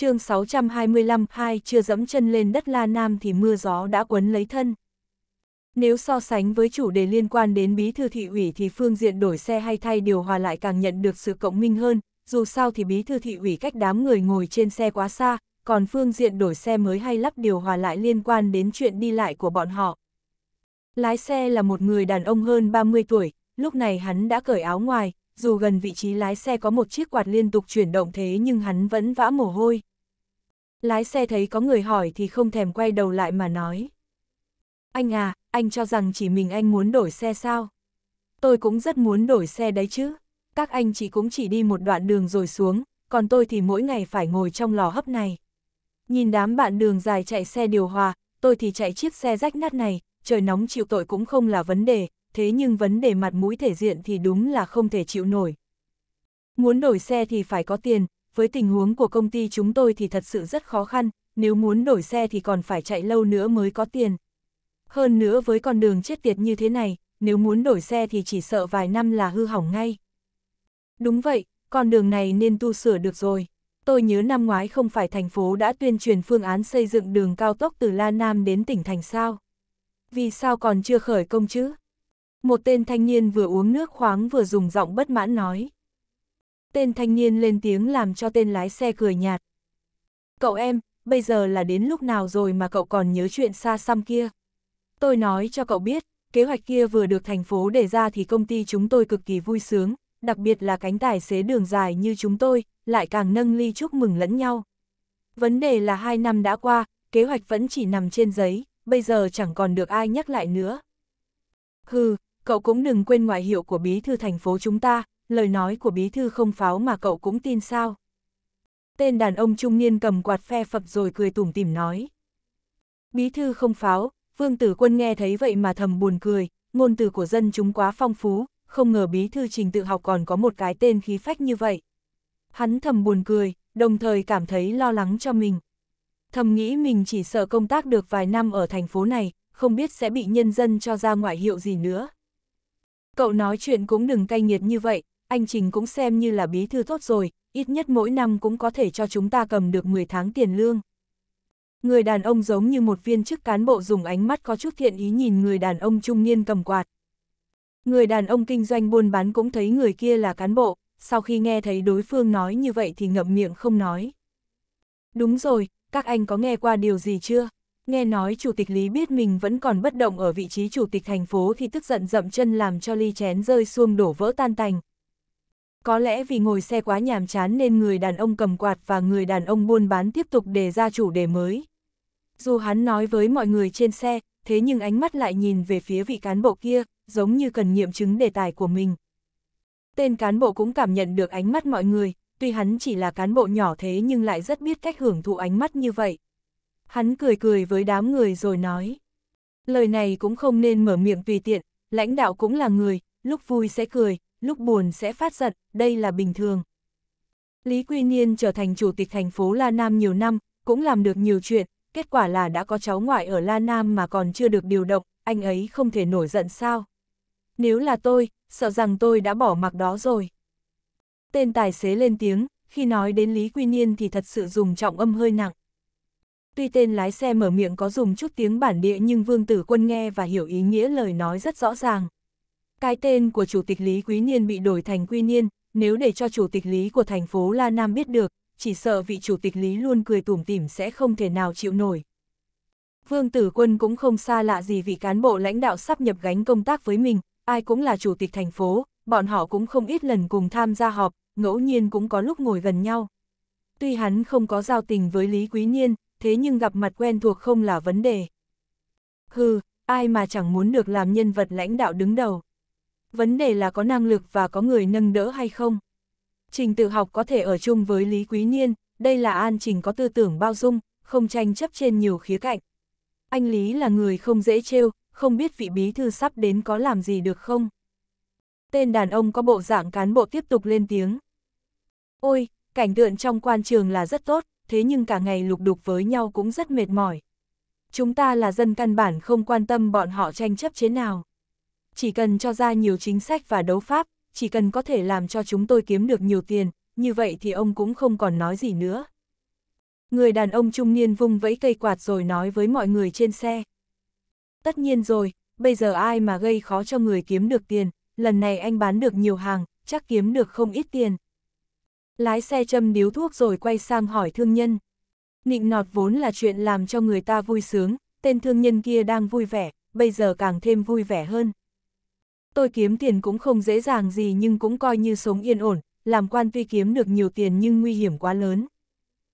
chương 625 hai chưa dẫm chân lên đất La Nam thì mưa gió đã quấn lấy thân. Nếu so sánh với chủ đề liên quan đến bí thư thị ủy thì phương diện đổi xe hay thay điều hòa lại càng nhận được sự cộng minh hơn, dù sao thì bí thư thị ủy cách đám người ngồi trên xe quá xa, còn phương diện đổi xe mới hay lắp điều hòa lại liên quan đến chuyện đi lại của bọn họ. Lái xe là một người đàn ông hơn 30 tuổi, lúc này hắn đã cởi áo ngoài, dù gần vị trí lái xe có một chiếc quạt liên tục chuyển động thế nhưng hắn vẫn vã mồ hôi. Lái xe thấy có người hỏi thì không thèm quay đầu lại mà nói. Anh à, anh cho rằng chỉ mình anh muốn đổi xe sao? Tôi cũng rất muốn đổi xe đấy chứ. Các anh chị cũng chỉ đi một đoạn đường rồi xuống, còn tôi thì mỗi ngày phải ngồi trong lò hấp này. Nhìn đám bạn đường dài chạy xe điều hòa, tôi thì chạy chiếc xe rách nát này, trời nóng chịu tội cũng không là vấn đề, thế nhưng vấn đề mặt mũi thể diện thì đúng là không thể chịu nổi. Muốn đổi xe thì phải có tiền, với tình huống của công ty chúng tôi thì thật sự rất khó khăn, nếu muốn đổi xe thì còn phải chạy lâu nữa mới có tiền. Hơn nữa với con đường chết tiệt như thế này, nếu muốn đổi xe thì chỉ sợ vài năm là hư hỏng ngay. Đúng vậy, con đường này nên tu sửa được rồi. Tôi nhớ năm ngoái không phải thành phố đã tuyên truyền phương án xây dựng đường cao tốc từ La Nam đến tỉnh thành sao. Vì sao còn chưa khởi công chứ? Một tên thanh niên vừa uống nước khoáng vừa dùng giọng bất mãn nói. Tên thanh niên lên tiếng làm cho tên lái xe cười nhạt. Cậu em, bây giờ là đến lúc nào rồi mà cậu còn nhớ chuyện xa xăm kia? Tôi nói cho cậu biết, kế hoạch kia vừa được thành phố đề ra thì công ty chúng tôi cực kỳ vui sướng, đặc biệt là cánh tài xế đường dài như chúng tôi, lại càng nâng ly chúc mừng lẫn nhau. Vấn đề là hai năm đã qua, kế hoạch vẫn chỉ nằm trên giấy, bây giờ chẳng còn được ai nhắc lại nữa. Hừ, cậu cũng đừng quên ngoại hiệu của bí thư thành phố chúng ta, lời nói của bí thư không pháo mà cậu cũng tin sao. Tên đàn ông trung niên cầm quạt phe phập rồi cười tủm tỉm nói. Bí thư không pháo, vương tử quân nghe thấy vậy mà thầm buồn cười, ngôn từ của dân chúng quá phong phú, không ngờ bí thư trình tự học còn có một cái tên khí phách như vậy. Hắn thầm buồn cười, đồng thời cảm thấy lo lắng cho mình. Thầm nghĩ mình chỉ sợ công tác được vài năm ở thành phố này, không biết sẽ bị nhân dân cho ra ngoại hiệu gì nữa. Cậu nói chuyện cũng đừng cay nghiệt như vậy, anh Trình cũng xem như là bí thư tốt rồi, ít nhất mỗi năm cũng có thể cho chúng ta cầm được 10 tháng tiền lương. Người đàn ông giống như một viên chức cán bộ dùng ánh mắt có chút thiện ý nhìn người đàn ông trung niên cầm quạt. Người đàn ông kinh doanh buôn bán cũng thấy người kia là cán bộ, sau khi nghe thấy đối phương nói như vậy thì ngậm miệng không nói. Đúng rồi, các anh có nghe qua điều gì chưa? nghe nói chủ tịch Lý biết mình vẫn còn bất động ở vị trí chủ tịch thành phố thì tức giận dậm chân làm cho ly chén rơi xuông đổ vỡ tan tành. Có lẽ vì ngồi xe quá nhàm chán nên người đàn ông cầm quạt và người đàn ông buôn bán tiếp tục đề ra chủ đề mới. Dù hắn nói với mọi người trên xe, thế nhưng ánh mắt lại nhìn về phía vị cán bộ kia, giống như cần nghiệm chứng đề tài của mình. Tên cán bộ cũng cảm nhận được ánh mắt mọi người, tuy hắn chỉ là cán bộ nhỏ thế nhưng lại rất biết cách hưởng thụ ánh mắt như vậy. Hắn cười cười với đám người rồi nói. Lời này cũng không nên mở miệng tùy tiện, lãnh đạo cũng là người, lúc vui sẽ cười, lúc buồn sẽ phát giận, đây là bình thường. Lý Quy Niên trở thành chủ tịch thành phố La Nam nhiều năm, cũng làm được nhiều chuyện, kết quả là đã có cháu ngoại ở La Nam mà còn chưa được điều động, anh ấy không thể nổi giận sao. Nếu là tôi, sợ rằng tôi đã bỏ mặc đó rồi. Tên tài xế lên tiếng, khi nói đến Lý Quy Niên thì thật sự dùng trọng âm hơi nặng. Tuy tên lái xe mở miệng có dùng chút tiếng bản địa nhưng Vương Tử Quân nghe và hiểu ý nghĩa lời nói rất rõ ràng. Cái tên của Chủ tịch Lý Quý Niên bị đổi thành Quy Niên, nếu để cho Chủ tịch Lý của thành phố La Nam biết được, chỉ sợ vị Chủ tịch Lý luôn cười tủm tỉm sẽ không thể nào chịu nổi. Vương Tử Quân cũng không xa lạ gì vị cán bộ lãnh đạo sắp nhập gánh công tác với mình, ai cũng là Chủ tịch thành phố, bọn họ cũng không ít lần cùng tham gia họp, ngẫu nhiên cũng có lúc ngồi gần nhau. Tuy hắn không có giao tình với Lý Quý Niên, thế nhưng gặp mặt quen thuộc không là vấn đề. Hừ, ai mà chẳng muốn được làm nhân vật lãnh đạo đứng đầu. Vấn đề là có năng lực và có người nâng đỡ hay không. Trình tự học có thể ở chung với Lý Quý Niên, đây là An Trình có tư tưởng bao dung, không tranh chấp trên nhiều khía cạnh. Anh Lý là người không dễ trêu, không biết vị bí thư sắp đến có làm gì được không. Tên đàn ông có bộ dạng cán bộ tiếp tục lên tiếng. Ôi, cảnh tượng trong quan trường là rất tốt, thế nhưng cả ngày lục đục với nhau cũng rất mệt mỏi. Chúng ta là dân căn bản không quan tâm bọn họ tranh chấp chế nào. Chỉ cần cho ra nhiều chính sách và đấu pháp, chỉ cần có thể làm cho chúng tôi kiếm được nhiều tiền, như vậy thì ông cũng không còn nói gì nữa. Người đàn ông trung niên vung vẫy cây quạt rồi nói với mọi người trên xe. Tất nhiên rồi, bây giờ ai mà gây khó cho người kiếm được tiền, lần này anh bán được nhiều hàng, chắc kiếm được không ít tiền lái xe châm điếu thuốc rồi quay sang hỏi thương nhân. Nịnh nọt vốn là chuyện làm cho người ta vui sướng, tên thương nhân kia đang vui vẻ, bây giờ càng thêm vui vẻ hơn. Tôi kiếm tiền cũng không dễ dàng gì nhưng cũng coi như sống yên ổn, làm quan tuy kiếm được nhiều tiền nhưng nguy hiểm quá lớn.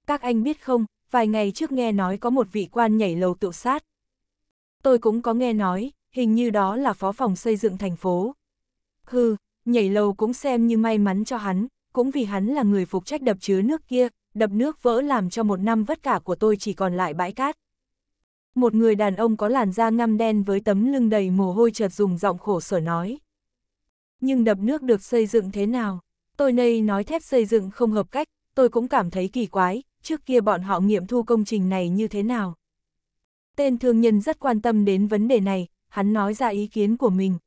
Các anh biết không, vài ngày trước nghe nói có một vị quan nhảy lầu tự sát. Tôi cũng có nghe nói, hình như đó là phó phòng xây dựng thành phố. Hừ, nhảy lầu cũng xem như may mắn cho hắn, cũng vì hắn là người phục trách đập chứa nước kia, đập nước vỡ làm cho một năm vất cả của tôi chỉ còn lại bãi cát. Một người đàn ông có làn da ngăm đen với tấm lưng đầy mồ hôi chợt dùng giọng khổ sở nói. Nhưng đập nước được xây dựng thế nào? Tôi nay nói thép xây dựng không hợp cách, tôi cũng cảm thấy kỳ quái, trước kia bọn họ nghiệm thu công trình này như thế nào? Tên thương nhân rất quan tâm đến vấn đề này, hắn nói ra ý kiến của mình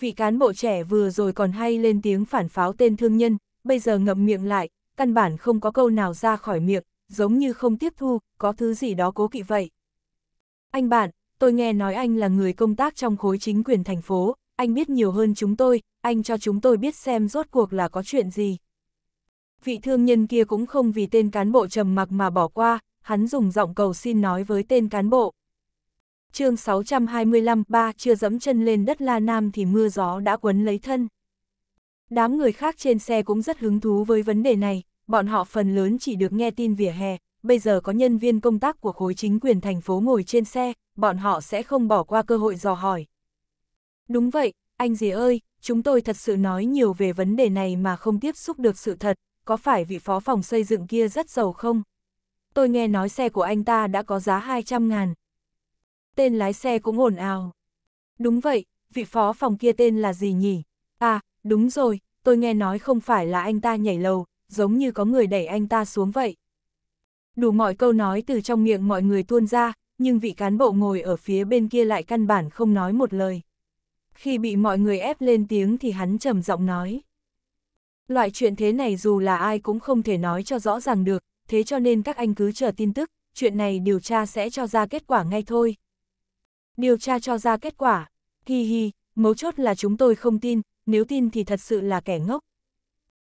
vị cán bộ trẻ vừa rồi còn hay lên tiếng phản pháo tên thương nhân, bây giờ ngậm miệng lại, căn bản không có câu nào ra khỏi miệng, giống như không tiếp thu, có thứ gì đó cố kỵ vậy. Anh bạn, tôi nghe nói anh là người công tác trong khối chính quyền thành phố, anh biết nhiều hơn chúng tôi, anh cho chúng tôi biết xem rốt cuộc là có chuyện gì. Vị thương nhân kia cũng không vì tên cán bộ trầm mặc mà bỏ qua, hắn dùng giọng cầu xin nói với tên cán bộ chương 625 ba chưa dẫm chân lên đất La Nam thì mưa gió đã quấn lấy thân. Đám người khác trên xe cũng rất hứng thú với vấn đề này, bọn họ phần lớn chỉ được nghe tin vỉa hè, bây giờ có nhân viên công tác của khối chính quyền thành phố ngồi trên xe, bọn họ sẽ không bỏ qua cơ hội dò hỏi. Đúng vậy, anh gì ơi, chúng tôi thật sự nói nhiều về vấn đề này mà không tiếp xúc được sự thật, có phải vị phó phòng xây dựng kia rất giàu không? Tôi nghe nói xe của anh ta đã có giá 200 ngàn, tên lái xe cũng ồn ào. Đúng vậy, vị phó phòng kia tên là gì nhỉ? À, đúng rồi, tôi nghe nói không phải là anh ta nhảy lầu, giống như có người đẩy anh ta xuống vậy. Đủ mọi câu nói từ trong miệng mọi người tuôn ra, nhưng vị cán bộ ngồi ở phía bên kia lại căn bản không nói một lời. Khi bị mọi người ép lên tiếng thì hắn trầm giọng nói. Loại chuyện thế này dù là ai cũng không thể nói cho rõ ràng được, thế cho nên các anh cứ chờ tin tức, chuyện này điều tra sẽ cho ra kết quả ngay thôi. Điều tra cho ra kết quả. Hi hi, mấu chốt là chúng tôi không tin, nếu tin thì thật sự là kẻ ngốc.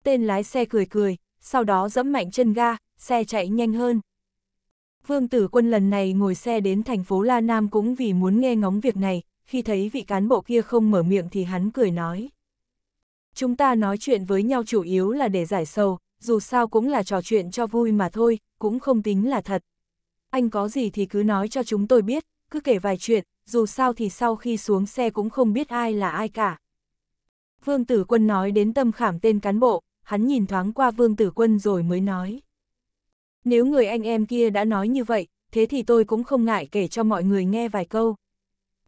Tên lái xe cười cười, sau đó dẫm mạnh chân ga, xe chạy nhanh hơn. Vương Tử Quân lần này ngồi xe đến thành phố La Nam cũng vì muốn nghe ngóng việc này, khi thấy vị cán bộ kia không mở miệng thì hắn cười nói. Chúng ta nói chuyện với nhau chủ yếu là để giải sầu, dù sao cũng là trò chuyện cho vui mà thôi, cũng không tính là thật. Anh có gì thì cứ nói cho chúng tôi biết, cứ kể vài chuyện, dù sao thì sau khi xuống xe cũng không biết ai là ai cả. Vương Tử Quân nói đến tâm khảm tên cán bộ, hắn nhìn thoáng qua Vương Tử Quân rồi mới nói. Nếu người anh em kia đã nói như vậy, thế thì tôi cũng không ngại kể cho mọi người nghe vài câu.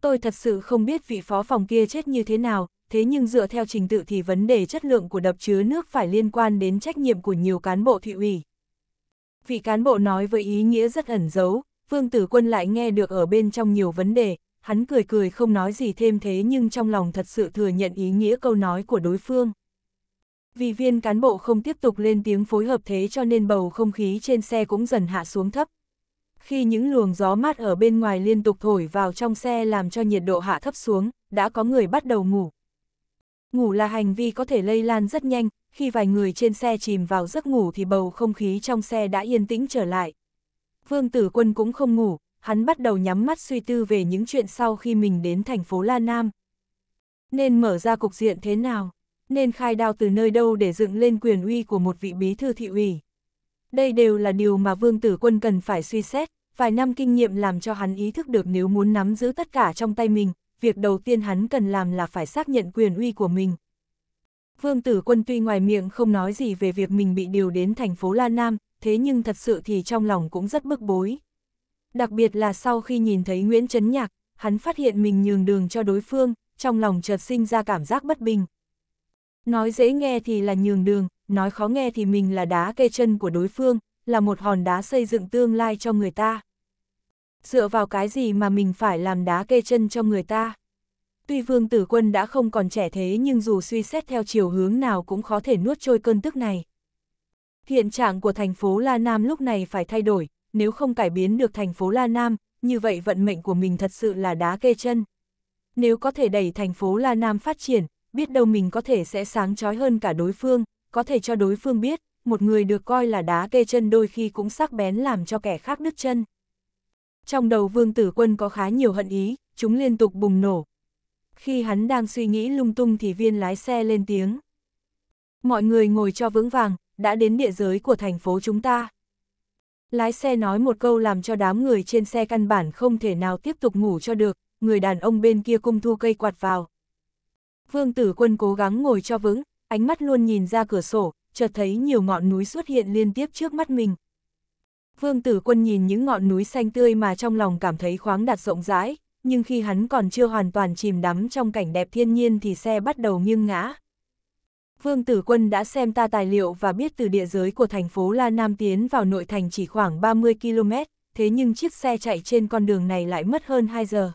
Tôi thật sự không biết vị phó phòng kia chết như thế nào, thế nhưng dựa theo trình tự thì vấn đề chất lượng của đập chứa nước phải liên quan đến trách nhiệm của nhiều cán bộ thị ủy. Vị cán bộ nói với ý nghĩa rất ẩn giấu, Vương Tử Quân lại nghe được ở bên trong nhiều vấn đề, hắn cười cười không nói gì thêm thế nhưng trong lòng thật sự thừa nhận ý nghĩa câu nói của đối phương. Vì viên cán bộ không tiếp tục lên tiếng phối hợp thế cho nên bầu không khí trên xe cũng dần hạ xuống thấp. Khi những luồng gió mát ở bên ngoài liên tục thổi vào trong xe làm cho nhiệt độ hạ thấp xuống, đã có người bắt đầu ngủ. Ngủ là hành vi có thể lây lan rất nhanh, khi vài người trên xe chìm vào giấc ngủ thì bầu không khí trong xe đã yên tĩnh trở lại. Vương Tử Quân cũng không ngủ, hắn bắt đầu nhắm mắt suy tư về những chuyện sau khi mình đến thành phố La Nam. Nên mở ra cục diện thế nào? Nên khai đao từ nơi đâu để dựng lên quyền uy của một vị bí thư thị ủy? Đây đều là điều mà Vương Tử Quân cần phải suy xét, vài năm kinh nghiệm làm cho hắn ý thức được nếu muốn nắm giữ tất cả trong tay mình, việc đầu tiên hắn cần làm là phải xác nhận quyền uy của mình. Vương Tử Quân tuy ngoài miệng không nói gì về việc mình bị điều đến thành phố La Nam, thế nhưng thật sự thì trong lòng cũng rất bức bối. Đặc biệt là sau khi nhìn thấy Nguyễn Trấn Nhạc, hắn phát hiện mình nhường đường cho đối phương, trong lòng chợt sinh ra cảm giác bất bình. Nói dễ nghe thì là nhường đường, nói khó nghe thì mình là đá kê chân của đối phương, là một hòn đá xây dựng tương lai cho người ta. Dựa vào cái gì mà mình phải làm đá kê chân cho người ta? Tuy vương tử quân đã không còn trẻ thế nhưng dù suy xét theo chiều hướng nào cũng khó thể nuốt trôi cơn tức này. Hiện trạng của thành phố La Nam lúc này phải thay đổi, nếu không cải biến được thành phố La Nam, như vậy vận mệnh của mình thật sự là đá kê chân. Nếu có thể đẩy thành phố La Nam phát triển, biết đâu mình có thể sẽ sáng trói hơn cả đối phương, có thể cho đối phương biết, một người được coi là đá kê chân đôi khi cũng sắc bén làm cho kẻ khác đứt chân. Trong đầu vương tử quân có khá nhiều hận ý, chúng liên tục bùng nổ. Khi hắn đang suy nghĩ lung tung thì viên lái xe lên tiếng. Mọi người ngồi cho vững vàng, đã đến địa giới của thành phố chúng ta. Lái xe nói một câu làm cho đám người trên xe căn bản không thể nào tiếp tục ngủ cho được, người đàn ông bên kia cung thu cây quạt vào. Vương tử quân cố gắng ngồi cho vững, ánh mắt luôn nhìn ra cửa sổ, chợt thấy nhiều ngọn núi xuất hiện liên tiếp trước mắt mình. Vương tử quân nhìn những ngọn núi xanh tươi mà trong lòng cảm thấy khoáng đạt rộng rãi, nhưng khi hắn còn chưa hoàn toàn chìm đắm trong cảnh đẹp thiên nhiên thì xe bắt đầu nghiêng ngã. Vương Tử Quân đã xem ta tài liệu và biết từ địa giới của thành phố La Nam tiến vào nội thành chỉ khoảng 30 km, thế nhưng chiếc xe chạy trên con đường này lại mất hơn 2 giờ.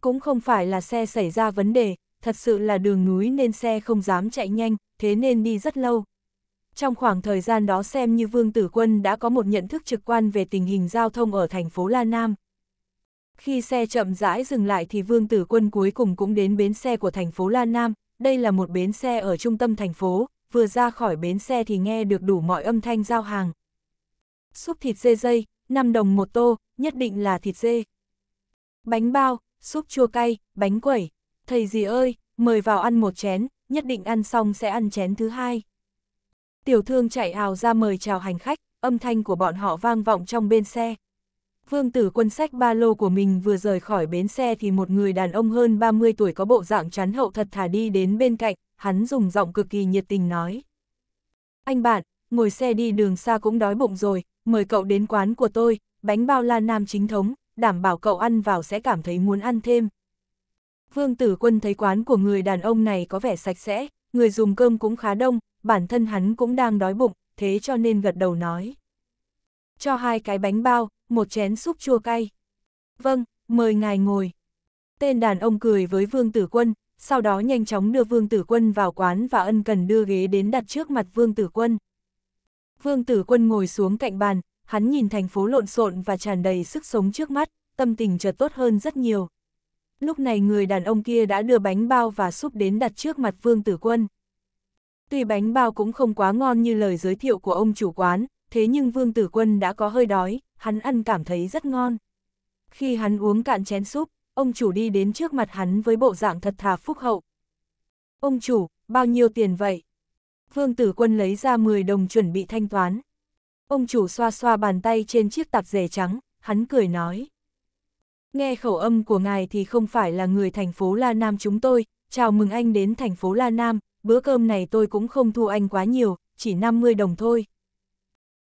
Cũng không phải là xe xảy ra vấn đề, thật sự là đường núi nên xe không dám chạy nhanh, thế nên đi rất lâu. Trong khoảng thời gian đó xem như Vương Tử Quân đã có một nhận thức trực quan về tình hình giao thông ở thành phố La Nam. Khi xe chậm rãi dừng lại thì Vương Tử Quân cuối cùng cũng đến bến xe của thành phố La Nam, đây là một bến xe ở trung tâm thành phố, vừa ra khỏi bến xe thì nghe được đủ mọi âm thanh giao hàng. Xúc thịt dê dây, 5 đồng một tô, nhất định là thịt dê. Bánh bao, xúc chua cay, bánh quẩy. Thầy gì ơi, mời vào ăn một chén, nhất định ăn xong sẽ ăn chén thứ hai. Tiểu thương chạy hào ra mời chào hành khách, âm thanh của bọn họ vang vọng trong bên xe. Vương tử quân sách ba lô của mình vừa rời khỏi bến xe thì một người đàn ông hơn 30 tuổi có bộ dạng chắn hậu thật thà đi đến bên cạnh, hắn dùng giọng cực kỳ nhiệt tình nói. Anh bạn, ngồi xe đi đường xa cũng đói bụng rồi, mời cậu đến quán của tôi, bánh bao la nam chính thống, đảm bảo cậu ăn vào sẽ cảm thấy muốn ăn thêm. Vương tử quân thấy quán của người đàn ông này có vẻ sạch sẽ, người dùng cơm cũng khá đông, bản thân hắn cũng đang đói bụng, thế cho nên gật đầu nói. Cho hai cái bánh bao, một chén súp chua cay. Vâng, mời ngài ngồi. Tên đàn ông cười với Vương Tử Quân, sau đó nhanh chóng đưa Vương Tử Quân vào quán và ân cần đưa ghế đến đặt trước mặt Vương Tử Quân. Vương Tử Quân ngồi xuống cạnh bàn, hắn nhìn thành phố lộn xộn và tràn đầy sức sống trước mắt, tâm tình chợt tốt hơn rất nhiều. Lúc này người đàn ông kia đã đưa bánh bao và súp đến đặt trước mặt Vương Tử Quân. Tuy bánh bao cũng không quá ngon như lời giới thiệu của ông chủ quán, thế nhưng Vương Tử Quân đã có hơi đói, hắn ăn cảm thấy rất ngon. Khi hắn uống cạn chén súp, ông chủ đi đến trước mặt hắn với bộ dạng thật thà phúc hậu. Ông chủ, bao nhiêu tiền vậy? Vương Tử Quân lấy ra 10 đồng chuẩn bị thanh toán. Ông chủ xoa xoa bàn tay trên chiếc tạp dề trắng, hắn cười nói. Nghe khẩu âm của ngài thì không phải là người thành phố La Nam chúng tôi, chào mừng anh đến thành phố La Nam, bữa cơm này tôi cũng không thu anh quá nhiều, chỉ 50 đồng thôi.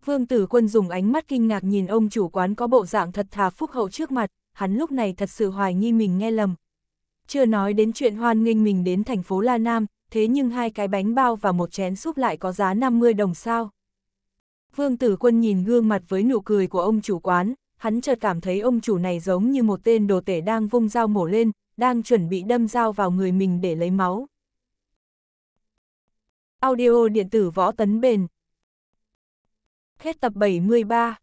Vương tử quân dùng ánh mắt kinh ngạc nhìn ông chủ quán có bộ dạng thật thà phúc hậu trước mặt, hắn lúc này thật sự hoài nghi mình nghe lầm. Chưa nói đến chuyện hoan nghênh mình đến thành phố La Nam, thế nhưng hai cái bánh bao và một chén súp lại có giá 50 đồng sao. Vương tử quân nhìn gương mặt với nụ cười của ông chủ quán, hắn chợt cảm thấy ông chủ này giống như một tên đồ tể đang vung dao mổ lên, đang chuẩn bị đâm dao vào người mình để lấy máu. Audio điện tử võ tấn bền Hết tập 73